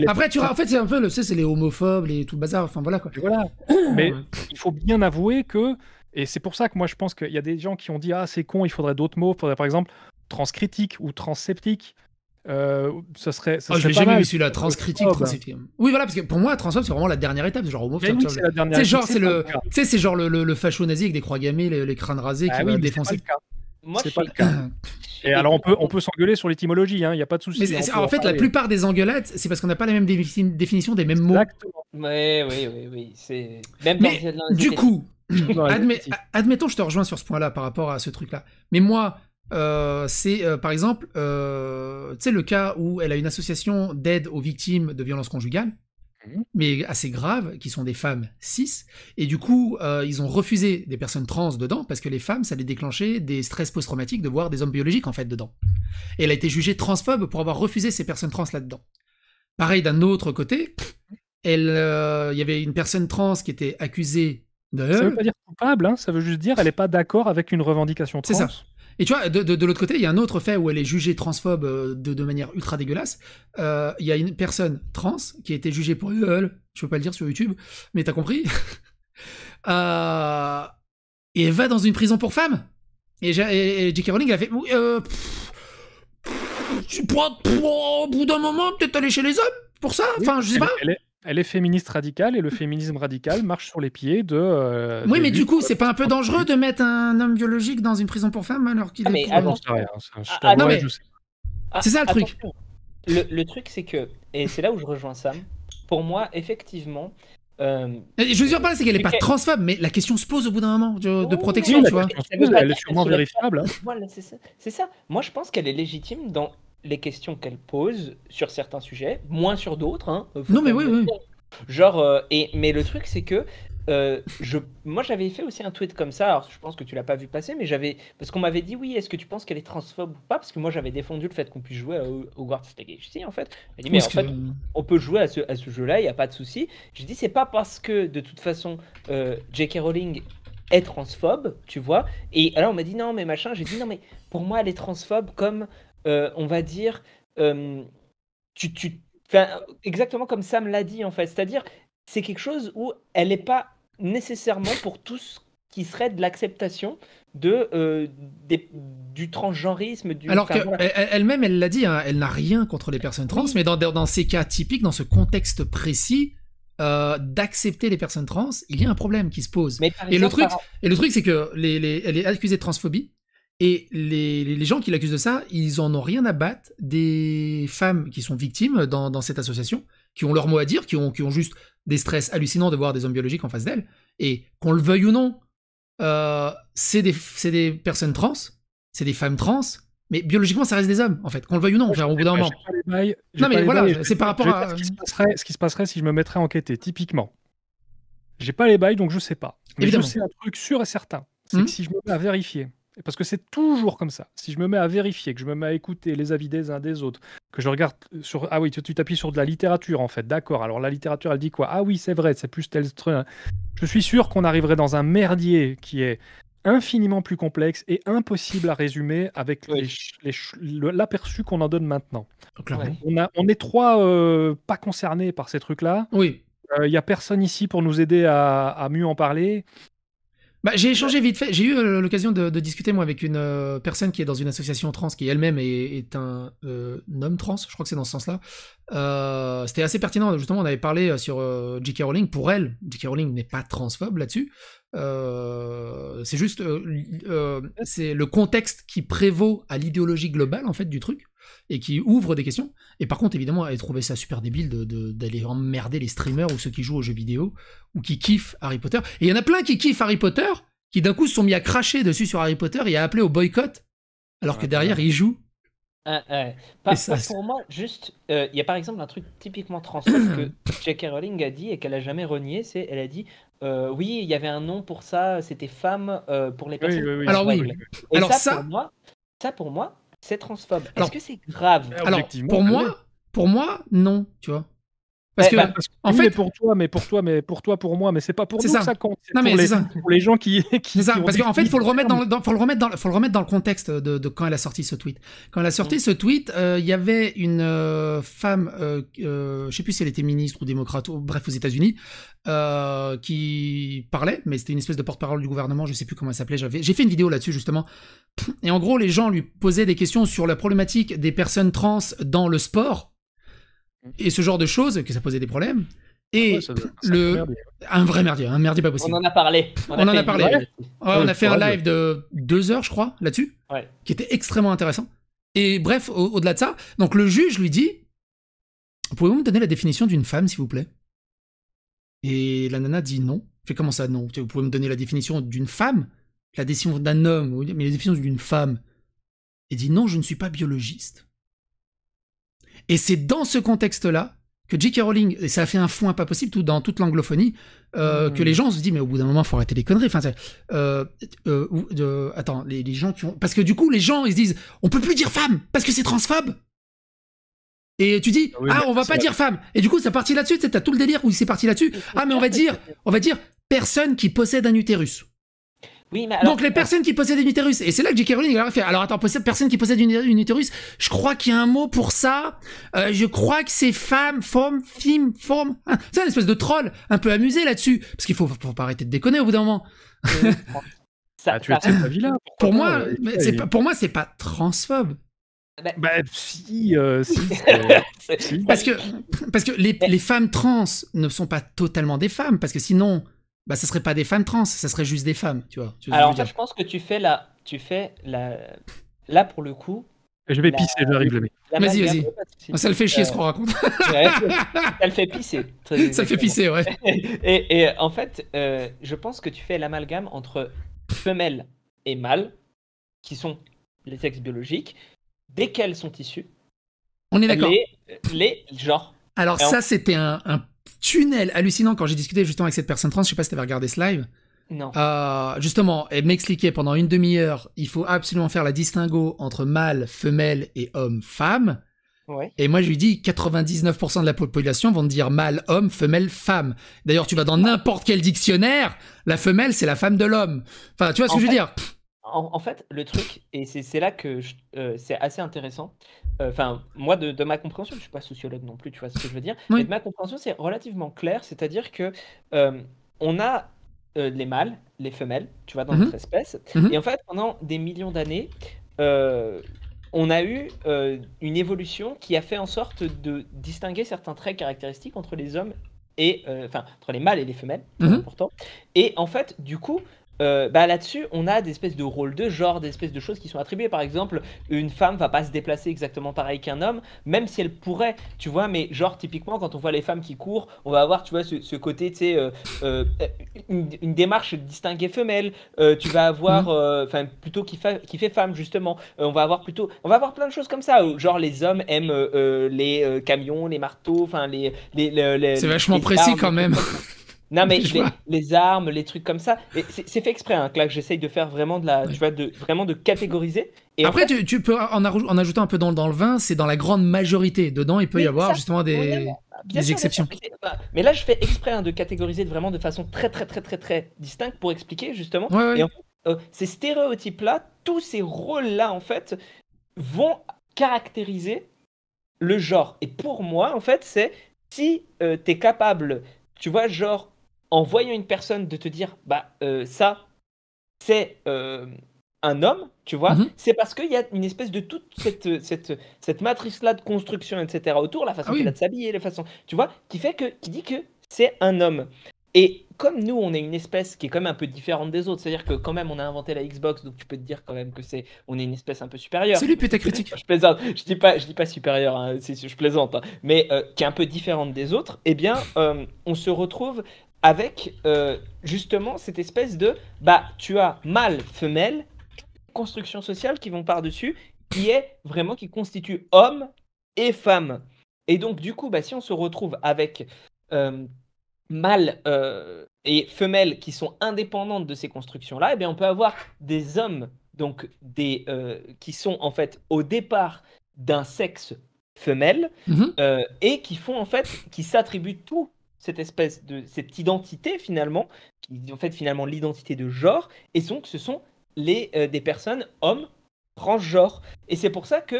Après, tu en fait c'est un peu, le, c'est les homophobes, et tout le bazar, enfin voilà quoi. Voilà. Mais il faut bien avouer que, et c'est pour ça que moi je pense qu'il y a des gens qui ont dit ah c'est con, il faudrait d'autres mots, il faudrait par exemple transcritique ou transceptique. Euh, ça serait, ça ah, je l'ai jamais vu celui-là, transcritique, oh, bah. Oui, voilà, parce que pour moi, transphobe, c'est vraiment la dernière étape. Genre, c'est genre, c'est le, tu c'est genre le, le, facho nazi avec des croix gammées, les, crânes rasés qui ah oui, c'est pas le cas. Et alors, on peut, on peut s'engueuler sur l'étymologie, il hein, n'y a pas de souci. en fait, la plupart des engueulades, c'est parce qu'on n'a pas la même définition des mêmes mots. Exactement. oui, oui, du coup, admettons, je te rejoins sur ce point-là par rapport à ce truc-là. Mais moi, euh, c'est euh, par exemple, euh, le cas où elle a une association d'aide aux victimes de violences conjugales, mhm. mais assez grave qui sont des femmes cis, et du coup, ils ont refusé des personnes trans dedans, parce que les femmes, ça les déclenchait des stress post-traumatiques de voir des hommes biologiques, en fait, dedans. Et elle a été jugée transphobe pour avoir refusé ces personnes trans là-dedans. Pareil, d'un autre côté, il y avait une personne trans qui était accusée de... Ça veut e pas dire coupable, hein, ça veut juste dire qu'elle n'est pas d'accord avec une revendication trans. C'est ça. Et tu vois, de, l'autre côté, il y a un autre fait où elle est jugée transphobe euh, de, manière ultra dégueulasse. Euh, il y a une personne trans qui a été jugée pour elle, je peux pas le dire sur YouTube, mais t'as compris. Euh, et elle va dans une prison pour femmes. Et, J.K. Rowling a fait. Euh, pff, pff, au bout d'un moment, peut-être aller chez les hommes pour ça. enfin, je sais pas. Elle est féministe radicale et le féminisme radical marche sur les pieds de. Euh, oui, mais du coup, c'est pas un peu dangereux de mettre un homme biologique dans une prison pour femmes alors qu'il ah, est. Ah, non, c'est rien. C'est ça le ah, truc. Le, truc, c'est que. Et c'est là où je rejoins Sam. Pour moi, effectivement, euh, je veux dire pas, c'est qu'elle n'est pas transphobe, mais la question se pose au bout d'un moment de, protection, tu vois. elle est sûrement vérifiable. Hein. c'est ça. Moi, je pense qu'elle est légitime dans les questions qu'elle pose sur certains sujets, moins sur d'autres. Hein. non, mais oui, oui. Genre, euh, et, mais le truc, c'est que euh, je, moi, j'avais fait aussi un tweet comme ça. Alors, je pense que tu l'as pas vu passer, mais j'avais. Parce qu'on m'avait dit, oui, est-ce que tu penses qu'elle est transphobe ou pas Parce que moi, j'avais défendu le fait qu'on puisse jouer à Hogwarts Legacy, si, en fait. mais en on peut jouer à ce, jeu-là, il n'y a pas de souci. J'ai dit, c'est pas parce que, de toute façon, euh, J.K. Rowling est transphobe, tu vois. Et alors, on m'a dit, non, mais machin. J'ai dit, non, mais pour moi, elle est transphobe comme euh, on va dire, euh, tu, exactement comme Sam l'a dit en fait, c'est-à-dire c'est quelque chose où elle n'est pas nécessairement pour tout ce qui serait de l'acceptation de euh, du transgenrisme. Du, Alors qu'elle-même, elle l'a dit, hein, elle n'a rien contre les personnes trans, mais dans, dans, ces cas typiques, dans ce contexte précis, d'accepter les personnes trans, il y a un problème qui se pose. et, le truc, et le truc, c'est que les, les, elle est accusée de transphobie, et les, gens qui l'accusent de ça, ils en ont rien à battre des femmes qui sont victimes dans, cette association, qui ont leur mot à dire, qui ont, qui ont juste des stress hallucinants de voir des hommes biologiques en face d'elles. Et qu'on le veuille ou non, euh, c'est des, personnes trans, c'est des femmes trans, mais biologiquement, ça reste des hommes, en fait, qu'on le veuille ou non, genre, au bout d'un moment. non, mais voilà, c'est par rapport à. Ce qui, se passerait, si je me mettrais à enquêter, typiquement. J'ai pas les bails, donc je sais pas. Mais je sais un truc sûr et certain, c'est que hum. si je me mets à vérifier, parce que c'est toujours comme ça. Si je me mets à vérifier, que je me mets à écouter les avis des uns des autres, que je regarde euh, sur. Ah oui, tu, t'appuies sur de la littérature en fait, d'accord. Alors la littérature, elle dit quoi Ah oui, c'est vrai, c'est plus tel Je suis sûr qu'on arriverait dans un merdier qui est infiniment plus complexe et impossible à résumer avec l'aperçu qu'on en donne maintenant. Oh, on, on, est trois euh, pas concernés par ces trucs-là. Oui. Il euh, y n'y a personne ici pour nous aider à mieux en parler. Bah, j'ai échangé vite fait. J'ai eu euh, l'occasion de, discuter moi avec une euh, personne qui est dans une association trans, qui elle-même est, est, un euh, homme trans. Je crois que c'est dans ce sens-là. C'était assez pertinent. Justement, on avait parlé sur J.K. Rowling. Pour elle, J.K. Rowling n'est pas transphobe là-dessus. c'est juste, c'est le contexte qui prévaut à l'idéologie globale en fait du truc et qui ouvre des questions. Et par contre, évidemment, elle trouvait ça super débile d'aller emmerder les streamers ou ceux qui jouent aux jeux vidéo ou qui kiffent Harry Potter. Et il y en a plein qui kiffent Harry Potter, qui d'un coup se sont mis à cracher dessus sur Harry Potter et à appeler au boycott, alors que derrière, ils jouent. Ah, pour moi, juste, euh, il y a par exemple un truc typiquement trans que J.K. Rowling a dit et qu'elle a jamais renié, c'est elle a dit euh, oui, il y avait un nom pour ça, c'était femme euh, pour les personnes. oui, Alors oui. ça, moi, ça pour moi, c'est transphobe. Est-ce que c'est grave eh, Alors, pour bah moi, pour moi, non, tu vois. Eh ben, parce que, en fait, pour toi, mais pour toi, mais pour toi, pour moi, mais c'est pas pour nous ça, ça compte. Non, pour, les, les, gens qui. qui ça. parce qu'en fait, faut le remettre dans, le, faut le remettre dans, faut le remettre dans le contexte de, quand elle a sorti ce tweet. Quand elle a sorti ce tweet, euh, il y avait une euh, femme, euh, euh, je sais plus si elle était ministre ou démocrate, bref, aux États-Unis, qui parlait, mais c'était une espèce de porte-parole du gouvernement, je sais plus comment elle s'appelait. J'avais, j'ai fait une vidéo là-dessus justement. Et en gros, les gens lui posaient des questions sur la problématique des personnes trans dans le sport Mmh. et ce genre de choses, que ça posait des problèmes. Et ah le un vrai merdier, un merdier pas possible. On en a parlé. On, en a parlé. on a fait un live de deux heures, je crois, là-dessus, qui était extrêmement intéressant. Et bref, au-delà de ça, donc le juge lui dit Pouvez-vous me donner la définition d'une femme, s'il vous plaît Et la nana dit non. Fait comment ça non Vous pouvez me donner la définition d'une femme La définition d'un homme Mais la définition d'une femme Et dit non, je ne suis pas biologiste. Et c'est dans ce contexte-là que J.K. Rowling, et ça a fait un foin pas possible tout, dans toute l'anglophonie, euh, hmm. que les gens se disent, mais au bout d'un moment, il faut arrêter les conneries. Enfin, euh, euh, attends, les, gens qui ont. Parce que du coup, les gens, ils se disent, on peut plus dire femme, parce que c'est transphobe. Et tu dis, ah, ah on va pas dire femme. Et du coup, ça partit là-dessus, as tout le délire où c'est parti là-dessus. ah, mais on va dire, on va dire personne qui possède un utérus. Donc les personnes qui possèdent une utérus, et c'est là que J.K. Rowling a fait. Alors attends, personne qui possède une, utérus, je crois qu'il y a un mot pour ça. Euh, je crois que c'est femme, femme, film, forme. Ah, c'est un espèce de troll un peu amusé là-dessus, parce qu'il faut, faut pas arrêter de déconner au bout d'un moment. Euh, ça, ah, tu ça, vie là Pour moi, c'est pas, pour moi c'est pas transphobe. Ah, ben- bah, si, euh, si, si, Parce que parce que les, les femmes trans ne sont pas totalement des femmes, parce que sinon bah ne serait pas des femmes trans, ça serait juste des femmes, tu vois. Alors je, je pense que tu fais la, tu fais la, là pour le coup. Je vais pisser, j'arrive le mec. Vas-y, vas-y. Ça le fait chier ce euh, qu'on raconte. ça le fait pisser. ça le fait pisser, ouais. et, en fait, euh, je pense que tu fais l'amalgame entre femelles et mâles, qui sont les sexes biologiques, desquels sont issus. On est d'accord. Les, les genres. Alors ça, c'était un, un tunnel hallucinant quand j'ai discuté justement avec cette personne trans. Je sais pas si t'avais regardé ce live. Non. Euh, justement, elle m'expliquait pendant une demi-heure, il faut absolument faire la distinguo entre mâle, femelle et homme, femme. Ouais. Et moi, je lui dis 99% de la population vont dire mâle, homme, femelle, femme. D'ailleurs, tu vas dans n'importe quel dictionnaire, la femelle, c'est la femme de l'homme. Enfin, tu vois ce que je veux dire en, fait, le truc, et c'est là que euh, c'est assez intéressant, euh, enfin, moi, de, ma compréhension, je ne suis pas sociologue non plus, tu vois ce que je veux dire, mais de ma compréhension, c'est relativement clair, c'est-à-dire que euh, on a les mâles, les femelles, tu vois, dans notre mhm. espèce, mhm. et en fait, pendant des millions d'années, on a eu une évolution qui a fait en sorte de distinguer certains traits caractéristiques entre les hommes et, enfin, entre les mâles et les femelles, c'est mhm. important, et en fait, du coup, euh, bah là-dessus, on a des espèces de rôles de genre, des espèces de choses qui sont attribuées. Par exemple, une femme va pas se déplacer exactement pareil qu'un homme, même si elle pourrait, tu vois. Mais genre, typiquement, quand on voit les femmes qui courent, on va avoir, tu vois, ce, côté, tu sais, euh, euh, une, démarche distinguée femelle. tu vas avoir, mhm. enfin, plutôt qui, qui, fait femme justement. on va avoir plutôt, on va avoir plein de choses comme ça. Genre, les hommes aiment les camions, les marteaux, enfin les, les C'est vachement précis quand même. Non, mais les, armes, les trucs comme ça. C'est fait exprès, hein, là, j'essaye de faire vraiment de, la, tu vois, de, vraiment de catégoriser. Après, tu, peux en, en ajouter un peu dans, dans le vin, c'est dans la grande majorité. Dedans, il peut y avoir justement des, exceptions. Mais là, je fais exprès hein, de catégoriser vraiment de façon très, très, très, très, très distincte pour expliquer justement. Et en fait, euh, ces stéréotypes-là, tous ces rôles-là, en fait, vont caractériser le genre. Et pour moi, en fait, c'est si euh, t'es tu es capable, tu vois, genre en voyant une personne de te dire bah euh, ça c'est euh, un homme, tu vois, mhm. c'est parce qu'il y a une espèce de toute cette, euh, cette, cette matrice-là de construction, etc. autour, la façon ah qu'elle a de s'habiller, la façon, tu vois, qui fait que, qui dit que c'est un homme. Et comme nous, on est une espèce qui est quand même un peu différente des autres, c'est-à-dire que quand même, on a inventé la Xbox, donc tu peux te dire quand même que c'est, on est une espèce un peu supérieure. Salut, putain critique. je plaisante, je dis pas, je dis pas supérieure, hein, je plaisante, hein. mais qui est un peu différente des autres. Eh bien, on se retrouve avec euh, justement cette espèce de bah tu as mâle, femelle, construction sociale qui vont par-dessus, qui est vraiment qui constitue homme et femme. Et donc du coup, bah, si on se retrouve avec euh, mâle euh, et femelle qui sont indépendantes de ces constructions-là, et eh bien on peut avoir des hommes donc des qui sont en fait au départ d'un sexe femelle mhm. et qui font en fait qui s'attribuent tout cette espèce de cette identité finalement, qui en fait finalement l'identité de genre, et donc ce sont les, euh, des personnes hommes transgenres. Et c'est pour ça que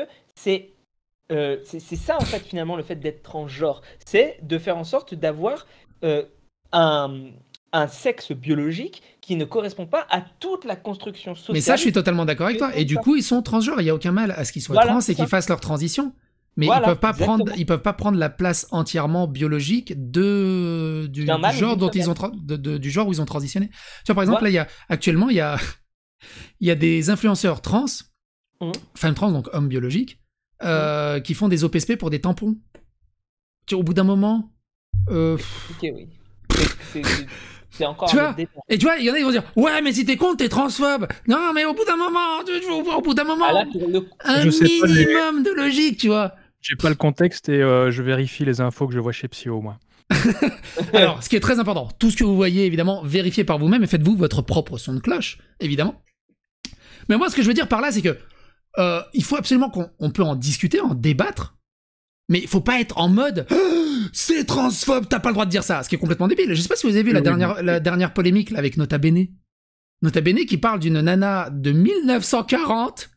euh, c'est c'est ça en fait finalement le fait d'être transgenre, c'est de faire en sorte d'avoir euh, un, sexe biologique qui ne correspond pas à toute la construction sociale. Mais ça, je suis totalement d'accord avec toi. Et du coup, ils sont transgenres. Il n'y a aucun mal à ce qu'ils soient trans et qu'ils fassent leur transition. Mais ils peuvent pas prendre, ils peuvent pas prendre la place entièrement biologique de du, genre dont ils ont de, du genre où ils ont transitionné. Tu vois par exemple là, il y a actuellement il y a il y a des influenceurs trans, mmh. femmes trans donc hommes biologiques, euh, mmh. qui font des OPSP pour des tampons. Tu vois, au bout d'un moment. Euh, oui. C'est encore tu vois et tu vois, il y en a qui vont dire Ouais, mais si t'es con, t'es transphobe. Non, mais au bout d'un moment, au bout d'un moment, ah, un minimum de logique, tu vois. J'ai pas le contexte et euh, je vérifie les infos que je vois chez Psyo, moins. Alors, ce qui est très important, tout ce que vous voyez, évidemment, vérifiez par vous-même et faites-vous votre propre son de cloche, évidemment. Mais moi, ce que je veux dire par là, c'est que euh, il faut absolument qu'on peut en discuter, en débattre, mais il faut pas être en mode c'est transphobe, t'as pas le droit de dire ça, ce qui est complètement débile. Je sais pas si vous avez vu la, dernière, la dernière polémique là, avec Nota Bene. Nota Bene qui parle d'une nana de 1940.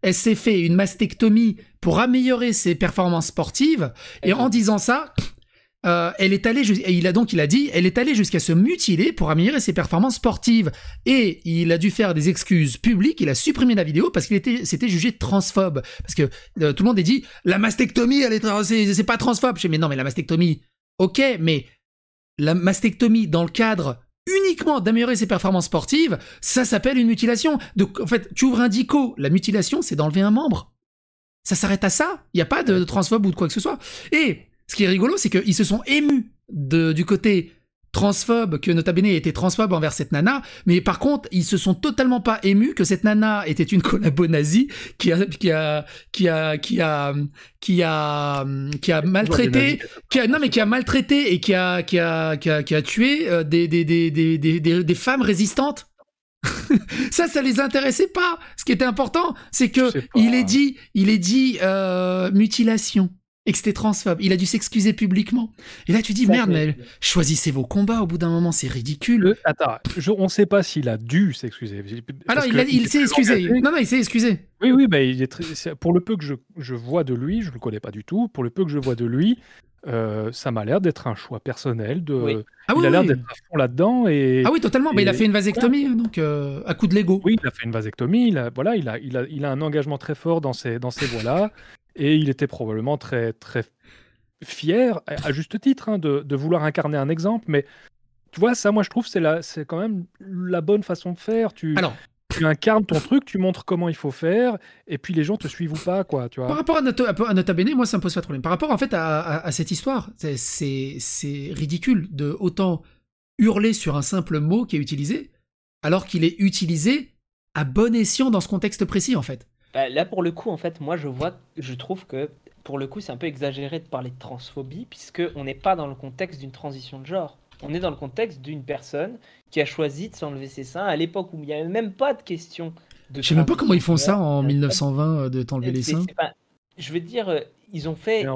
Elle s'est fait une mastectomie pour améliorer ses performances sportives. Et en disant ça, euh, elle est allée, il a donc, il a dit, elle est allée jusqu'à se mutiler pour améliorer ses performances sportives. Et il a dû faire des excuses publiques. Il a supprimé la vidéo parce qu'il était, c'était jugé transphobe. Parce que euh, tout le monde a dit, la mastectomie, elle est, c'est, pas transphobe. Je dis, mais non, mais la mastectomie, ok, mais la mastectomie dans le cadre uniquement d'améliorer ses performances sportives, ça s'appelle une mutilation. Donc, en fait, tu ouvres un dico. La mutilation, c'est d'enlever un membre. Ça s'arrête à ça. Il n'y a pas de, transphobe ou de quoi que ce soit. Et ce qui est rigolo, c'est qu'ils se sont émus de, du côté transphobe, que Nota Bene était transphobe envers cette nana, mais par contre, ils se sont totalement pas émus que cette nana était une collabo nazie qui a, qui a, qui a, qui a, qui a, maltraité, qui a, non mais qui a maltraité et qui a, qui a, tué des, des, femmes résistantes. ça, ça les intéressait pas. Ce qui était important, c'est que il est dit, il est dit euh, mutilation et que c'était transphobe. Il a dû s'excuser publiquement. Et là, tu dis, merde, mais choisissez vos combats au bout d'un moment, c'est ridicule. Euh, attends, on ne sait pas s'il a dû s'excuser. Alors, ah il, s'est excusé. Non, non, il s'est excusé. Oui, oui, mais il est pour le peu que je, vois de lui, je ne le connais pas du tout, pour le peu que je vois de lui, euh, ça m'a l'air d'être un choix personnel. De... Ah il a l'air d'être fond là-dedans. Ah oui, totalement. Mais il a fait une vasectomie, euh, donc à coup de Lego. Oui, il a fait une vasectomie. Il a, voilà, il a, un engagement très fort dans ces, dans ces voies-là. Et il était probablement très, très fier, à juste titre, hein, de, vouloir incarner un exemple. Mais tu vois, ça, moi, je trouve, c'est, la, c'est quand même la bonne façon de faire. Tu, Alors, tu incarnes ton truc, tu montres comment il faut faire, et puis les gens te suivent ou pas, quoi. Tu vois. Par rapport à Nota, Bene, moi, ça me pose pas de problème. Par rapport, en fait, à, cette histoire, c'est, c'est, c'est ridicule de autant hurler sur un simple mot qui est utilisé, alors qu'il est utilisé à bon escient dans ce contexte précis, en fait. Bah, là, pour le coup, en fait, moi, je vois, je trouve que pour le coup, c'est un peu exagéré de parler de transphobie, on n'est pas dans le contexte d'une transition de genre. On est dans le contexte d'une personne qui a choisi de s'enlever ses seins à l'époque où il n'y avait même pas de question de. Je sais même pas comment ils font ça en 1920 euh, de t'enlever les seins. Je veux dire, euh, ils ont fait.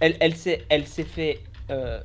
Elle, elle s'est, elle s'est fait euh,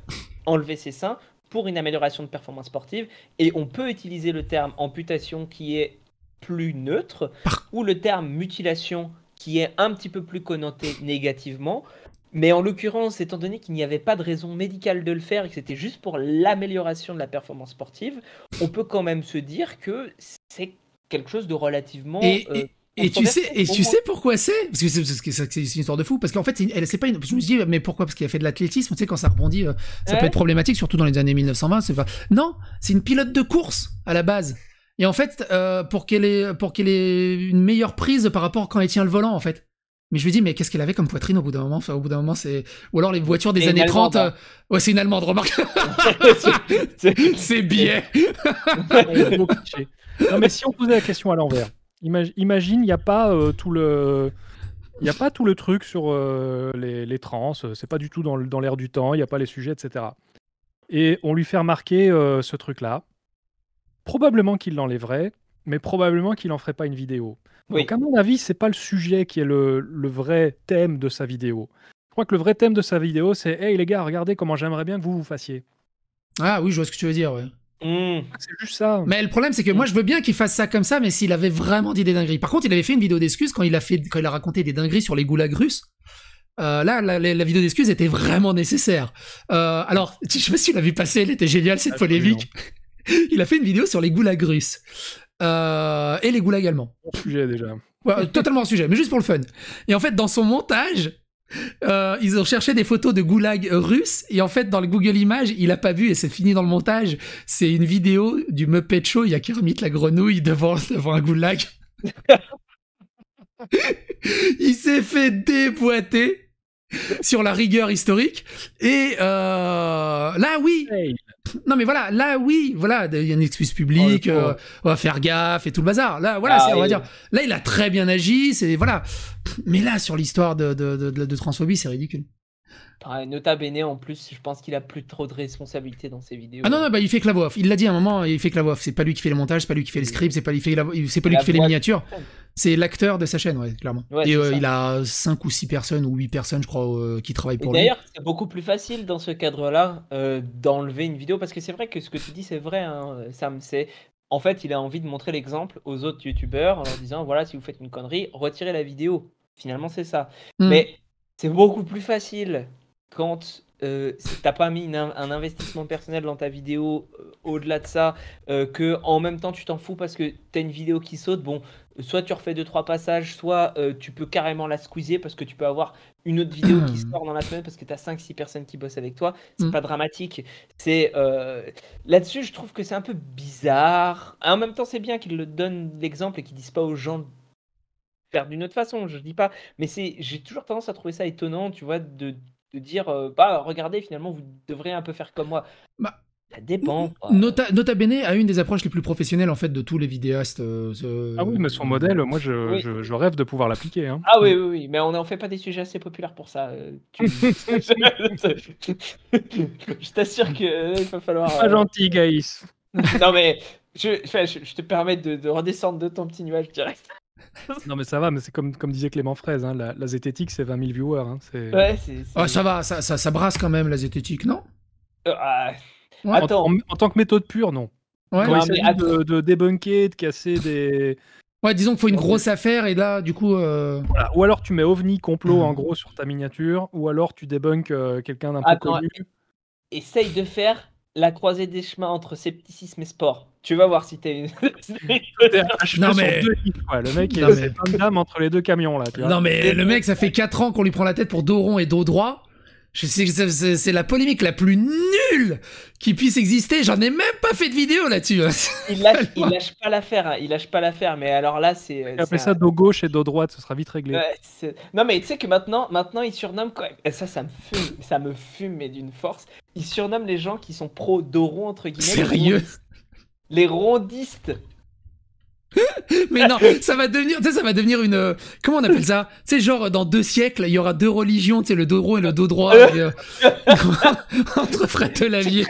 enlever ses seins pour une amélioration de performance sportive. Et on peut utiliser le terme amputation qui est plus neutre, ou le terme mutilation qui est un petit peu plus connoté négativement. Mais en l'occurrence, étant donné qu'il n'y avait pas de raison médicale de le faire et que c'était juste pour l'amélioration de la performance sportive, on peut quand même se dire que c'est quelque chose de relativement et, euh, tu sais, et tu sais pourquoi c'est Parce que c'est une histoire de fou. Parce qu'en fait, c'est pas une. Je me dis, mais pourquoi Parce qu'il a fait de l'athlétisme. Tu sais, quand ça rebondit, euh, ça peut être problématique, surtout dans les années 1920. Pas... Non, c'est une pilote de course à la base. Et en fait, euh, pour qu'elle ait, une meilleure prise par rapport à quand elle tient le volant, en fait. Mais je lui dis, mais qu'est-ce qu'elle avait comme poitrine au bout d'un moment Au bout d'un moment, c'est. Ou alors les voitures des années 30. Hein. Euh, c'est une allemande, remarque. c'est biais. non, mais si on posait la question à l'envers, imagine, il n'y a pas euh, tout le. Il a pas tout le truc sur les, les, trans, c'est pas du tout dans, l'air du temps, il n'y a pas les sujets, etc. Et on lui fait remarquer ce truc-là, probablement qu'il l'enlèverait, mais probablement qu'il n'en ferait pas une vidéo. Donc à mon avis, c'est pas le sujet qui est le, vrai thème de sa vidéo. Je crois que le vrai thème de sa vidéo, c'est Hey les gars, regardez comment j'aimerais bien que vous vous fassiez. Ah oui, je vois ce que tu veux dire, hmm. C'est juste ça. Mais le problème, c'est que moi, je veux bien qu'il fasse ça comme ça, mais s'il avait vraiment dit des dingueries. Par contre, il avait fait une vidéo d'excuses quand il a fait, quand il a raconté des dingueries sur les goulags russes. Euh, là, la, vidéo d'excuses était vraiment nécessaire. Euh, alors, je sais pas si tu l'as vu passer, elle était géniale cette polémique. il a fait une vidéo sur les goulags russes. Euh, et les goulags allemands. Sujet déjà. Euh, totalement un sujet, mais juste pour le fun. Et en fait, dans son montage, euh, ils ont cherché des photos de goulags russes et en fait dans le Google Images il a pas vu et c'est fini dans le montage c'est une vidéo du Muppet Show il y a Kermit la grenouille devant, devant un goulag il s'est fait déboîter sur la rigueur historique et là oui non mais voilà, là oui, voilà, il y a une excuse publique, oh, euh, on va faire gaffe et tout le bazar. Là voilà, ah on va dire, là il a très bien agi, c'est voilà. Mais là sur l'histoire de, de, de, de transphobie, c'est ridicule. Ah, Nota Bene, en plus, je pense qu'il a plus trop de responsabilités dans ses vidéos. Ah non, non, bah, il fait que la voix off. Il l'a dit à un moment, euh, il fait que la voix off. C'est pas lui qui fait le montage, c'est pas lui qui fait le script, c'est pas lui fait, pas lui qui fait les miniatures. C'est l'acteur de sa chaîne, clairement. et euh, il a 5 ou 6 personnes ou 8 personnes, je crois, euh, qui travaillent pour lui. D'ailleurs, c'est beaucoup plus facile dans ce cadre-là d'enlever une vidéo parce que c'est vrai que ce que tu dis, c'est vrai, hein, Sam. C'est en fait, il a envie de montrer l'exemple aux autres youtubeurs en leur disant voilà, si vous faites une connerie, retirez la vidéo. Finalement, c'est ça. Hmm. Mais c'est beaucoup plus facile quand euh, t'as pas mis un investissement personnel dans ta vidéo euh, au-delà de ça, euh, que en même temps tu t'en fous parce que t'as une vidéo qui saute, bon, soit tu refais deux trois passages, soit euh, tu peux carrément la squeezer parce que tu peux avoir une autre vidéo qui sort dans la semaine parce que t'as 5-6 personnes qui bossent avec toi, c'est mm. pas dramatique. C'est euh, là-dessus, je trouve que c'est un peu bizarre. En même temps, c'est bien qu'ils le donnent l'exemple et qu'ils disent pas aux gens faire d'une autre façon, je dis pas, mais c'est j'ai toujours tendance à trouver ça étonnant, tu vois, de de dire euh, bah regardez finalement vous devrez un peu faire comme moi. Bah, ça dépend. Nota, Bene a une des approches les plus professionnelles en fait de tous les vidéastes. Euh, ah oui, mais son euh, modèle, moi je, rêve de pouvoir l'appliquer. Hein. Ah oui, oui, oui, mais on en fait pas des sujets assez populaires pour ça. je t'assure qu'il va falloir. Pas gentil, Gaïs. non mais je, je, te permets de, de redescendre de ton petit nuage direct. non, mais ça va, mais c'est comme, comme disait Clément Fraise, hein, la, zététique, c'est 20 000 viewers. Hein, ah, ça va, ça, ça, brasse quand même, la zététique, non euh, ah, En, tant que méthode pure, non. Ouais, de, débunker, de casser des. Ouais, disons qu'il faut une grosse affaire et là, du coup. Euh, ou alors tu mets ovni complot en gros sur ta miniature, ou alors tu débunk euh, quelqu'un d'un peu connu. Essaye de faire la croisée des chemins entre scepticisme et sport. Tu vas voir si t'es. non mais le mec il a mais... entre les deux camions là. non mais le mec ça fait 4 ans qu'on lui prend la tête pour dos rond et dos droit. C'est la polémique la plus nulle qui puisse exister. J'en ai même pas fait de vidéo là-dessus. Il, lâche, pas l'affaire. Hein. Il lâche pas l'affaire. Mais alors là, c'est. Appelle ça dos gauche et dos droite, ce sera vite réglé. non, mais tu sais que maintenant, maintenant, ils surnomment quand même. Ça, ça me fume. ça me fume, mais d'une force. Il surnomme les gens qui sont pro dos rond entre guillemets. Sérieux. Les rondistes mais non, ça va devenir, ça va devenir une, euh, comment on appelle ça Tu sais, genre dans deux siècles, il y aura deux religions, tu le dos rond et le dos droit euh, Entre frères entre vie.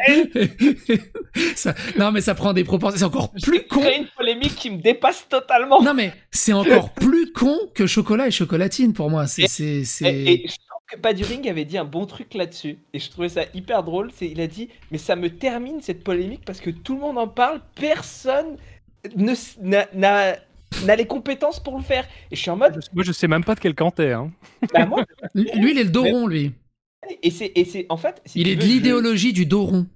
ça, non, mais ça prend des proportions. C'est encore plus con. C'est une polémique qui me dépasse totalement. Non, mais c'est encore plus con que chocolat et chocolatine pour moi. C'est, c'est, que Paduring avait dit un bon truc là-dessus et je trouvais ça hyper drôle. C'est il a dit mais ça me termine cette polémique parce que tout le monde en parle, personne ne n'a n'a les compétences pour le faire. Et je suis en mode. Moi, je sais même pas de quel camp Hein. Bah, lui, il est le Doron lui. Et c'est, et c'est en fait. il est de l'idéologie du Doron.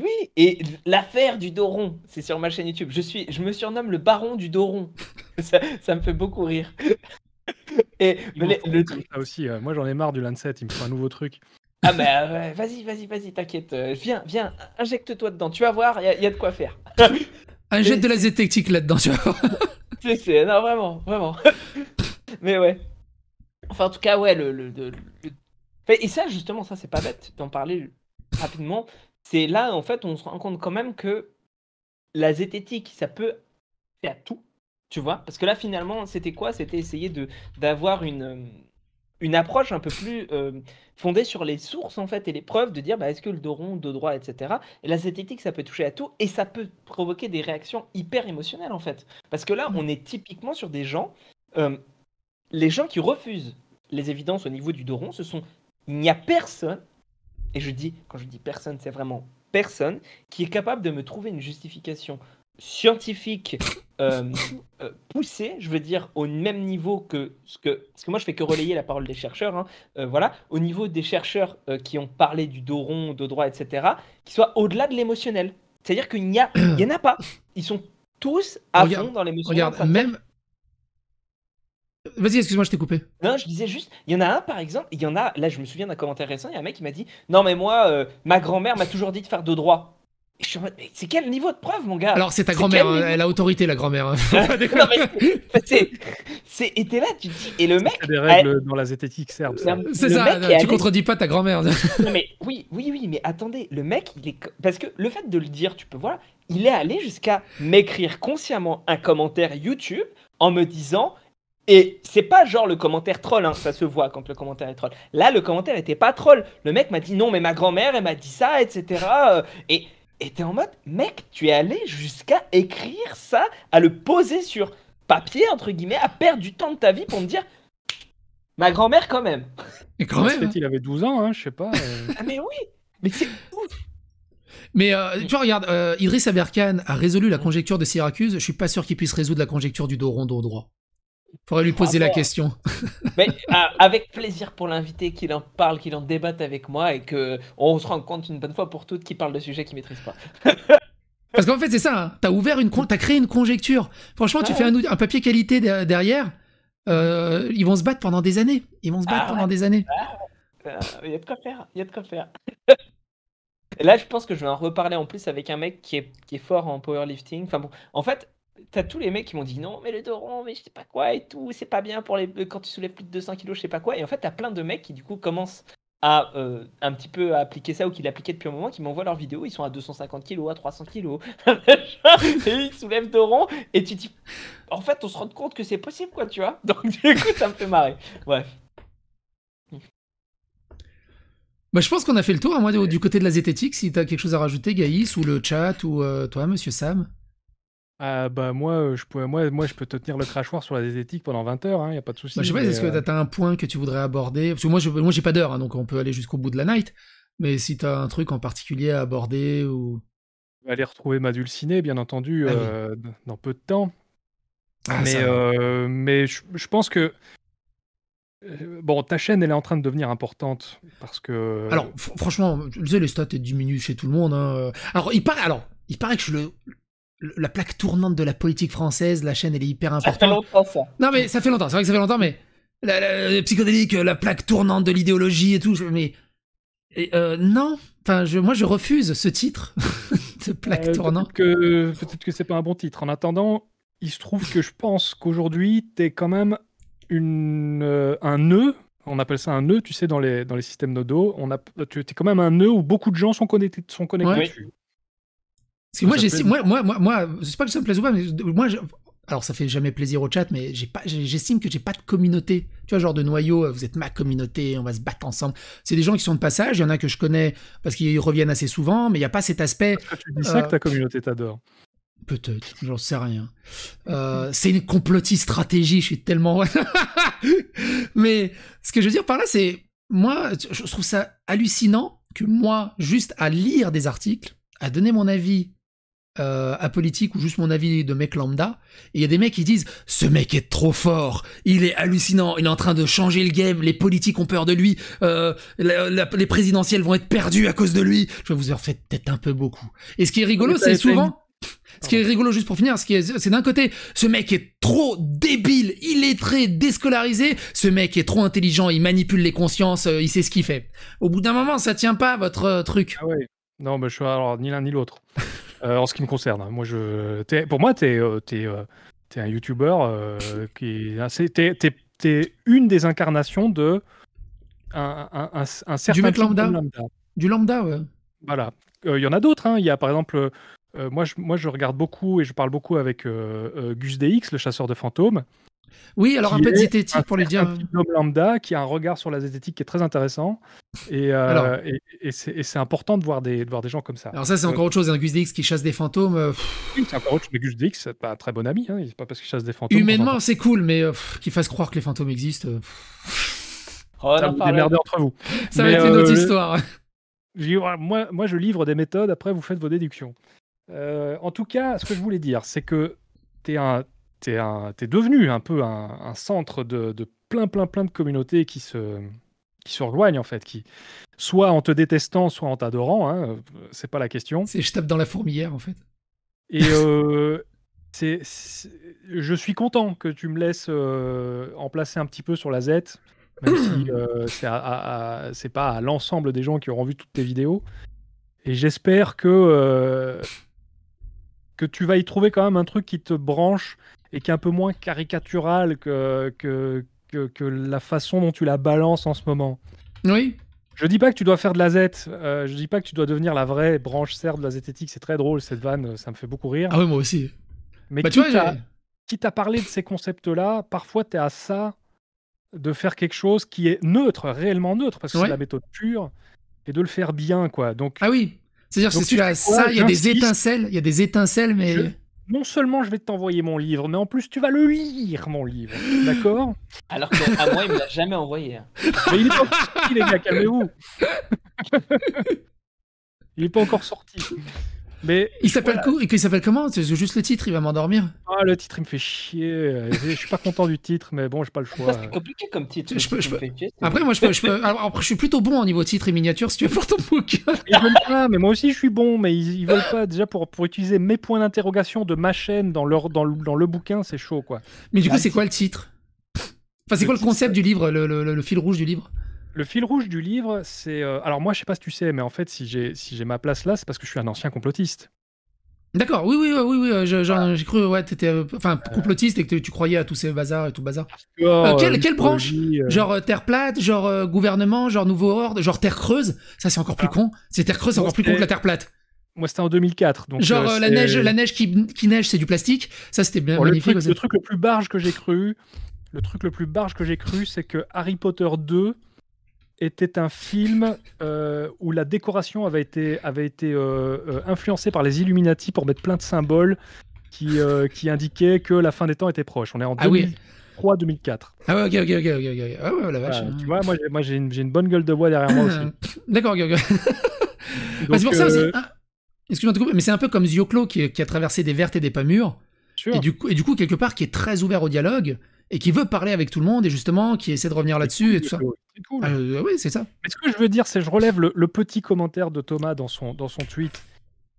Oui, et l'affaire du Doron, c'est sur ma chaîne YouTube. Je suis, je me surnomme le baron du Doron, ça me fait beaucoup rire. Et aussi, euh, moi j'en ai marre du Lancet, il me faut un nouveau truc. Ah bah vas-y, vas-y, vas-y, t'inquiète. Euh, viens, viens, injecte-toi dedans. Tu vas voir, il y, a de quoi faire. Injecte de la zététique là-dedans, tu vois. non, vraiment, vraiment. mais ouais. Enfin, en tout cas, ouais, le, le, le... Et ça, justement, ça, c'est pas bête d'en parler rapidement. C'est là, en fait, on se rend compte quand même que la zététique, ça peut faire tout. Tu vois Parce que là, finalement, c'était quoi C'était essayer d'avoir une, euh, une approche un peu plus euh, fondée sur les sources, en fait, et les preuves, de dire bah, est-ce que le Doron, rond, droit, etc. Et la zététique, ça peut toucher à tout, et ça peut provoquer des réactions hyper émotionnelles, en fait. Parce que là, mm. on est typiquement sur des gens. Euh, les gens qui refusent les évidences au niveau du Doron, rond, ce sont. Il n'y a personne, et je dis, quand je dis personne, c'est vraiment personne, qui est capable de me trouver une justification scientifique euh, euh, poussé, je veux dire, au même niveau que ce que. Parce que moi, je fais que relayer la parole des chercheurs. Hein. Euh, voilà, au niveau des chercheurs qui ont parlé du dos rond, dos droit, etc., qui soit au-delà de l'émotionnel. C'est-à-dire qu'il n'y a, il y en a pas. Ils sont tous à fond dans l'émotionnel. — Regarde, même. Vas-y, excuse-moi, je t'ai coupé. Non, je disais juste, il y en a un par exemple, il y en a, là je me souviens d'un commentaire récent, il y a un mec qui m'a dit Non, mais moi, ma grand-mère m'a toujours dit de faire dos droit je suis en mode, mais c'est quel niveau de preuve, mon gars Alors, c'est ta grand-mère, hein, elle a autorité, la grand-mère. Hein. c'est. Et t'es là, tu dis. Et le mec. des règles dans la zététique serbe. C'est ça, tu contredis pas ta grand-mère. Hein. non, mais oui, oui, oui, mais attendez, le mec, il est. Parce que le fait de le dire, tu peux voir, il est allé jusqu'à m'écrire consciemment un commentaire YouTube en me disant. Et c'est pas genre le commentaire troll, ça se voit quand le commentaire est troll. Là, le commentaire était pas troll. Le mec m'a dit non, mais ma grand-mère, elle m'a dit ça, etc. Et euh, et t'es en mode, mec, tu es allé jusqu'à écrire ça, à le poser sur papier, entre guillemets, à perdre du temps de ta vie pour me dire, ma grand-mère quand même. Et quand même. Hein. il avait 12 ans, hein, je sais pas. Euh. Ah, mais oui, mais c'est Mais euh, tu vois, regarde, euh, Idriss Aberkan a résolu la conjecture de Syracuse. Je suis pas sûr qu'il puisse résoudre la conjecture du dos rond droit faudrait lui poser la question. Euh, mais ah, avec plaisir pour l'invité, qu'il en parle, qu'il en débatte avec moi et que on se rende compte une bonne fois pour toutes qu'il parle de sujets qu'il maîtrise pas. Parce qu'en fait, c'est ça. tu hein. T'as ouvert une, t'as créé une conjecture. Franchement, tu ah fais un, un, papier qualité derrière. Euh, ils vont se battre pendant des années. Ils vont se battre ah pendant des années. Euh, il y a de quoi faire. Il y a de quoi faire. Et là, je pense que je vais en reparler en plus avec un mec qui est, qui est fort en powerlifting. Enfin bon, en fait, t'as tous les mecs qui m'ont dit non, mais le doron mais je sais pas quoi et tout, c'est pas bien pour les euh, quand tu soulèves plus de 200 kilos, je sais pas quoi. Et en fait, t'as plein de mecs qui du coup commencent à euh, un petit peu à appliquer ça ou qui l'appliquaient depuis un moment, qui m'envoient leurs vidéos, ils sont à 250 kilos, à 300 kilos, et ils soulèvent doron et tu dis, en fait, on se rend compte que c'est possible, quoi, tu vois. Donc du coup, ça me fait marrer. Bref. Bah, je pense qu'on a fait le tour, à hein, moi, du, côté de la zététique, si t'as quelque chose à rajouter, Gaïs, ou le chat, ou euh, toi, monsieur Sam. Ah bah moi euh, je peux moi je peux te tenir le crachoir sur la zététique pendant 20 heures il hein, y a pas de souci. Bah, je sais pas est-ce euh, un point que tu voudrais aborder parce moi je moi j'ai pas d'heure hein, donc on peut aller jusqu'au bout de la night mais si t'as un truc en particulier à aborder ou aller retrouver ma dulcinée bien entendu ah euh, dans peu de temps. Ah, mais mais je, pense que Bon, ta chaîne, elle est en train de devenir importante parce que. Alors, franchement, le sais, les stats diminuent chez tout le monde. Hein, alors, il paraît, alors, il paraît que je le, la plaque tournante de la politique française, la chaîne elle est hyper importante. Ça fait longtemps Non mais ça fait longtemps, c'est vrai que ça fait longtemps, mais la, la, psychodélique, la plaque tournante de l'idéologie et tout, mais euh, non, enfin moi je refuse ce titre de plaque euh, tournante. Peut-être que peut-être c'est pas un bon titre. En attendant, il se trouve que je pense qu'aujourd'hui t'es quand même une euh, un nœud. On appelle ça un nœud, tu sais, dans les, dans les systèmes nodaux. On a, tu quand même un nœud où beaucoup de gens sont connectés. Sont connectés moi, j'ai, moi, moi, moi, sais pas que ça me plaise ou pas, mais moi, alors ça fait jamais plaisir au chat, mais j'ai pas, j'estime que j'ai pas de communauté. Tu vois, genre de noyau, euh, vous êtes ma communauté, on va se battre ensemble. C'est des gens qui sont de passage, il y en a que je connais parce qu'ils reviennent assez souvent, mais il n'y a pas cet aspect. tu dis ça que ta euh, communauté t'adore Peut-être, j'en sais rien. Euh, c'est une complotiste stratégie, je suis tellement. mais ce que je veux dire par là, c'est. Moi, je trouve ça hallucinant que moi, juste à lire des articles, à donner mon avis euh, apolitique ou juste mon avis de mec lambda. il y a des mecs qui disent ce mec est trop fort, il est hallucinant, il est en train de changer le game, les politiques ont peur de lui, euh, les présidentielles vont être perdues à cause de lui. Je vais vous en faites peut-être un peu beaucoup. Et ce qui est rigolo, c'est souvent. Ce qui est rigolo, juste pour finir, c'est d'un côté, ce mec est trop débile, illettré, déscolarisé, ce mec est trop intelligent, il manipule les consciences, euh, il sait ce qu'il fait. Au bout d'un moment, ça tient pas votre euh, truc. Ah Non, mais je suis alors ni l'un ni l'autre. Euh, en ce qui me concerne. Hein. Moi, je, pour moi, tu es, euh, euh, un YouTuber qui es une des incarnations de un, un, un, certain du lambda. Du lambda, ouais. Voilà. Il y en a d'autres. Hein. Il y a par exemple, moi, je, moi je regarde beaucoup et je parle beaucoup avec GusDx Gus DX, le chasseur de fantômes, oui, alors un peu de pour les dire. Un lambda qui a un regard sur la zététique qui est très intéressant. Et, euh, c'est important de voir, des, gens comme ça. Alors, ça, c'est encore euh, autre chose. Un hein. Gus Dix qui chasse des fantômes. Euh, c'est encore autre Gus Dix, pas un très bon ami. C'est hein. pas parce qu'il chasse des fantômes. Humainement, c'est cool, mais qu'il fasse croire que les fantômes existent. Oh, ça entre vous. Ça va être une autre histoire. moi, moi, je livre des méthodes. Après, vous faites vos déductions. en tout cas, ce que je voulais dire, c'est que tu un t'es es, devenu un peu un, centre de, plein, plein, plein de communautés qui se, qui se en fait, qui, soit en te détestant, soit en t'adorant, hein, c'est pas la question. C'est je tape dans la fourmilière, en fait. Et euh, je suis content que tu me laisses euh, en placer un petit peu sur la Z, même si euh, c'est pas à l'ensemble des gens qui auront vu toutes tes vidéos. Et j'espère que euh, que tu vas y trouver quand même un truc qui te branche et qui est un peu moins caricatural que, que, la façon dont tu la balances en ce moment. Oui. Je dis pas que tu dois faire de la Z, je euh, je dis pas que tu dois devenir la vraie branche serbe de la zététique, c'est très drôle cette vanne, ça me fait beaucoup rire. Ah oui, moi aussi. Mais bah, tu vois, quitte à parler de ces concepts-là, parfois tu es à ça de faire quelque chose qui est neutre, réellement neutre, parce que c'est la méthode pure, et de le faire bien, quoi. Donc, ah oui, c'est-à-dire, c'est à dire tu as ça, il y a des étincelles, il y a des étincelles, mais non seulement je vais t'envoyer mon livre, mais en plus tu vas le lire, mon livre. D'accord Alors qu'à moi, il me l'a jamais envoyé. Hein. Mais il est pas encore sorti, les gars, calmez-vous. il n'est pas encore sorti. Mais il s'appelle il s'appelle comment C'est juste le titre, il va m'endormir. Ah, le titre, il me fait chier. Je suis pas content du titre, mais bon, j'ai pas le choix. C'est compliqué comme titre. Je après, moi, je, suis plutôt bon au niveau titre et miniature, si tu veux pour ton bouquin. mais moi aussi, je suis bon, mais ils, veulent pas. Déjà, pour, pour utiliser mes points d'interrogation de ma chaîne dans, leur, dans, le, dans le bouquin, c'est chaud, quoi. Mais du coup, bah, c'est quoi le titre Enfin, c'est quoi le concept du livre, le, le fil rouge du livre le fil rouge du livre, c'est. Euh, alors, moi, je sais pas si tu sais, mais en fait, si j'ai si ma place là, c'est parce que je suis un ancien complotiste. D'accord, oui, oui, oui, oui, euh, j'ai cru, ouais, t'étais euh, enfin, complotiste et que tu croyais à tous ces bazars et tout bazar. Ah, quelle, branche Genre Terre plate, genre gouvernement, genre nouveau ordre, genre Terre creuse Ça, c'est encore plus ah. con. C'est Terre creuse, c'est encore plus con que la Terre plate. Moi, c'était en 2004. Donc, genre la neige la neige qui, neige, c'est du plastique. Ça, c'était bien Le truc, le plus barge que j'ai cru, le truc le plus barge que j'ai cru, c'est que Harry Potter 2 était un film euh, où la décoration avait été, avait été euh, euh, influencée par les Illuminati pour mettre plein de symboles qui, qui indiquaient que la fin des temps était proche. On est en 2003 ah 2004 Ah ouais, ok, ok, ok, ok. Ah ouais, la vache. tu vois, moi j'ai une, une, bonne gueule de bois derrière moi aussi. D'accord, ok, ok. Ah, c'est pour ça aussi. Ah, excuse-moi de couper, mais c'est un peu comme Zioclo qui, qui, a traversé des vertes et des pas mûres. Et, du coup, et du coup, quelque part, qui est très ouvert au dialogue et qui veut parler avec tout le monde et justement qui essaie de revenir là-dessus et tout ça. C'est cool. Ah, euh, oui, c'est ça. Mais ce que je veux dire, c'est je relève le, petit commentaire de Thomas dans son, dans son tweet.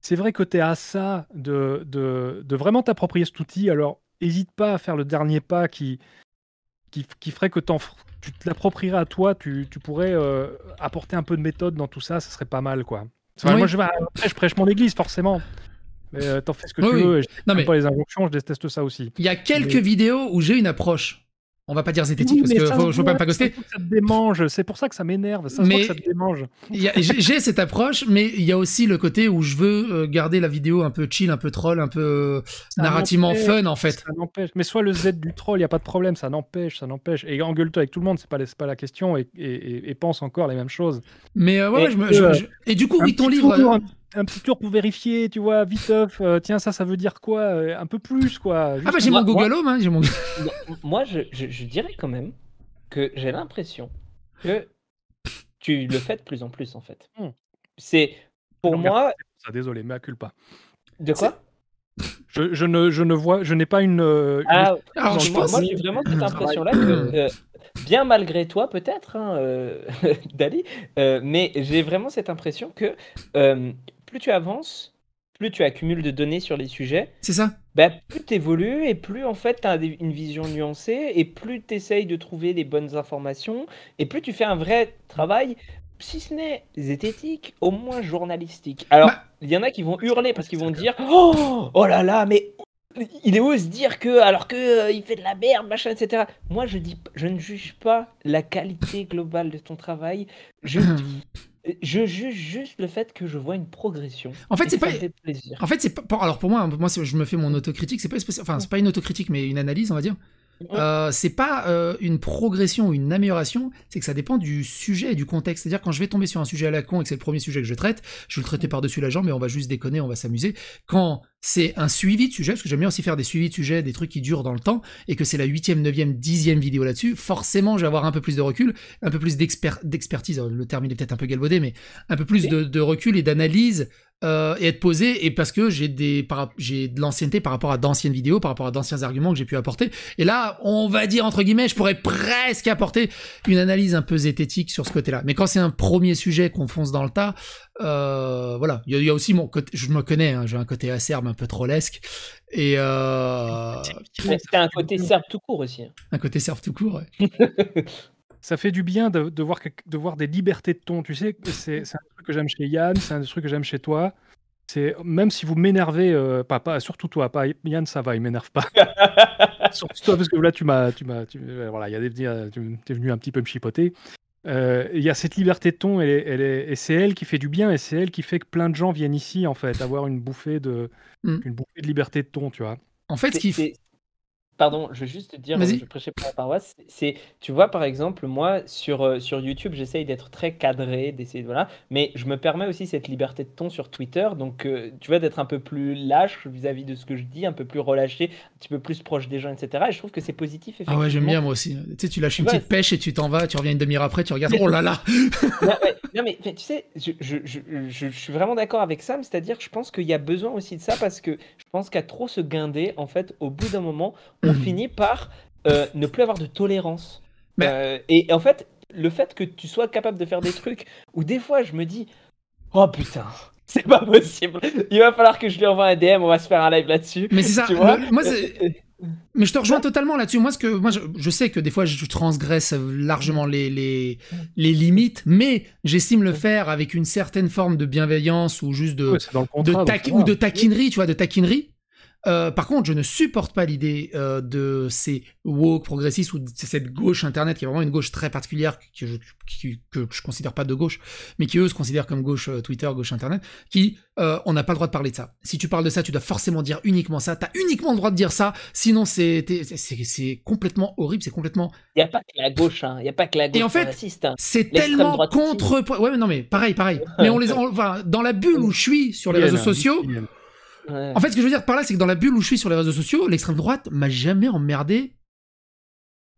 C'est vrai que tu es à ça de, de, de vraiment t'approprier cet outil. Alors, n'hésite pas à faire le dernier pas qui, qui, qui ferait que tu te l'approprierais à toi. Tu, tu pourrais euh, apporter un peu de méthode dans tout ça. Ce serait pas mal, quoi. Moi, je, après, je prêche mon église, forcément. Mais euh, t'en fais ce que tu veux. non, mais... pas les injonctions, je déteste ça aussi. Il y a quelques vidéos où j'ai une approche. On va pas dire zététique parce que je veux pas me pagoster. Ça te démange, c'est pour ça que ça m'énerve, ça, mais ça te démange. j'ai cette approche, mais il y a aussi le côté où je veux euh, garder la vidéo un peu chill, un peu troll, un peu euh, narrativement fun en fait. Ça n'empêche. Mais soit le Z du troll, il y a pas de problème, ça n'empêche, ça n'empêche. Et engueule-toi avec tout le monde, c'est pas, pas la question, et, et, pense encore les mêmes choses. Mais ouais, et, je et du coup, oui, ton livre un petit tour pour vérifier, tu vois, vite off, euh, tiens, ça, ça veut dire quoi euh, Un peu plus, quoi. ah, bah hein, j'ai mon Google j'ai mon... moi, je, je, dirais quand même que j'ai l'impression que tu le fais de plus en plus, en fait. Hmm. C'est, pour moi... Ça, désolé, mais accule pas. De quoi je, ne, je ne vois, je n'ai pas une. Euh, ah, moi, j'ai vraiment cette impression-là que, bien malgré toi peut-être, hein, Dali, mais j'ai vraiment cette impression que plus tu avances, plus tu accumules de données sur les sujets. C'est ça. Ben plus tu évolues et plus en fait tu as une vision nuancée et plus tu essayes de trouver les bonnes informations et plus tu fais un vrai travail, si ce n'est zététique, au moins journalistique. Alors, bah il y en a qui vont hurler parce qu'ils vont dire oh, oh là là, mais il est se dire que alors que euh, il fait de la merde machin etc moi je dis je ne juge pas la qualité globale de ton travail je dis je juge juste le fait que je vois une progression. En fait, c'est pas. en fait, c'est pas. Alors pour moi, moi, je me fais mon autocritique. C'est pas, enfin, c'est pas une autocritique, mais une analyse, on va dire. Euh, c'est pas euh, une progression ou une amélioration, c'est que ça dépend du sujet et du contexte. C'est-à-dire quand je vais tomber sur un sujet à la con et que c'est le premier sujet que je traite, je vais le traiter par-dessus la jambe mais on va juste déconner, on va s'amuser. Quand c'est un suivi de sujet, parce que j'aime bien aussi faire des suivis de sujet, des trucs qui durent dans le temps, et que c'est la huitième, neuvième, dixième vidéo là-dessus, forcément je vais avoir un peu plus de recul, un peu plus d'expertise, le terme il est peut-être un peu galvaudé, mais un peu plus de recul et d'analyse euh, et être posé et parce que j'ai des j'ai de l'ancienneté par rapport à d'anciennes vidéos par rapport à d'anciens arguments que j'ai pu apporter et là on va dire entre guillemets je pourrais presque apporter une analyse un peu zététique sur ce côté là mais quand c'est un premier sujet qu'on fonce dans le tas euh, voilà il y, a aussi mon côté je me connais hein, j'ai un côté acerbe un peu trollesque et euh... c'était un côté serbe tout court aussi hein. un côté serbe tout court ouais. ça fait du bien de, voir, de voir des libertés de ton. Tu sais, c'est un truc que j'aime chez Yann, c'est un truc que j'aime chez toi. C'est même si vous m'énervez, euh, papa, surtout toi, pas Yann, ça va, il m'énerve pas. surtout toi, parce que là, tu m'as, m'as, euh, voilà, il y a des, tu es venu un petit peu me chipoter. Euh, il y a cette liberté de ton et, elle c'est elle qui fait du bien et c'est elle qui fait que plein de gens viennent ici en fait, avoir une bouffée de, mm. une bouffée de liberté de ton, tu vois. En fait, ce qui fait... Pardon, je veux juste te dire, je prêchais pour la paroisse. C'est, tu vois, par exemple, moi sur, euh, sur YouTube, j'essaye d'être très cadré, d'essayer voilà, mais je me permets aussi cette liberté de ton sur Twitter, donc euh, tu vois, d'être un peu plus lâche vis-à-vis de ce que je dis, un peu plus relâché, un petit peu plus proche des gens, etc. Et je trouve que c'est positif. Ah ouais, j'aime bien moi aussi. Hein. Tu sais, tu lâches une petite pêche et tu t'en vas, tu reviens une demi-heure après, tu regardes, oh là là. non, mais, tu sais, je, je, je, je suis vraiment d'accord avec Sam, c'est-à-dire, je pense qu'il y a besoin aussi de ça parce que je pense qu'à trop se guinder, en fait, au bout d'un moment, on on mhm. finit par euh, ne plus avoir de tolérance. Euh, et, en fait, le fait que tu sois capable de faire des trucs où des fois je me dis Oh putain, c'est pas possible. Il va falloir que je lui envoie un DM, on va se faire un live là-dessus. Mais c'est ça, moi, mais je te rejoins totalement là-dessus. Moi, ce que, moi je, sais que des fois, je transgresse largement les, limites, mais j'estime le faire avec une certaine forme de bienveillance ou juste de, de taquinerie, tu vois, de taquinerie. Euh, par contre, je ne supporte pas l'idée euh, de ces woke progressistes ou de cette gauche internet qui est vraiment une gauche très particulière que je, ne considère pas de gauche, mais qui eux se considèrent comme gauche euh, Twitter, gauche internet, qui on n'a pas le droit de parler de ça. Si tu parles de ça, tu dois forcément dire uniquement ça. T'as uniquement le droit de dire ça, sinon c'est c'est complètement horrible, c'est complètement. Il n'y a pas que la gauche, hein. il n'y a pas que la gauche. Et en fait, hein. c'est tellement contre. Ouais, non mais pareil, pareil. mais on les, enfin, dans la bulle où je suis sur les réseaux hein. sociaux. En fait, ce que je veux dire par là, c'est que dans la bulle où je suis sur les réseaux sociaux, l'extrême droite m'a jamais emmerdé.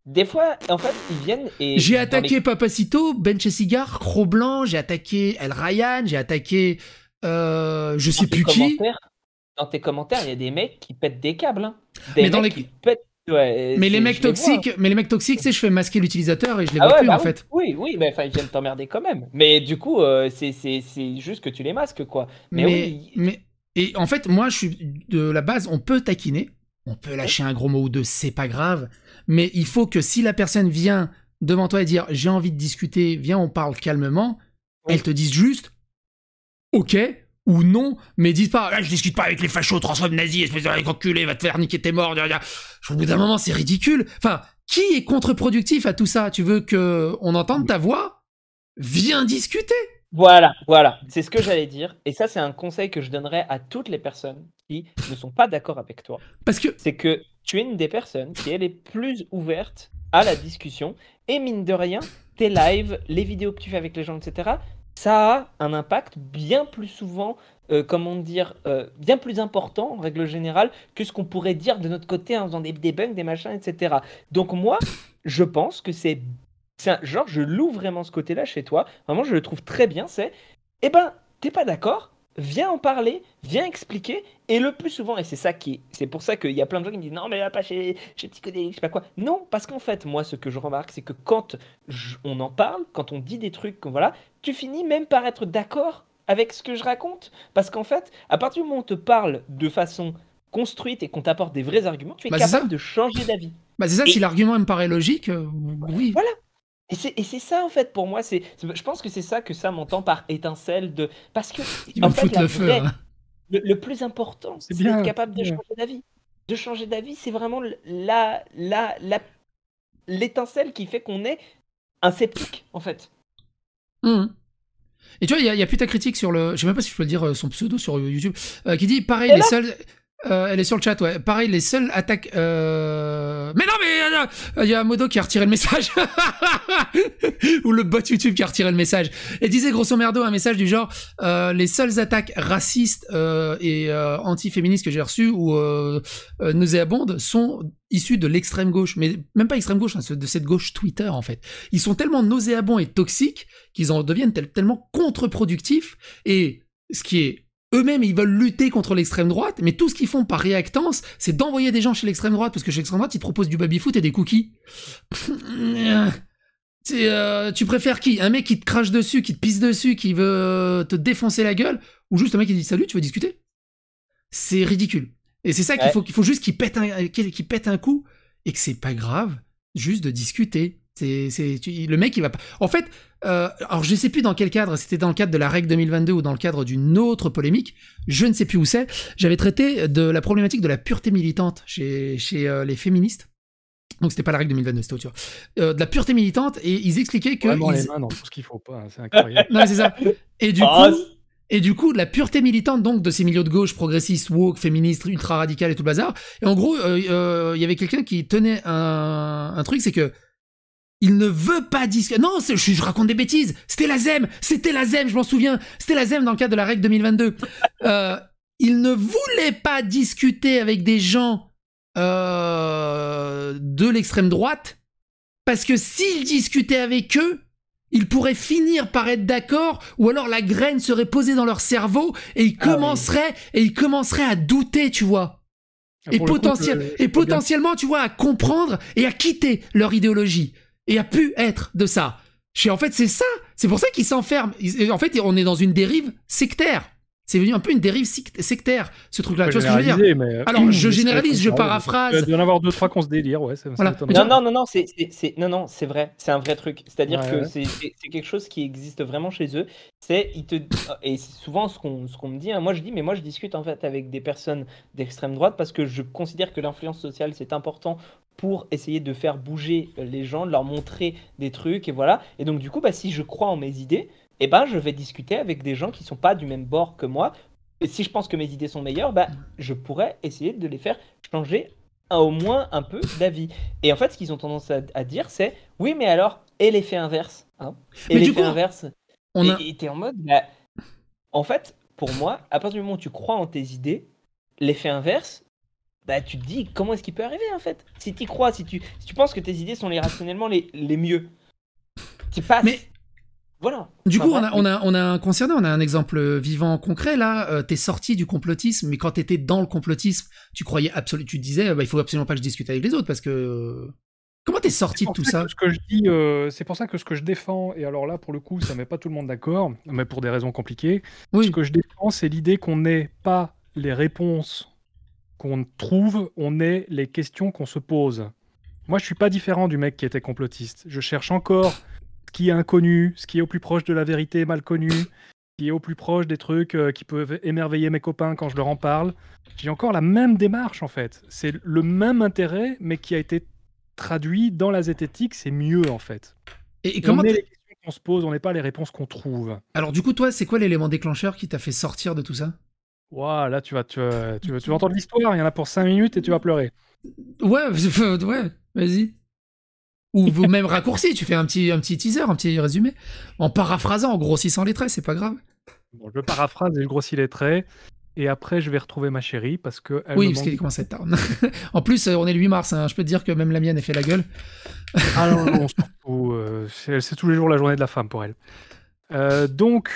Des fois, en fait, ils viennent et. J'ai attaqué les... Papacito, Ben Cigar, Cro-Blanc, j'ai attaqué El Ryan, j'ai attaqué. Euh, je sais plus qui. Dans tes commentaires, il y a des mecs qui pètent des câbles. Hein. mais dans les. Hein. mais, les mecs toxiques, mais les mecs toxiques, c'est je fais masquer l'utilisateur et je les ah vois plus bah en fait. Oui, oui, mais ils viennent t'emmerder quand même. Mais du coup, euh, c'est juste que tu les masques quoi. Mais, mais et en fait, moi, je suis de la base, on peut taquiner, on peut lâcher un gros mot ou deux, c'est pas grave, mais il faut que si la personne vient devant toi et dire j'ai envie de discuter, viens, on parle calmement, elle te dise juste ok ou non, mais dis pas ah, je discute pas avec les fachos, transforme nazis, espèce de reculé, va te faire niquer tes morts, Au bout d'un moment, c'est ridicule. Enfin, qui est contre-productif à tout ça Tu veux que on entende ta voix Viens discuter voilà, voilà, c'est ce que j'allais dire. Et ça, c'est un conseil que je donnerais à toutes les personnes qui ne sont pas d'accord avec toi. Parce que c'est que tu es une des personnes qui est les plus ouvertes à la discussion. Et mine de rien, tes lives, les vidéos que tu fais avec les gens, etc., ça a un impact bien plus souvent, euh, comment dire, euh, bien plus important en règle générale que ce qu'on pourrait dire de notre côté en faisant des, des bugs, des machins, etc. Donc moi, je pense que c'est un, genre, je loue vraiment ce côté-là chez toi. Vraiment, je le trouve très bien. C'est, eh ben, t'es pas d'accord Viens en parler, viens expliquer. Et le plus souvent, et c'est ça qui, c'est pour ça qu'il y a plein de gens qui me disent non mais là, pas chez, chez Psychodélique, je sais pas quoi. Non, parce qu'en fait, moi, ce que je remarque, c'est que quand on en parle, quand on dit des trucs, voilà, tu finis même par être d'accord avec ce que je raconte, parce qu'en fait, à partir du moment où on te parle de façon construite et qu'on t'apporte des vrais arguments, tu es bah, capable de changer d'avis. Bah c'est ça, si l'argument me paraît logique, euh, oui. Voilà, et c'est ça en fait pour moi, c'est je pense que c'est ça que ça m'entend par étincelle de parce que en fait, la le, feu, hein. le, plus important c'est d'être capable de changer d'avis. De changer d'avis, c'est vraiment la la l'étincelle qui fait qu'on est un sceptique en fait. Mmh. Et tu vois, il y, a plus ta critique sur le. Je sais même pas si je peux le dire euh, son pseudo sur euh, YouTube, euh, qui dit pareil, les seuls. Euh, elle est sur le chat, ouais. Pareil, les seules attaques. Euh... Mais non, mais euh, euh, il y a Modo qui a retiré le message. Ou le bot YouTube qui a retiré le message. elle disait grosso merdo un message du genre euh, les seules attaques racistes et anti-féministes que j'ai reçues ou nauséabondes sont issues de l'extrême gauche. Mais même pas extrême gauche, hein, de cette gauche Twitter en fait. Ils sont tellement nauséabonds et toxiques qu'ils en deviennent tellement contre-productifs. Et ce qui est eux-mêmes, ils veulent lutter contre l'extrême droite, mais tout ce qu'ils font par réactance, c'est d'envoyer des gens chez l'extrême droite, parce que chez l'extrême droite, ils te proposent du baby-foot et des cookies. Euh, tu préfères qui Un mec qui te crache dessus, qui te pisse dessus, qui veut euh, te défoncer la gueule, ou juste un mec qui dit salut, tu veux discuter C'est ridicule. Et c'est ça qu'il faut, qu'il faut juste qu'il pète, un, un coup, et que c'est pas grave, juste de discuter. C'est, le mec, il va pas. En fait, euh, alors je ne sais plus dans quel cadre, c'était dans le cadre de la règle 2022 ou dans le cadre d'une autre polémique, je ne sais plus où c'est, j'avais traité de la problématique de la pureté militante chez, euh, les féministes. Donc c'était pas la règle 2022, c'était autre chose euh, de la pureté militante et ils expliquaient que... Vraiment les mains dans tout ce qu'il faut pas, hein, c'est incroyable. non c'est ça. Et du ah, coup... Et du coup, la pureté militante donc de ces milieux de gauche progressistes, woke, féministes, ultra radicales et tout le bazar. Et en gros, il y avait quelqu'un qui tenait un truc, c'est que il ne veut pas discuter. Non, je, raconte des bêtises. C'était la ZEM. C'était la ZEM, je m'en souviens. C'était la ZEM dans le cadre de la règle 2022. Euh, il ne voulait pas discuter avec des gens euh, de l'extrême droite parce que s'il discutait avec eux, il pourrait finir par être d'accord ou alors la graine serait posée dans leur cerveau et ils ah commenceraient, et à douter, tu vois. Ah, et, potentiellement, tu vois, à comprendre et à quitter leur idéologie et a pu être de ça. en fait, c'est ça. C'est pour ça qu'ils s'enferment. En fait, on est dans une dérive sectaire. C'est devenu un peu une dérive sectaire, ce truc-là. Tu vois ce que je veux dire euh, Alors, je généralise, je paraphrase. Il doit y en avoir deux, trois qu'on se délire, ouais. non, non, non, c'est, non, non, c'est vrai. C'est un vrai truc. C'est-à-dire que C'est, quelque chose qui existe vraiment chez eux. C'est, te... Et c'est souvent ce qu'on, ce qu'on me dit. Hein. Moi, je dis, mais moi, je discute en fait avec des personnes d'extrême droite parce que je considère que l'influence sociale, c'est important pour essayer de faire bouger les gens, de leur montrer des trucs et voilà. Et donc du coup, bah, si je crois en mes idées, eh ben je vais discuter avec des gens qui sont pas du même bord que moi. Et si je pense que mes idées sont meilleures, bah, je pourrais essayer de les faire changer au moins un peu d'avis. Et en fait, ce qu'ils ont tendance à, dire, c'est oui, mais alors, et l'effet inverse hein Et l'effet inverse on était en mode, bah, en fait, pour moi, à partir du moment où tu crois en tes idées, l'effet inverse, bah tu te dis comment est-ce qu'il peut arriver en fait Si tu crois, si tu, si tu penses que tes idées sont les rationnellement les, les mieux, tu passes. Mais... Voilà. Du coup, on, a, on, a, on a un concerné, on a un exemple vivant concret là. Euh, t'es sorti du complotisme, mais quand t'étais dans le complotisme, tu croyais absolument, tu disais, bah, il faut absolument pas que je discute avec les autres parce que. Comment t'es sorti de tout ça, ce que je dis, euh, c'est pour ça que ce que je défends, et alors là pour le coup, ça met pas tout le monde d'accord, mais pour des raisons compliquées. Ce que je défends, c'est l'idée qu'on n'ait pas les réponses qu'on trouve, on est les questions qu'on se pose. Moi, je suis pas différent du mec qui était complotiste. Je cherche encore ce qui est inconnu, ce qui est au plus proche de la vérité mal connue, qui est au plus proche des trucs euh, qui peuvent émerveiller mes copains quand je leur en parle. J'ai encore la même démarche en fait. C'est le même intérêt, mais qui a été traduit dans la zététique. C'est mieux en fait. Et, comment on les questions qu'on se pose, on n'est pas les réponses qu'on trouve. Alors du coup, toi, c'est quoi l'élément déclencheur qui t'a fait sortir de tout ça là, tu vas, tu, vas, tu, tu entendre l'histoire, il y en a pour 5 minutes et tu vas pleurer. Ouais, vas-y. Ou même raccourci, tu fais un petit, un petit teaser, un petit résumé, en paraphrasant, en grossissant les traits, c'est pas grave. je paraphrase et je grossis les traits. Et après, je vais retrouver ma chérie parce que. oui, parce qu'elle commence à être en plus, on est le 8 mars, hein, je peux te dire que même la mienne, elle fait la gueule. ah non, euh, c'est tous les jours la journée de la femme pour elle. Euh, donc,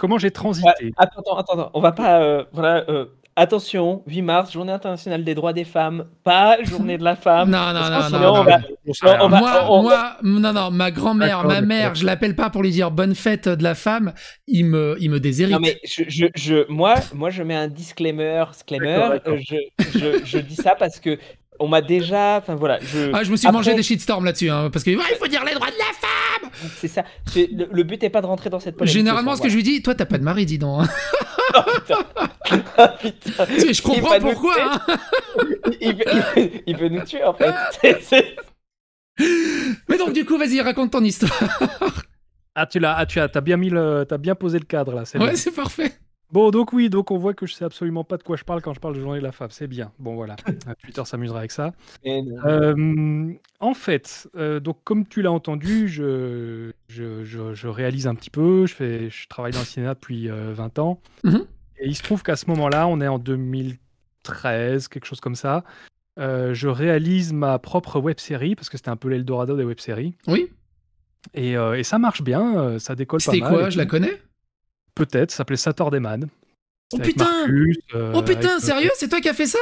Comment j'ai transité attends, attends, attends, on va pas. Euh, euh, attention, 8 mars, journée internationale des droits des femmes, pas journée de la femme. non, non, non, non, moi, non, non, ma grand-mère, ma mère, je l'appelle pas pour lui dire bonne fête de la femme, il me, il me déshérite. mais je, moi, moi, je mets un disclaimer, disclaimer, euh, je, je, dis ça parce que on m'a déjà. Enfin voilà. Je, ah, je me suis mangé des shitstorms là-dessus, hein, parce que il faut dire les droits de la femme C'est ça. Le, but n'est pas de rentrer dans cette polémique. Généralement, ce que je lui dis, toi, t'as pas de mari, dis donc. Hein. Oh, putain. je comprends pourquoi. Hein. il, veut, nous tuer en fait. Mais donc du coup, vas-y, raconte ton histoire. Ah tu l'as, ah, tu as, bien mis le, as bien posé le cadre là. Ouais, c'est parfait. Bon, donc oui, donc on voit que je sais absolument pas de quoi je parle quand je parle de journée de la femme. C'est bien. Bon, voilà. Twitter s'amusera avec ça. Euh, en fait, euh, donc comme tu l'as entendu, je, je, réalise un petit peu. Je, fais, je travaille dans le cinéma depuis 20 euh, ans. Mhm. Et il se trouve qu'à ce moment-là, on est en 2013, quelque chose comme ça. je réalise ma propre web série parce que c'était un peu l'Eldorado des web séries. Oui. Et, et, ça marche bien. Ça décolle pas mal. C'était quoi Je la connais Peut-être, s'appelait Sator Deman. Oh, euh, oh putain Oh euh, putain, sérieux C'est toi qui as fait ça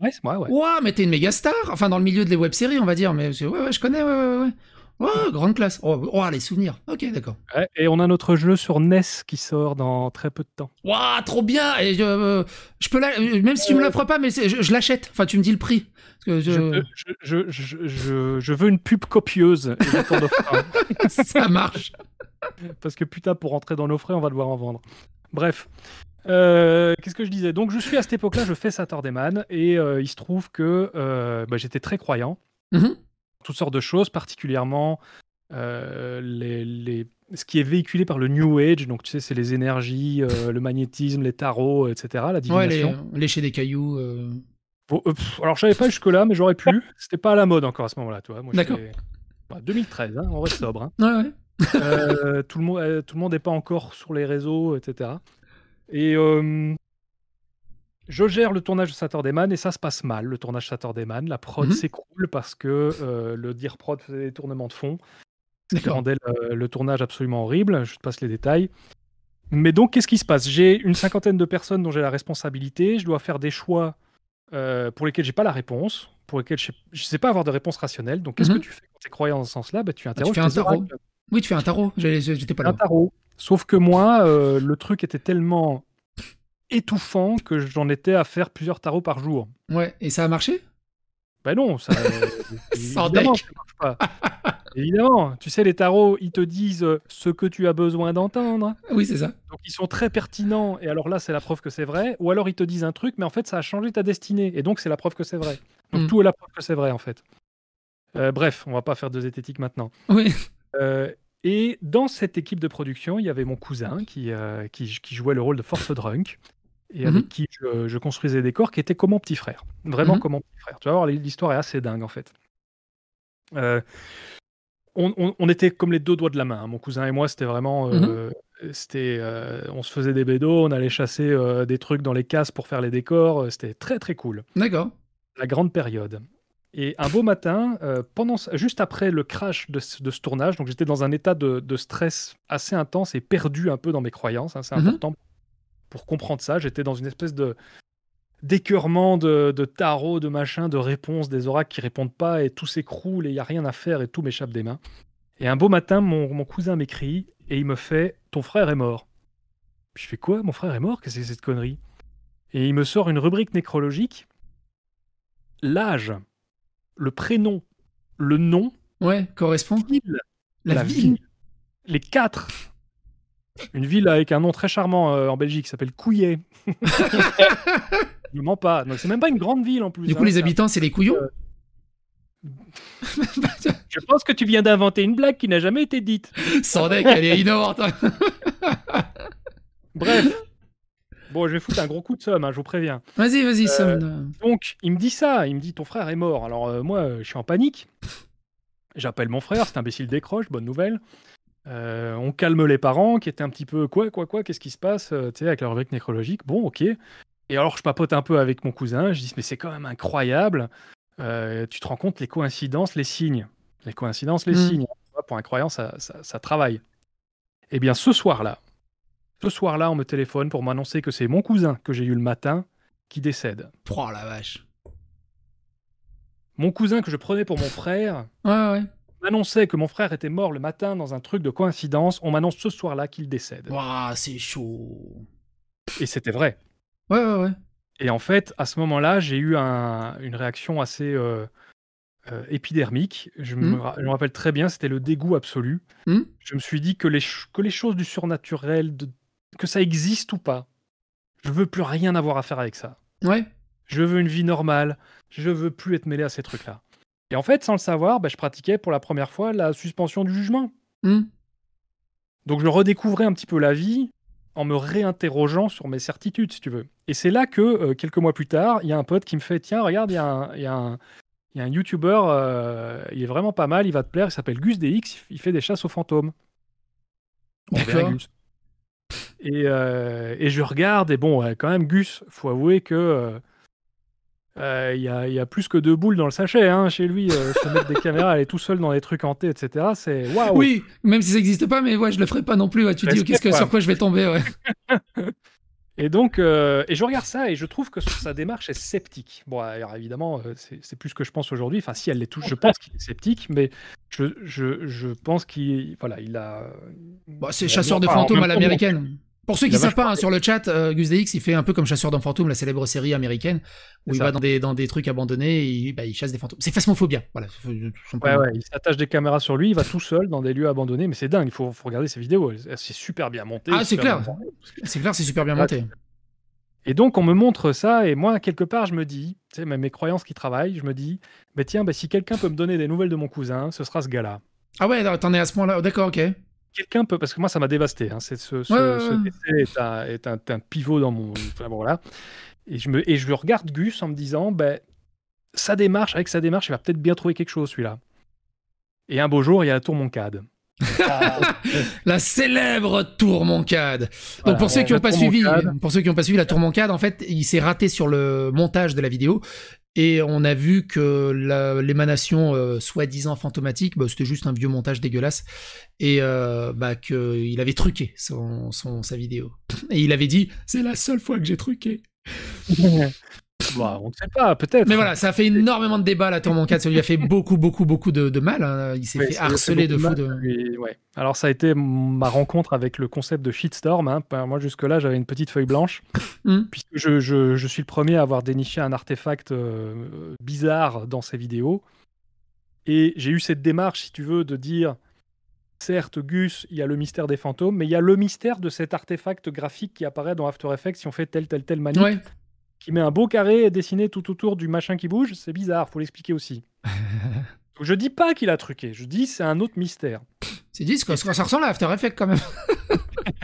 Ouais, c'est moi, ouais. Waouh, mais t'es une méga star Enfin, dans le milieu des web-séries, on va dire, mais ouais, ouais, je connais, ouais, ouais, ouais. Oh, grande classe. Oh, oh les souvenirs. Ok, d'accord. et on a notre jeu sur NES qui sort dans très peu de temps. Waouh, trop bien. Et je euh, peux même si tu me l'offres pas, mais je, l'achète. Enfin, tu me dis le prix. je... Je, veux une pub copieuse. Ça marche. Parce que putain, pour rentrer dans nos frais, on va devoir en vendre. Bref. Euh, qu'est-ce que je disais Donc, je suis à cette époque-là, je fais Saturday Man, et euh, il se trouve que euh, bah, j'étais très croyant. Mhm. Toutes sortes de choses, particulièrement les, ce qui est véhiculé par le New Age. Donc, tu sais, c'est les énergies, le magnétisme, les tarots, etc. La divination. Ouais, lécher des cailloux. alors, je savais pas jusque-là, mais j'aurais pu. Ah. C'était pas à la mode encore à ce moment-là, toi. D'accord. 2013, bah, hein, on reste sobre. Hein. Ouais, ouais. Euh, euh, tout, le monde, tout le monde n'est pas encore sur les réseaux, etc. Et euh, je gère le tournage de Sator Man et ça se passe mal, le tournage Sator Man. La prod mhm. s'écroule parce que le dire prod faisait des tournements de fond. Ce qui rendait le, tournage absolument horrible. Je te passe les détails. Mais donc, qu'est-ce qui se passe J'ai une cinquantaine de personnes dont j'ai la responsabilité. Je dois faire des choix pour lesquels j'ai pas la réponse, pour lesquels je ne sais, pas avoir de réponse rationnelle. Donc, qu'est-ce que mhm. tu fais quand tu croyant dans ce sens-là bah, bah, Tu interroges oui, tu fais un tarot. J'étais Un tarot. Sauf que moi, euh, le truc était tellement étouffant que j'en étais à faire plusieurs tarots par jour. Ouais, et ça a marché Ben non, ça. Euh, ça évidemment, marche pas. évidemment, tu sais, les tarots, ils te disent euh, ce que tu as besoin d'entendre. Oui, c'est ça. Donc ils sont très pertinents, et alors là, c'est la preuve que c'est vrai. Ou alors ils te disent un truc, mais en fait, ça a changé ta destinée, et donc c'est la preuve que c'est vrai. Donc hmm. tout est la preuve que c'est vrai, en fait. bref, on va pas faire de zététique maintenant. Oui. Et dans cette équipe de production, il y avait mon cousin qui, euh, qui, jouait le rôle de Force Drunk et mhm. avec qui je, construisais des décors qui était comme mon petit frère. Vraiment mhm. comme mon petit frère. Tu vas voir, l'histoire est assez dingue en fait. Euh, on, était comme les deux doigts de la main. Hein. Mon cousin et moi, c'était vraiment. Euh, mhm. on se faisait des bédos, on allait chasser des trucs dans les cases pour faire les décors. C'était très très cool. D'accord. La grande période. Et un beau matin, euh, pendant, juste après le crash de, ce tournage, donc j'étais dans un état de, stress assez intense et perdu un peu dans mes croyances. Hein, c'est mhm. important pour comprendre ça. J'étais dans une espèce de d'écœurement de, tarot, de machin, de réponses, des oracles qui répondent pas et tout s'écroule et il n'y a rien à faire et tout m'échappe des mains. Et un beau matin, mon, cousin m'écrit et il me fait "Ton frère est mort." je fais quoi Mon frère est mort Qu'est-ce que c'est cette connerie Et il me sort une rubrique nécrologique. L'âge le prénom, le nom. Ouais, correspond. la, ville. Les quatre. Une ville avec un nom très charmant euh, en Belgique qui s'appelle Couillet. Je mens pas. C'est même pas une grande ville en plus. Du coup, hein. les habitants, c'est les couillons euh, Je pense que tu viens d'inventer une blague qui n'a jamais été dite. Sans elle est innovante. Bref, Bon, je vais foutre un gros coup de somme, hein, je vous préviens. Vas-y, vas-y, euh, somme. Donc, il me dit ça, il me dit ton frère est mort. Alors, euh, moi, je suis en panique. J'appelle mon frère, cet imbécile décroche, bonne nouvelle. Euh, on calme les parents qui étaient un petit peu quoi, quoi, quoi, qu'est-ce qui se passe, tu sais, avec la rubrique nécrologique. Bon, ok. Et alors, je papote un peu avec mon cousin. Je dis, mais c'est quand même incroyable. tu te rends compte, les coïncidences, les signes. Les coïncidences, les hmm. signes. Pour un croyant, ça, ça, ça travaille. Eh bien, ce soir-là, ce soir-là, on me téléphone pour m'annoncer que c'est mon cousin que j'ai eu le matin qui décède. Oh la vache. Mon cousin que je prenais pour mon frère ouais, m'annonçait que mon frère était mort le matin dans un truc de coïncidence. On m'annonce ce soir-là qu'il décède. Waouh, c'est chaud. Et c'était vrai. Ouais, Et en fait, à ce moment-là, j'ai eu une réaction assez euh, euh, épidermique. Je, me, hmm. me, rappelle très bien, c'était le dégoût absolu. Hmm. Je me suis dit que les, que les choses du surnaturel, de, que ça existe ou pas, je veux plus rien avoir à faire avec ça. Ouais. Je veux une vie normale. Je veux plus être mêlé à ces trucs-là. Et en fait, sans le savoir, bah, je pratiquais pour la première fois la suspension du jugement. Hmm. Donc je redécouvrais un petit peu la vie en me réinterrogeant sur mes certitudes, si tu veux. Et c'est là que, euh, quelques mois plus tard, il y a un pote qui me fait Tiens, regarde, il y a un, YouTuber, euh, il est vraiment pas mal, il va te plaire, il s'appelle Gus DX, il fait des chasses aux fantômes. Euh, et, je regarde, et bon, quand même, Gus, faut avouer que euh, euh, il y, a, plus que deux boules dans le sachet hein, chez lui. se mettre des caméras, aller tout seul dans les trucs hantés, etc. C'est waouh! Oui, même si ça n'existe pas, mais ouais, je le ferai pas non plus. tu dis, qu'est-ce que, sur quoi je vais tomber? et donc, et je regarde ça et je trouve que sa démarche est sceptique. Bon, alors évidemment, c'est plus ce que je pense aujourd'hui. Enfin, si elle les touche, je pense qu'il est sceptique, mais je, pense qu'il voilà, il a. Bah, c'est chasseur de fantômes à l'américaine. Pour ceux qui ne savent pas, hein, sur le chat, euh, il fait un peu comme Chasseur dans fantôme, la célèbre série américaine, où il va dans des, dans des trucs abandonnés et il, bah, chasse des fantômes. C'est Phasmophobia. Hein. Voilà, ouais, il s'attache des caméras sur lui, il va tout seul dans des lieux abandonnés, mais c'est dingue, il faut, regarder ses vidéos. Ah, c'est super bien monté. Ah, c'est clair. C'est clair, c'est super bien monté. Et donc, on me montre ça, et moi, quelque part, je me dis, c'est mes croyances qui travaillent, je me dis, mais tiens, bah, si quelqu'un peut me donner des nouvelles de mon cousin, ce sera ce gars-là. Ah ouais, t'en es à ce point-là. D'accord, ok quelqu'un peut, parce que moi ça m'a dévasté, hein, c'est ce, ce, Est, un, pivot dans mon. voilà. Et je, me, et je regarde Gus en me disant, ben, sa démarche, avec sa démarche, il va peut-être bien trouver quelque chose celui-là. Et un beau jour, il y a la tour cadre. Ah. la célèbre tour Moncade. Donc pour ceux qui n'ont pas suivi, pour ceux qui pas suivi la tour Moncade, en fait, il s'est raté sur le montage de la vidéo et on a vu que l'émanation euh, soi-disant fantomatique, bah, c'était juste un vieux montage dégueulasse et euh, bah, qu'il avait truqué son, sa vidéo. Et il avait dit, c'est la seule fois que j'ai truqué. Bah, on ne sait pas, peut-être. Mais voilà, ça a fait énormément de débats, la Tourment 4. Ça lui a fait beaucoup, beaucoup, beaucoup de, mal. Hein. Il s'est fait harceler de fou. Alors, ça a été ma rencontre avec le concept de shitstorm. Hein. Ben, moi, jusque-là, j'avais une petite feuille blanche. Hmm. Puisque je, suis le premier à avoir déniché un artefact euh, bizarre dans ces vidéos. Et j'ai eu cette démarche, si tu veux, de dire certes, Gus, il y a le mystère des fantômes, mais il y a le mystère de cet artefact graphique qui apparaît dans After Effects si on fait tel, tel, tel manière qui met un beau carré dessiné tout autour du machin qui bouge, c'est bizarre, faut l'expliquer aussi. Donc, je dis pas qu'il a truqué, je dis c'est un autre mystère. C'est dit, ça ressemble à After Effects quand même.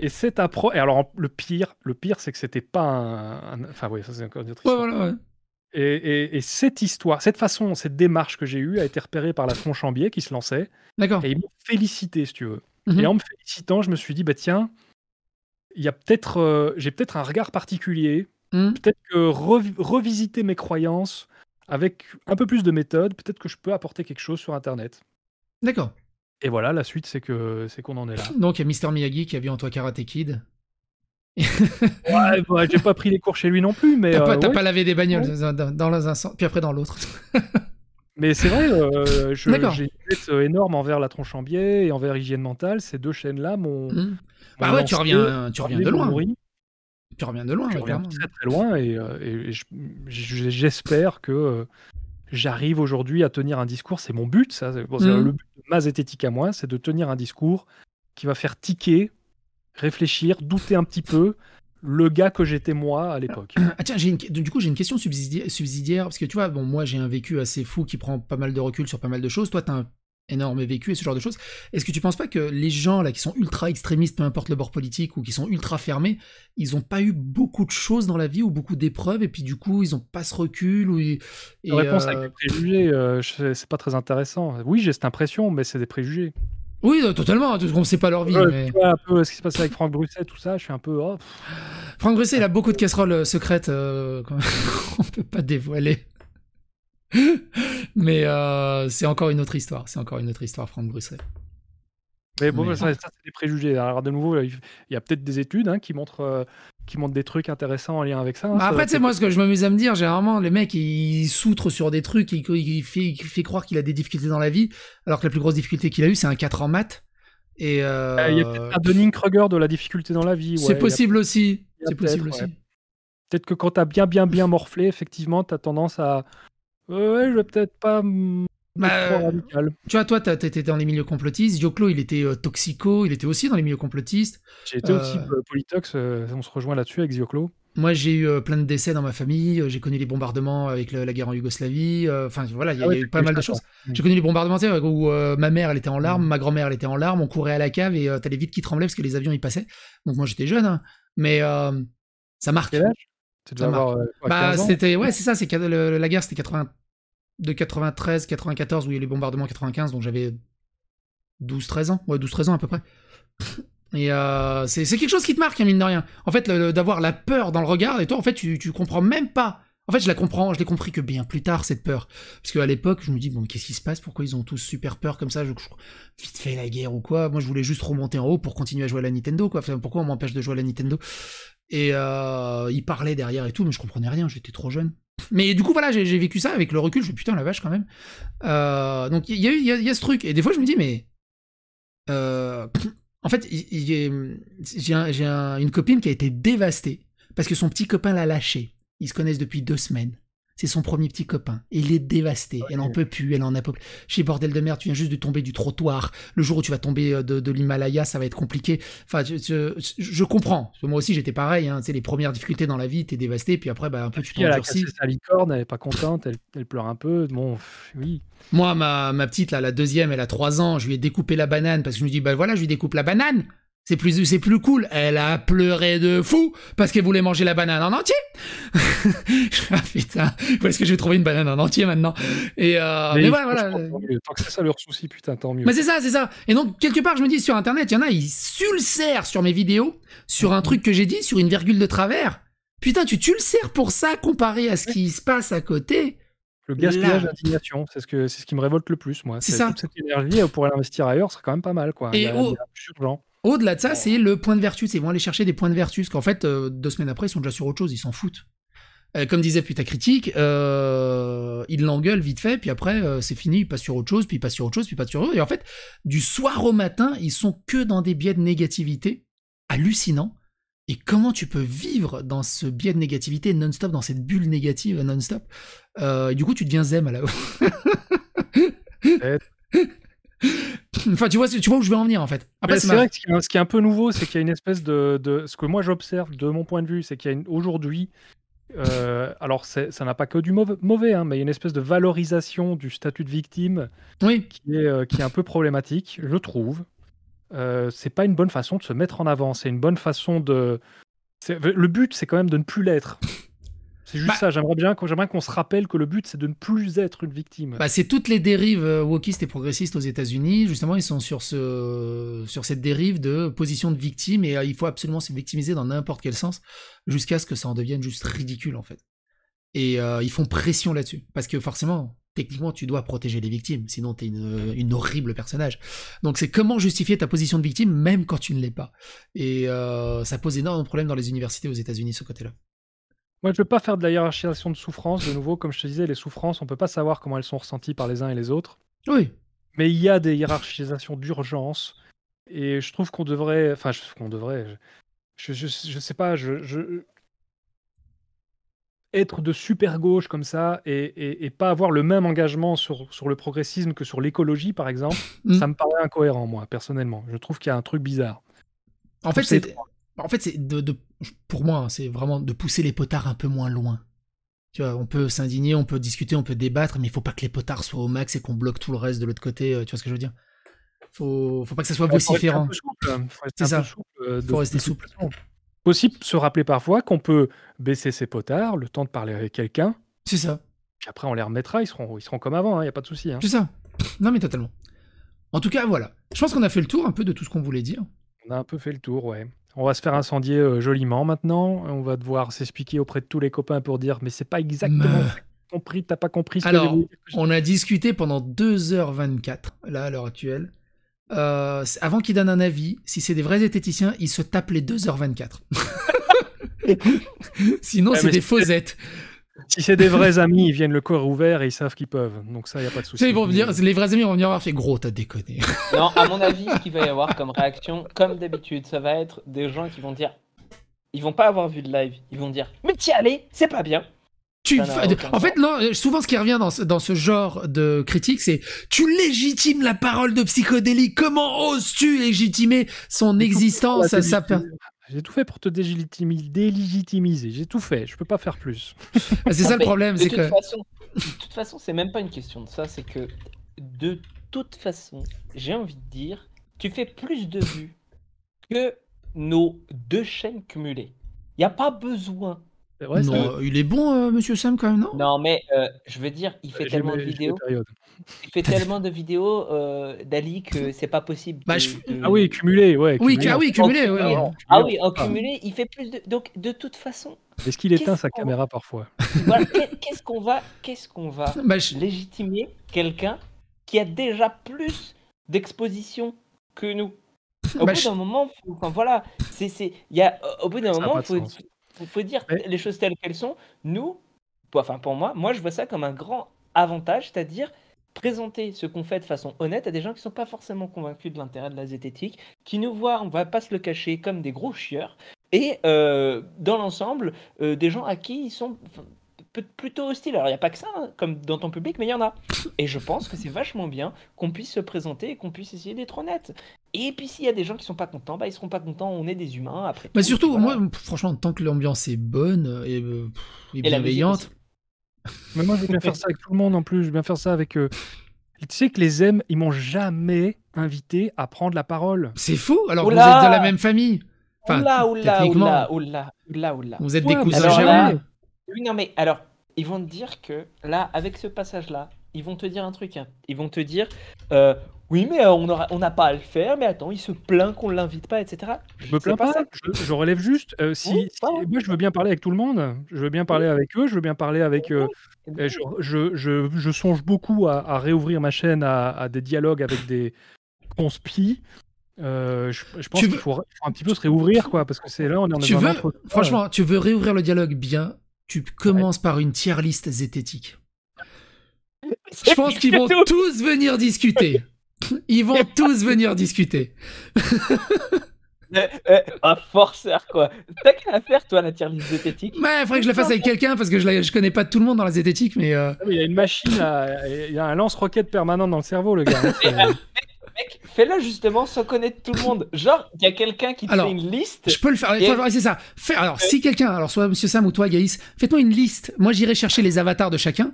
Et cette approche. Et alors, le pire, le pire, c'est que c'était pas un. Enfin, oui, ça, c'est encore une autre histoire. Et, cette histoire, cette façon, cette démarche que j'ai eue a été repérée par la biais qui se lançait. D'accord. Et ils m'ont félicité, si tu veux. Mhm. Et en me félicitant, je me suis dit, bah tiens, il y a peut-être, euh, j'ai peut-être un regard particulier Hmm. Peut-être que revisiter mes croyances avec un peu plus de méthode, peut-être que je peux apporter quelque chose sur Internet. D'accord. Et voilà, la suite, c'est que c'est qu'on en est là. Donc il y a Mister Miyagi qui a vu en toi Karate Kid. ouais, bah, j'ai pas pris les cours chez lui non plus, mais t'as pas, euh, lavé des bagnoles dans l'un sens, puis après dans l'autre. mais c'est vrai, euh, j'ai une tête euh, énorme envers la tronche en biais et envers hygiène mentale. Ces deux chaînes-là m'ont. Hmm. Bah ouais, tu reviens, tu reviens de loin. Tu reviens de loin, très loin et, euh, j'espère que euh, j'arrive aujourd'hui à tenir un discours. C'est mon but, ça. Mmh. Le but de ma zététique à moi, c'est de tenir un discours qui va faire tiquer, réfléchir, douter un petit peu le gars que j'étais moi à l'époque. Ah, ah tiens, du coup j'ai une question subsidiaire, parce que tu vois, bon moi j'ai un vécu assez fou qui prend pas mal de recul sur pas mal de choses. Toi t'as un énorme vécu et ce genre de choses. Est-ce que tu penses pas que les gens là qui sont ultra extrémistes, peu importe le bord politique, ou qui sont ultra fermés, ils ont pas eu beaucoup de choses dans la vie ou beaucoup d'épreuves et puis du coup ils ont pas ce recul ou réponse euh... préjugés, euh, c'est pas très intéressant. Oui, j'ai cette impression, mais c'est des préjugés. Oui, euh, totalement. Hein, on ne sait pas leur vie. Ouais, un peu euh, ce qui se passe avec Franck Brusset, tout ça. Je suis un peu. Oh, Franck Brusset, il a beaucoup de casseroles secrètes On qu'on ne peut pas dévoiler mais euh, c'est encore une autre histoire. C'est encore une autre histoire, Franck Bruxelles. Mais bon, ça, c'est des préjugés. Alors, de nouveau, il y a peut-être des études hein, qui montrent. Euh, qui montrent des trucs intéressants en lien avec ça. Hein, bah, après, c'est moi ce que je m'amuse à me dire. Généralement, les mecs, ils s'outrent sur des trucs, ils, font fait, croire qu'il a des difficultés dans la vie, alors que la plus grosse difficulté qu'il a eu, c'est un 4 en maths. Euh, il y a peut-être un Dunning-Kruger de la difficulté dans la vie. c'est possible aussi. C'est possible aussi. Peut-être que quand t'as bien, bien, bien morflé, effectivement, t'as tendance à, ouais, je vais peut-être pas bah, tu vois, toi, t'étais dans les milieux complotistes. Yoclo, il était euh, toxico, il était aussi dans les milieux complotistes. J'ai été aussi euh, euh, politox, on se rejoint là-dessus avec Yoclo. Moi, j'ai eu plein de décès dans ma famille, j'ai connu les bombardements avec la guerre en Yougoslavie. Enfin, voilà, il y, a ah eu pas mal de choses. J'ai connu les bombardements où ma mère, elle était en larmes, mm. ma grand-mère, elle était en larmes, on courait à la cave et t'allais vite qui tremblait parce que les avions, y passaient. Donc, moi, j'étais jeune, hein. mais ça marque. Euh, bah, c'était ouais, c'est ça, c'est la guerre c'était de 93 94 où il y a eu les bombardements 95 donc j'avais 12 13 ans, ouais 12 13 ans à peu près. Et euh, c'est quelque chose qui te marque, hein, mine de rien. En fait, d'avoir la peur dans le regard, et toi, en fait, tu, tu comprends même pas. En fait, je la comprends, je l'ai compris que bien plus tard, cette peur. Parce qu'à l'époque, je me dis, bon, qu'est-ce qui se passe Pourquoi ils ont tous super peur comme ça je, Vite fait la guerre ou quoi Moi, je voulais juste remonter en haut pour continuer à jouer à la Nintendo, quoi. pourquoi on m'empêche de jouer à la Nintendo et euh, il parlait derrière et tout, mais je comprenais rien, j'étais trop jeune. Mais du coup, voilà, j'ai vécu ça avec le recul, je me suis putain, la vache quand même. Euh, donc il y, a ce truc. Et des fois, je me dis, mais. Euh, en fait, j'ai une copine qui a été dévastée parce que son petit copain l'a lâché. Ils se connaissent depuis deux semaines c'est son premier petit copain. il est dévasté. Elle n'en peut plus, elle en a pas Chez bordel de merde, tu viens juste de tomber du trottoir. Le jour où tu vas tomber euh, de, l'Himalaya, ça va être compliqué. Enfin, je, comprends. moi aussi, j'étais pareil. Hein. C'est les premières difficultés dans la vie, Tu es dévasté, puis après, bah, un peu tu t'endurcis. Elle a sa licorne, elle est pas contente, elle, pleure un peu. Bon, oui. Moi, ma, petite, là, la deuxième, elle a trois ans, je lui ai découpé la banane parce que je me dis, bah voilà, je lui découpe la banane. C'est plus, c'est plus cool. Elle a pleuré de fou parce qu'elle voulait manger la banane en entier. Ah, putain, où est-ce que je vais trouver une banane en entier maintenant Et euh, mais, voilà, Tant que c'est ça leur souci, putain, tant mieux. Mais c'est ça, c'est ça. Et donc quelque part, je me dis sur Internet, il y en a, ils s'ulcèrent sur mes vidéos, sur un mhm. truc que j'ai dit, sur une virgule de travers. Putain, tu sers pour ça comparé à ce qui se passe à côté. Le gaspillage d'indignation, c'est ce, que, c'est ce qui me révolte le plus, moi. C'est ça. cette énergie, on euh, pourrait l'investir ailleurs, ce serait quand même pas mal, quoi. Et il au-delà de ça, c'est le point de vertu. Ils vont aller chercher des points de vertu. Parce qu'en fait, euh, deux semaines après, ils sont déjà sur autre chose. Ils s'en foutent. Euh, comme disait ta Critique, euh, ils l'engueulent vite fait. Puis après, c'est fini. Ils passent sur autre chose. Puis ils passent sur autre chose. Puis ils passent sur autre chose. Et en fait, du soir au matin, ils sont que dans des biais de négativité Hallucinant. Et comment tu peux vivre dans ce biais de négativité non-stop, dans cette bulle négative non-stop Du coup, tu deviens zem à la enfin, tu vois, tu vois où je veux en venir en fait. c'est vrai que ce qui, est un peu nouveau, c'est qu'il y a une espèce de, ce que moi j'observe de mon point de vue, c'est qu'il y a aujourd'hui, euh, alors ça n'a pas que du mauvais, hein, mais il y a une espèce de valorisation du statut de victime qui, est, euh, qui est un peu problématique, je trouve. Euh, c'est pas une bonne façon de se mettre en avant, c'est une bonne façon de. Le but, c'est quand même de ne plus l'être. C'est juste bah- ça, j'aimerais bien qu'on se rappelle que le but c'est de ne plus être une victime. Bah, c'est toutes les dérives euh, wokistes et progressistes aux États-Unis, justement, ils sont sur, ce, sur cette dérive de position de victime et euh, il faut absolument se victimiser dans n'importe quel sens jusqu'à ce que ça en devienne juste ridicule en fait. Et euh, ils font pression là-dessus parce que forcément, techniquement, tu dois protéger les victimes, sinon tu es une, horrible personnage. Donc c'est comment justifier ta position de victime même quand tu ne l'es pas. Et ça pose énormément de problèmes dans les universités aux États-Unis, ce côté-là. Moi, je veux pas faire de la hiérarchisation de souffrance. De nouveau, comme je te disais, les souffrances, on peut pas savoir comment elles sont ressenties par les uns et les autres. Oui. Mais il y a des hiérarchisations d'urgence. Et je trouve qu'on devrait. Enfin, je, qu'on devrait. Je, je, je, sais pas, je, Être de super gauche comme ça et, et, pas avoir le même engagement sur, sur le progressisme que sur l'écologie, par exemple, mm. ça me paraît incohérent, moi, personnellement. Je trouve qu'il y a un truc bizarre. En fait, c'est bah, en fait, c'est de, pour moi, hein, c'est vraiment de pousser les potards un peu moins loin. Tu vois, on peut s'indigner, on peut discuter, on peut débattre, mais il faut pas que les potards soient au max et qu'on bloque tout le reste de l'autre côté. Euh, tu vois ce que je veux dire Faut, faut pas que ça soit vociférant. C'est ça. faut rester souple. Possible. se rappeler parfois qu'on peut baisser ses potards, le temps de parler avec quelqu'un. C'est ça. Puis après, on les remettra, ils seront, seront comme avant, il hein, y n'y a pas de souci. Hein. C'est ça. Non, mais totalement. En tout cas, voilà. Je pense qu'on a fait le tour un peu de tout ce qu'on voulait dire. On a un peu fait le tour, ouais. On va se faire incendier euh, joliment maintenant. On va devoir s'expliquer auprès de tous les copains pour dire mais c'est pas exactement bah. compris, t'as pas compris. Ce Alors, on a discuté pendant 2h24 là à l'heure actuelle. Euh, avant qu'ils donnent un avis, si c'est des vrais esthéticiens, ils se tapent les 2h24. Sinon, c'est des fausettes si c'est des vrais amis, ils viennent le corps ouvert et ils savent qu'ils peuvent. Donc ça, il n'y a pas de souci. les vrais amis vont venir voir fait gros, t'as déconné. non, à mon avis, ce qu'il va y avoir comme réaction, comme d'habitude, ça va être des gens qui vont dire. Ils vont pas avoir vu de live. Ils vont dire Mais tiens, allez, c'est pas bien. Tu En fait, non, souvent ce qui revient dans ce, dans ce genre de critique, c'est tu légitimes la parole de Psychodélie, Comment oses-tu légitimer son existence sa ça... J'ai tout fait pour te délégitimiser. J'ai tout fait. Je peux pas faire plus. Bah, c'est ça le problème. De, toute, façon, de toute façon, c'est même pas une question de ça. C'est que de toute façon, j'ai envie de dire, tu fais plus de vues que nos deux chaînes cumulées. Il n'y a pas besoin non, il est bon, euh, Monsieur Sam, quand même, non Non, mais euh, je veux dire, euh, il fait tellement de vidéos. Il fait tellement de vidéos d'Ali que c'est pas possible. Bah, ah oui, cumulé, ouais. Oui, ah oui, cumulé. Ouais, Ah oui, en ah. cumulé, il fait plus de. Donc, de toute façon. Est-ce qu'il éteint sa caméra parfois Qu'est-ce qu'on va, qu'est-ce va bah, légitimer quelqu'un qui a déjà plus d'exposition que nous Au bah, bout d'un moment, voilà, c'est, il a, au bout d'un moment, faut, il faut dire les choses telles qu'elles sont. Nous, enfin pour moi, moi je vois ça comme un grand avantage, c'est-à-dire présenter ce qu'on fait de façon honnête à des gens qui ne sont pas forcément convaincus de l'intérêt de la zététique, qui nous voient, on va pas se le cacher, comme des gros chieurs, et euh, dans l'ensemble, euh, des gens à qui ils sont plutôt hostile. Alors, il n'y a pas que ça, hein, comme dans ton public, mais il y en a. Et je pense que c'est vachement bien qu'on puisse se présenter et qu'on puisse essayer d'être honnête. Et puis, s'il y a des gens qui sont pas contents, bah, ils seront pas contents, on est des humains après. mais bah, surtout, moi, franchement, tant que l'ambiance est bonne euh, et, euh, bienveillante. mais moi, je veux bien faire ça avec tout le monde en plus, je veux bien faire ça avec. Euh, tu sais que les M, ils m'ont jamais invité à prendre la parole. C'est fou alors que vous êtes de la même famille. oula, oula, oula, oula, Vous êtes des cousins Oui, non, mais alors, ils vont te dire que là, avec ce passage-là, ils vont te dire un truc. Hein. Ils vont te dire euh, oui, mais euh, on n'a pas à le faire, mais attends, il se plaint qu'on ne l'invite pas, etc. Je me plains pas, je, relève juste. Euh, si, moi, je veux bien parler avec tout le monde, je veux bien parler avec eux, je veux bien parler avec. je, songe beaucoup à, réouvrir ma chaîne à, des dialogues avec des conspis. Euh, je, pense qu'il faut, un petit peu se réouvrir, quoi, parce que c'est là, on est en tu veux... Franchement, tu veux réouvrir le dialogue bien, tu commences par une tier liste zététique. Je pense qu'ils vont tous venir discuter. Ils vont tous venir discuter. un forceur quoi. T'as qu'à faire toi la tier list zététique. Ouais, il faudrait que je la fasse avec quelqu'un parce que je, connais pas tout le monde dans la zététique mais. Euh, ah il y a une machine, il y a un lance-roquette permanent dans le cerveau le gars. Hein, euh, fais le justement sans connaître tout le monde. Genre, il y a quelqu'un qui te fait une liste. Je peux le faire. C'est ça. Fais, alors, si quelqu'un, alors soit Monsieur Sam ou toi, Gaïs, faites-moi une liste. Moi, j'irai chercher les avatars de chacun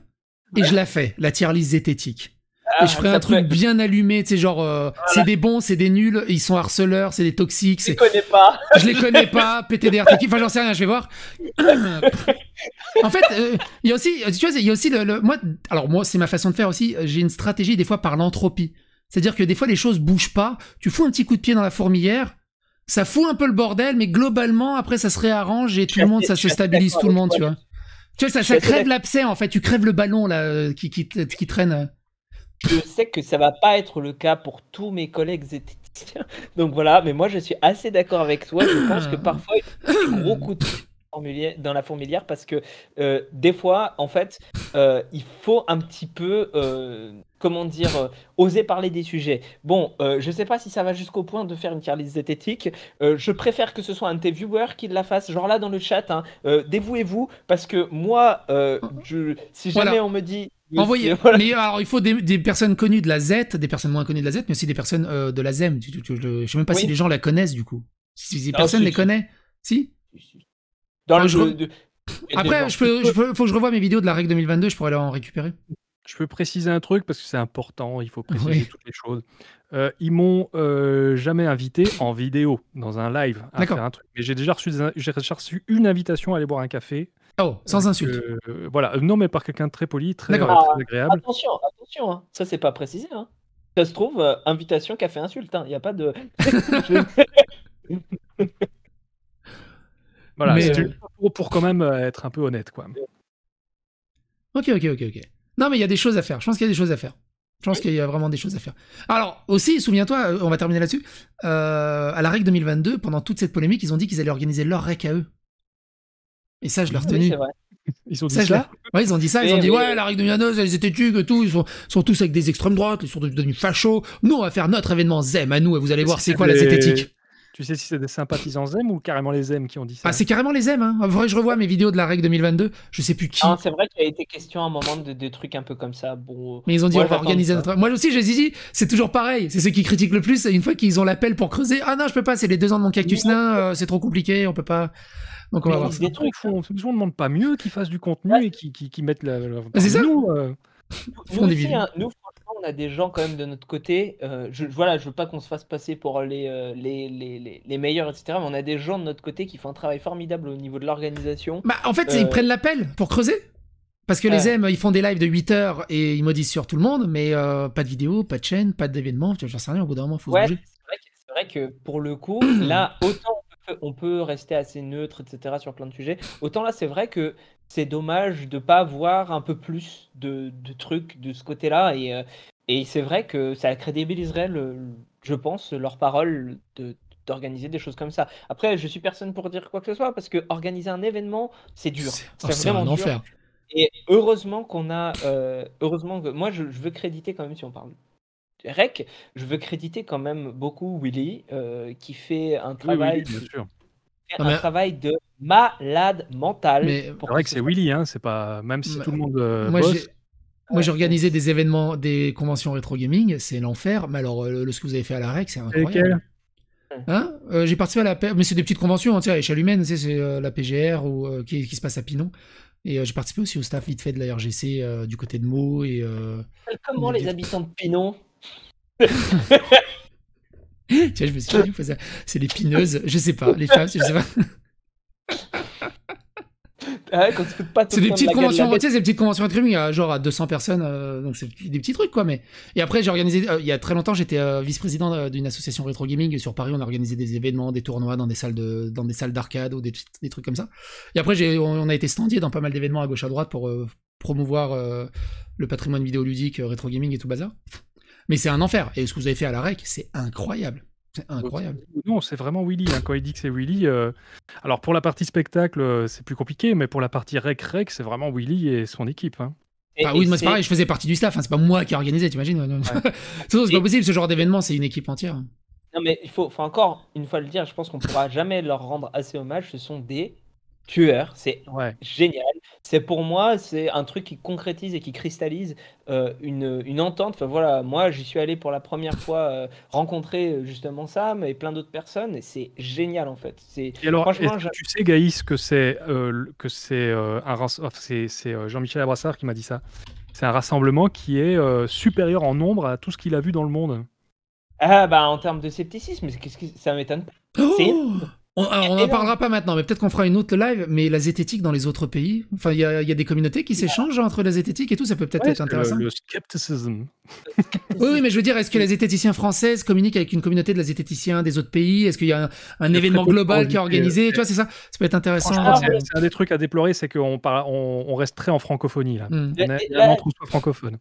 et je la fais, la tier liste zététique. Ah, et je ferai un truc bien allumé, tu sais, genre, euh, c'est des bons, c'est des nuls, ils sont harceleurs, c'est des toxiques. Je les connais pas. Je les connais pas, PTDR, enfin, j'en sais rien, je vais voir. en fait, euh, il y a aussi, tu il y aussi le moi, alors moi, c'est ma façon de faire aussi, j'ai une stratégie des fois par l'entropie. C'est-à-dire que des fois, les choses bougent pas. Tu fous un petit coup de pied dans la fourmilière, ça fout un peu le bordel, mais globalement, après, ça se réarrange et tout le monde, ça se stabilise, tout le monde, tu vois. Tu vois, ça, crève l'abcès, en fait. Tu crèves le ballon, là, euh, qui, qui, qui traîne. Je sais que ça va pas être le cas pour tous mes collègues zététiciens. Donc voilà, mais moi, je suis assez d'accord avec toi. Je pense que parfois, il gros coup de dans la fourmilière parce que euh, des fois, en fait, euh, il faut un petit peu comment dire, euh, oser parler des sujets. Bon, euh, je ne sais pas si ça va jusqu'au point de faire une tier zététique. Euh, je préfère que ce soit un de tes viewers qui la fasse, genre là dans le chat. Hein. Dévouez-vous, parce que moi, si jamais on me dit. Envoyez. Mais alors, il faut des, personnes connues de la Z, des personnes moins connues de la Z, mais aussi des personnes de la ZEM. je ne sais même pas si les gens la connaissent du coup. Si, ah, personne ne les connaît, si Après, il faut que je revoie mes vidéos de la règle 2022, je pourrais en récupérer. Je peux préciser un truc parce que c'est important, il faut préciser toutes les choses. Euh, ils m'ont euh, jamais invité en vidéo, dans un live, à faire un truc. Mais j'ai déjà, reçu reçu une invitation à aller boire un café. Oh, sans insulte. Euh, voilà, non, mais par quelqu'un de très poli, très, ah, agréable. Attention, attention, hein. ça c'est pas précisé. Hein. Ça se trouve, invitation, café, insulte. Il hein. n'y a pas de. voilà, mais pour, pour, quand même être un peu honnête, quoi. Ok, ok, ok, ok. Non, mais il y a des choses à faire. Je pense qu'il y a des choses à faire. Je pense qu'il y a vraiment des choses à faire. Alors, aussi, souviens-toi, euh, on va terminer là-dessus. Euh, à la REC 2022, pendant toute cette polémique, ils ont dit qu'ils allaient organiser leur REC à eux. Et ça, je l'ai retenu. ils ont dit ça. ils ont dit ça. Ils ont dit, ouais, la REC 2022, ils étaient et tout. Ils sont, tous avec des extrêmes droites. Ils sont devenus fachos. Nous, on va faire notre événement ZEM à nous et vous allez voir c'est quoi la zététique. Tu sais si c'est des sympathisants Zem ou carrément les Zem qui ont dit ça Ah, c'est carrément les Zem. En vrai, je revois mes vidéos de la règle 2022. Je sais plus qui. c'est vrai qu'il y a été question à un moment de, trucs un peu comme ça. Bon, mais ils ont dit on va organiser notre. Moi aussi, je dit, c'est toujours pareil. C'est ceux qui critiquent le plus. Une fois qu'ils ont l'appel pour creuser, ah non, je peux pas, c'est les deux ans de mon cactus nain, c'est trop compliqué, on peut pas. Donc on va voir. Des trucs, on, ne demande pas mieux qu'ils fassent du contenu et qu'ils mettent la. C'est ça. Nous, hein, nous, franchement, on a des gens quand même de notre côté. Euh, je, voilà, je veux pas qu'on se fasse passer pour les, euh, les, les, les, meilleurs, etc. Mais on a des gens de notre côté qui font un travail formidable au niveau de l'organisation. Bah, en fait, ils euh, prennent l'appel pour creuser. Parce que les M, ils font des lives de 8 heures et ils maudissent sur tout le monde, mais pas de vidéo, pas de chaîne, pas d'événement. J'en sais rien, au bout d'un moment, C'est vrai que pour le coup, là, autant on peut rester assez neutre, etc., sur plein de sujets. Autant là, c'est vrai que c'est dommage de ne pas voir un peu plus de, trucs de ce côté-là. Euh, et, c'est vrai que ça crédibiliserait, je pense, leur parole d'organiser des choses comme ça. Après, je suis personne pour dire quoi que ce soit parce que organiser un événement, c'est dur. C'est vraiment dur. Et heureusement qu'on a, euh, heureusement que moi, je, veux créditer quand même si on parle REC, je veux créditer quand même beaucoup Willy, euh, qui fait un travail, un euh, travail de malade mental. Mais... C'est vrai que c'est Willy, hein, c'est pas... même si tout le monde euh, Moi, j'ai organisé des événements, des conventions rétro gaming, c'est l'enfer. Mais alors, le, ce que vous avez fait à la REC, c'est incroyable. Hein j'ai participé à la, mais c'est des petites conventions, hein, tu sais, à l'échelle humaine, c'est la PGR ou qui, se passe à Pinon. Et j'ai participé aussi au staff vite fait de la RGC du côté de Meaux et. Comment les habitants de Pinon je me suis dit, c'est les je sais pas, les femmes, je sais pas. Ah c'est des petites conventions, tu sais, c'est des petites conventions hein, genre à 200 personnes, euh, donc c'est des petits trucs quoi. Mais et après j'ai organisé, euh, il y a très longtemps, j'étais euh, vice-président d'une association rétro gaming sur Paris. On a organisé des événements, des tournois dans des salles dans des salles d'arcade ou des, trucs comme ça. Et après on, a été standier dans pas mal d'événements à gauche à droite pour promouvoir le patrimoine vidéoludique, rétro gaming et tout bazar. Mais c'est un enfer. Et ce que vous avez fait à la rec, c'est incroyable. C'est incroyable. Non, c'est vraiment Willy. Hein. Quand il dit que c'est Willy, euh, alors pour la partie spectacle, euh, c'est plus compliqué, mais pour la partie rec-rec, c'est vraiment Willy et son équipe. Hein. Bah oui, moi c'est pareil, je faisais partie du staff, hein. c'est pas moi qui organisais, t'imagines ouais. C'est pas possible, ce genre d'événement, c'est une équipe entière. Non, mais il faut, faut encore une fois le dire, je pense qu'on pourra jamais leur rendre assez hommage. Ce sont des tueur. C'est génial. C'est pour moi, c'est un truc qui concrétise et qui cristallise euh, une, entente. Enfin voilà, moi j'y suis allé pour la première fois euh, rencontrer euh, justement Sam et plein d'autres personnes et c'est génial en fait. C'est tu sais Gaïs que c'est que c'est Jean-Michel Abrassard qui m'a dit ça. C'est un rassemblement qui est supérieur en nombre à tout ce qu'il a vu dans le monde. Ah bah en termes de scepticisme, ça m'étonne pas. Oh on, n'en parlera pas maintenant, mais peut-être qu'on fera une autre live. Mais la zététique dans les autres pays, enfin, il y, a des communautés qui bah. s'échangent entre la zététique et tout, ça peut peut-être être intéressant. Le, le oui, mais je veux dire, est-ce que les zététiciens française communiquent avec une communauté de la zététicien des autres pays Est-ce qu'il y a un, événement global qui est organisé euh, Tu vois, c'est ça Ça peut être intéressant. Ah, c'est un des trucs à déplorer, c'est qu'on on, reste très en francophonie là. Hmm. On francophone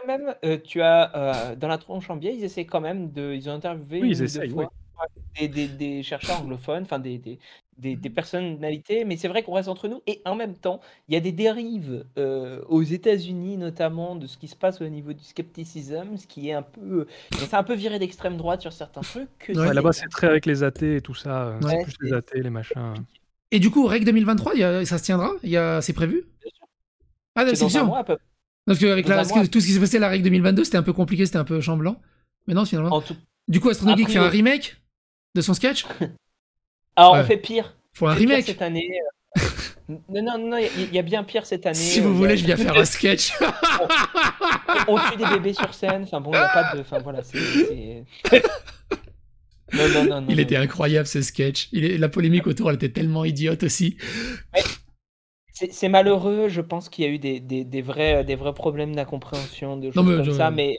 quand même, euh, tu as euh, dans la tronche en biais, ils essaient quand même de. Ils ont interviewé. Oui, ils des, chercheurs anglophones, enfin des, des, mmh. personnalités, mais c'est vrai qu'on reste entre nous. Et en même temps, il y a des dérives euh, aux États-Unis, notamment de ce qui se passe au niveau du scepticisme, ce qui est un peu. C'est euh, un peu viré d'extrême droite sur certains trucs. Là-bas, c'est très avec les athées et tout ça. Euh, c'est plus les athées, les machins. Et du coup, règle 2023, ça se tiendra a... C'est prévu bien sûr. Ah, c'est sûr. Parce que, Parce que tout ce qui s'est passé à la règle 2022, c'était un peu compliqué, c'était un peu chamblant. Mais non, finalement. Du coup, Astronomique fait un remake de son sketch Alors, ah, on fait pire. faut un remake cette année. Euh, non, non, non, il y, a bien pire cette année. Si vous euh, voulez, je viens faire un sketch. on, tue des bébés sur scène. Enfin bon, il n'y a pas de. Enfin voilà, c'est. non, non, non, il était incroyable ce sketch. Il est... La polémique autour, elle était tellement idiote aussi. C'est malheureux, je pense qu'il y a eu des, vrais, des vrais problèmes d'incompréhension, de choses comme ça, mais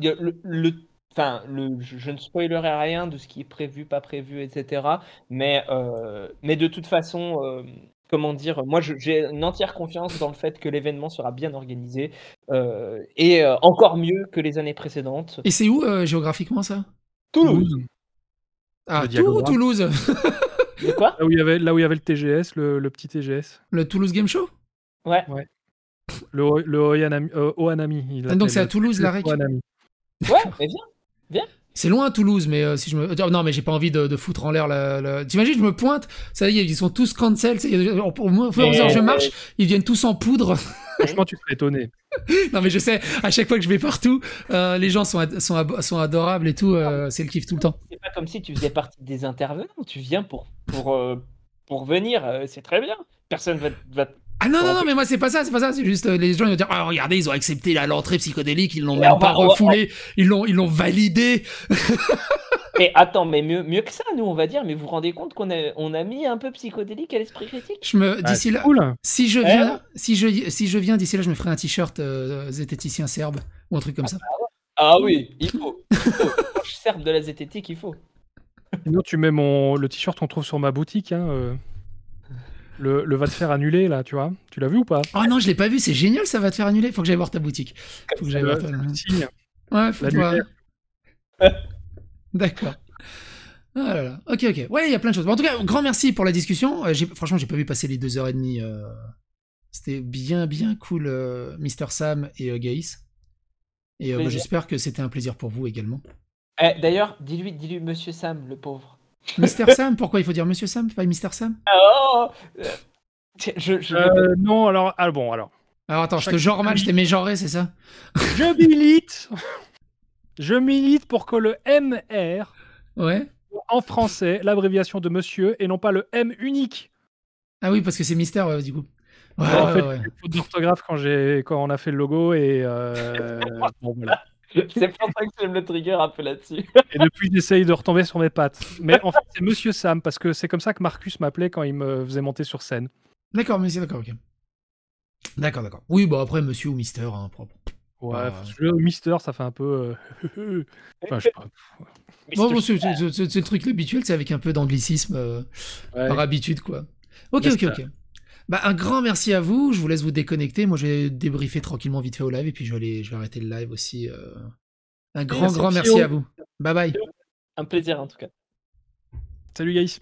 euh, le, le, Enfin, le, je, ne spoilerai rien de ce qui est prévu, pas prévu, etc. Mais, euh, mais de toute façon, euh, comment dire, moi j'ai une entière confiance dans le fait que l'événement sera bien organisé euh, et encore mieux que les années précédentes. Et c'est où géographiquement ça Toulouse. Toulouse. Ah, Toulouse là, où il y avait, là où il y avait le TGS, le, petit TGS. Le Toulouse Game Show Ouais. Le, le Oanami. Ah, donc c'est à Toulouse la Ouais, très bien. C'est loin à Toulouse, mais euh, si je me. Oh, non, mais j'ai pas envie de, foutre en l'air la. T'imagines, je me pointe, ça y est, ils sont tous cancel. je marche, ils viennent tous en poudre. Franchement, tu serais étonné. non, mais je sais, à chaque fois que je vais partout, euh, les gens sont, sont, adorables et tout, euh, c'est le kiff tout le temps. C'est pas comme si tu faisais partie des intervenants, tu viens pour, pour, pour venir, c'est très bien. Personne va, va ah non, non, non, mais moi, c'est pas ça, c'est pas ça. C'est juste, euh, les gens, ils vont dire, ah, regardez, ils ont accepté la l'entrée psychodélique, ils l'ont même pas refoulé, ils l'ont, ils l'ont validé. Mais attends, mais mieux, mieux que ça, nous, on va dire, mais vous vous rendez compte qu'on a, on a mis un peu psychodélique à l'esprit critique Je ah, d'ici là, si je viens, si je, si je viens d'ici là, je me ferai un t-shirt euh, zététicien serbe ou un truc comme ah, ça. Bah ah oui, il faut. serbe de la zététique, il faut. Sinon, tu mets mon... le t-shirt on trouve sur ma boutique. Hein, euh le, va te faire annuler là, tu vois. Tu l'as vu ou pas Oh non, je l'ai pas vu, c'est génial, ça va te faire annuler. Faut que j'aille voir ta boutique. Faut que j'aille voir ta boutique. Ouais, faut voir. D'accord. Ah Ok, ok. Ouais, il y a plein de choses. en tout cas, grand merci pour la discussion. Euh, j'ai franchement, j'ai pas vu passer les deux heures et demie. Euh. C'était bien, bien cool, euh, Mister Sam et Gaïs. Et bah, j'espère que c'était un plaisir pour vous également. Eh, d'ailleurs, dis-lui, dis-lui, Monsieur Sam, le pauvre. Mister Sam, pourquoi il faut dire Monsieur Sam, pas Mister Sam ah, oh euh, euh, Non, alors, ah, bon, alors. Alors attends, je te genre mal, je t'ai mégenré, c'est ça Je milite Je milite pour que le MR, ouais. en français, l'abréviation de monsieur, et non pas le M unique. Ah oui, parce que c'est Mister, du coup. Ouais, en fait, d'orthographe quand, quand on a fait le logo, et. Euh, bon, voilà. C'est pour ça que j'aime le trigger un peu là-dessus. Et depuis, j'essaye de retomber sur mes pattes. Mais en fait, c'est Monsieur Sam, parce que c'est comme ça que Marcus m'appelait quand il me faisait monter sur scène. D'accord, mais c'est d'accord, ok. D'accord, d'accord. Oui, bon, bah, après, monsieur ou mister, hein, propre. Ouais, bah, Mister, ça fait un peu. Euh, enfin, je sais pas. c'est le truc habituel, c'est avec un peu d'anglicisme euh, par habitude, quoi. Ok, ok, ok. Bah, un grand merci à vous. Je vous laisse vous déconnecter. Moi, je vais débriefer tranquillement vite fait au live et puis je vais, arrêter le live aussi. Euh. Un grand, grand merci à vous. Bye bye. Un plaisir en tout cas. Salut guys.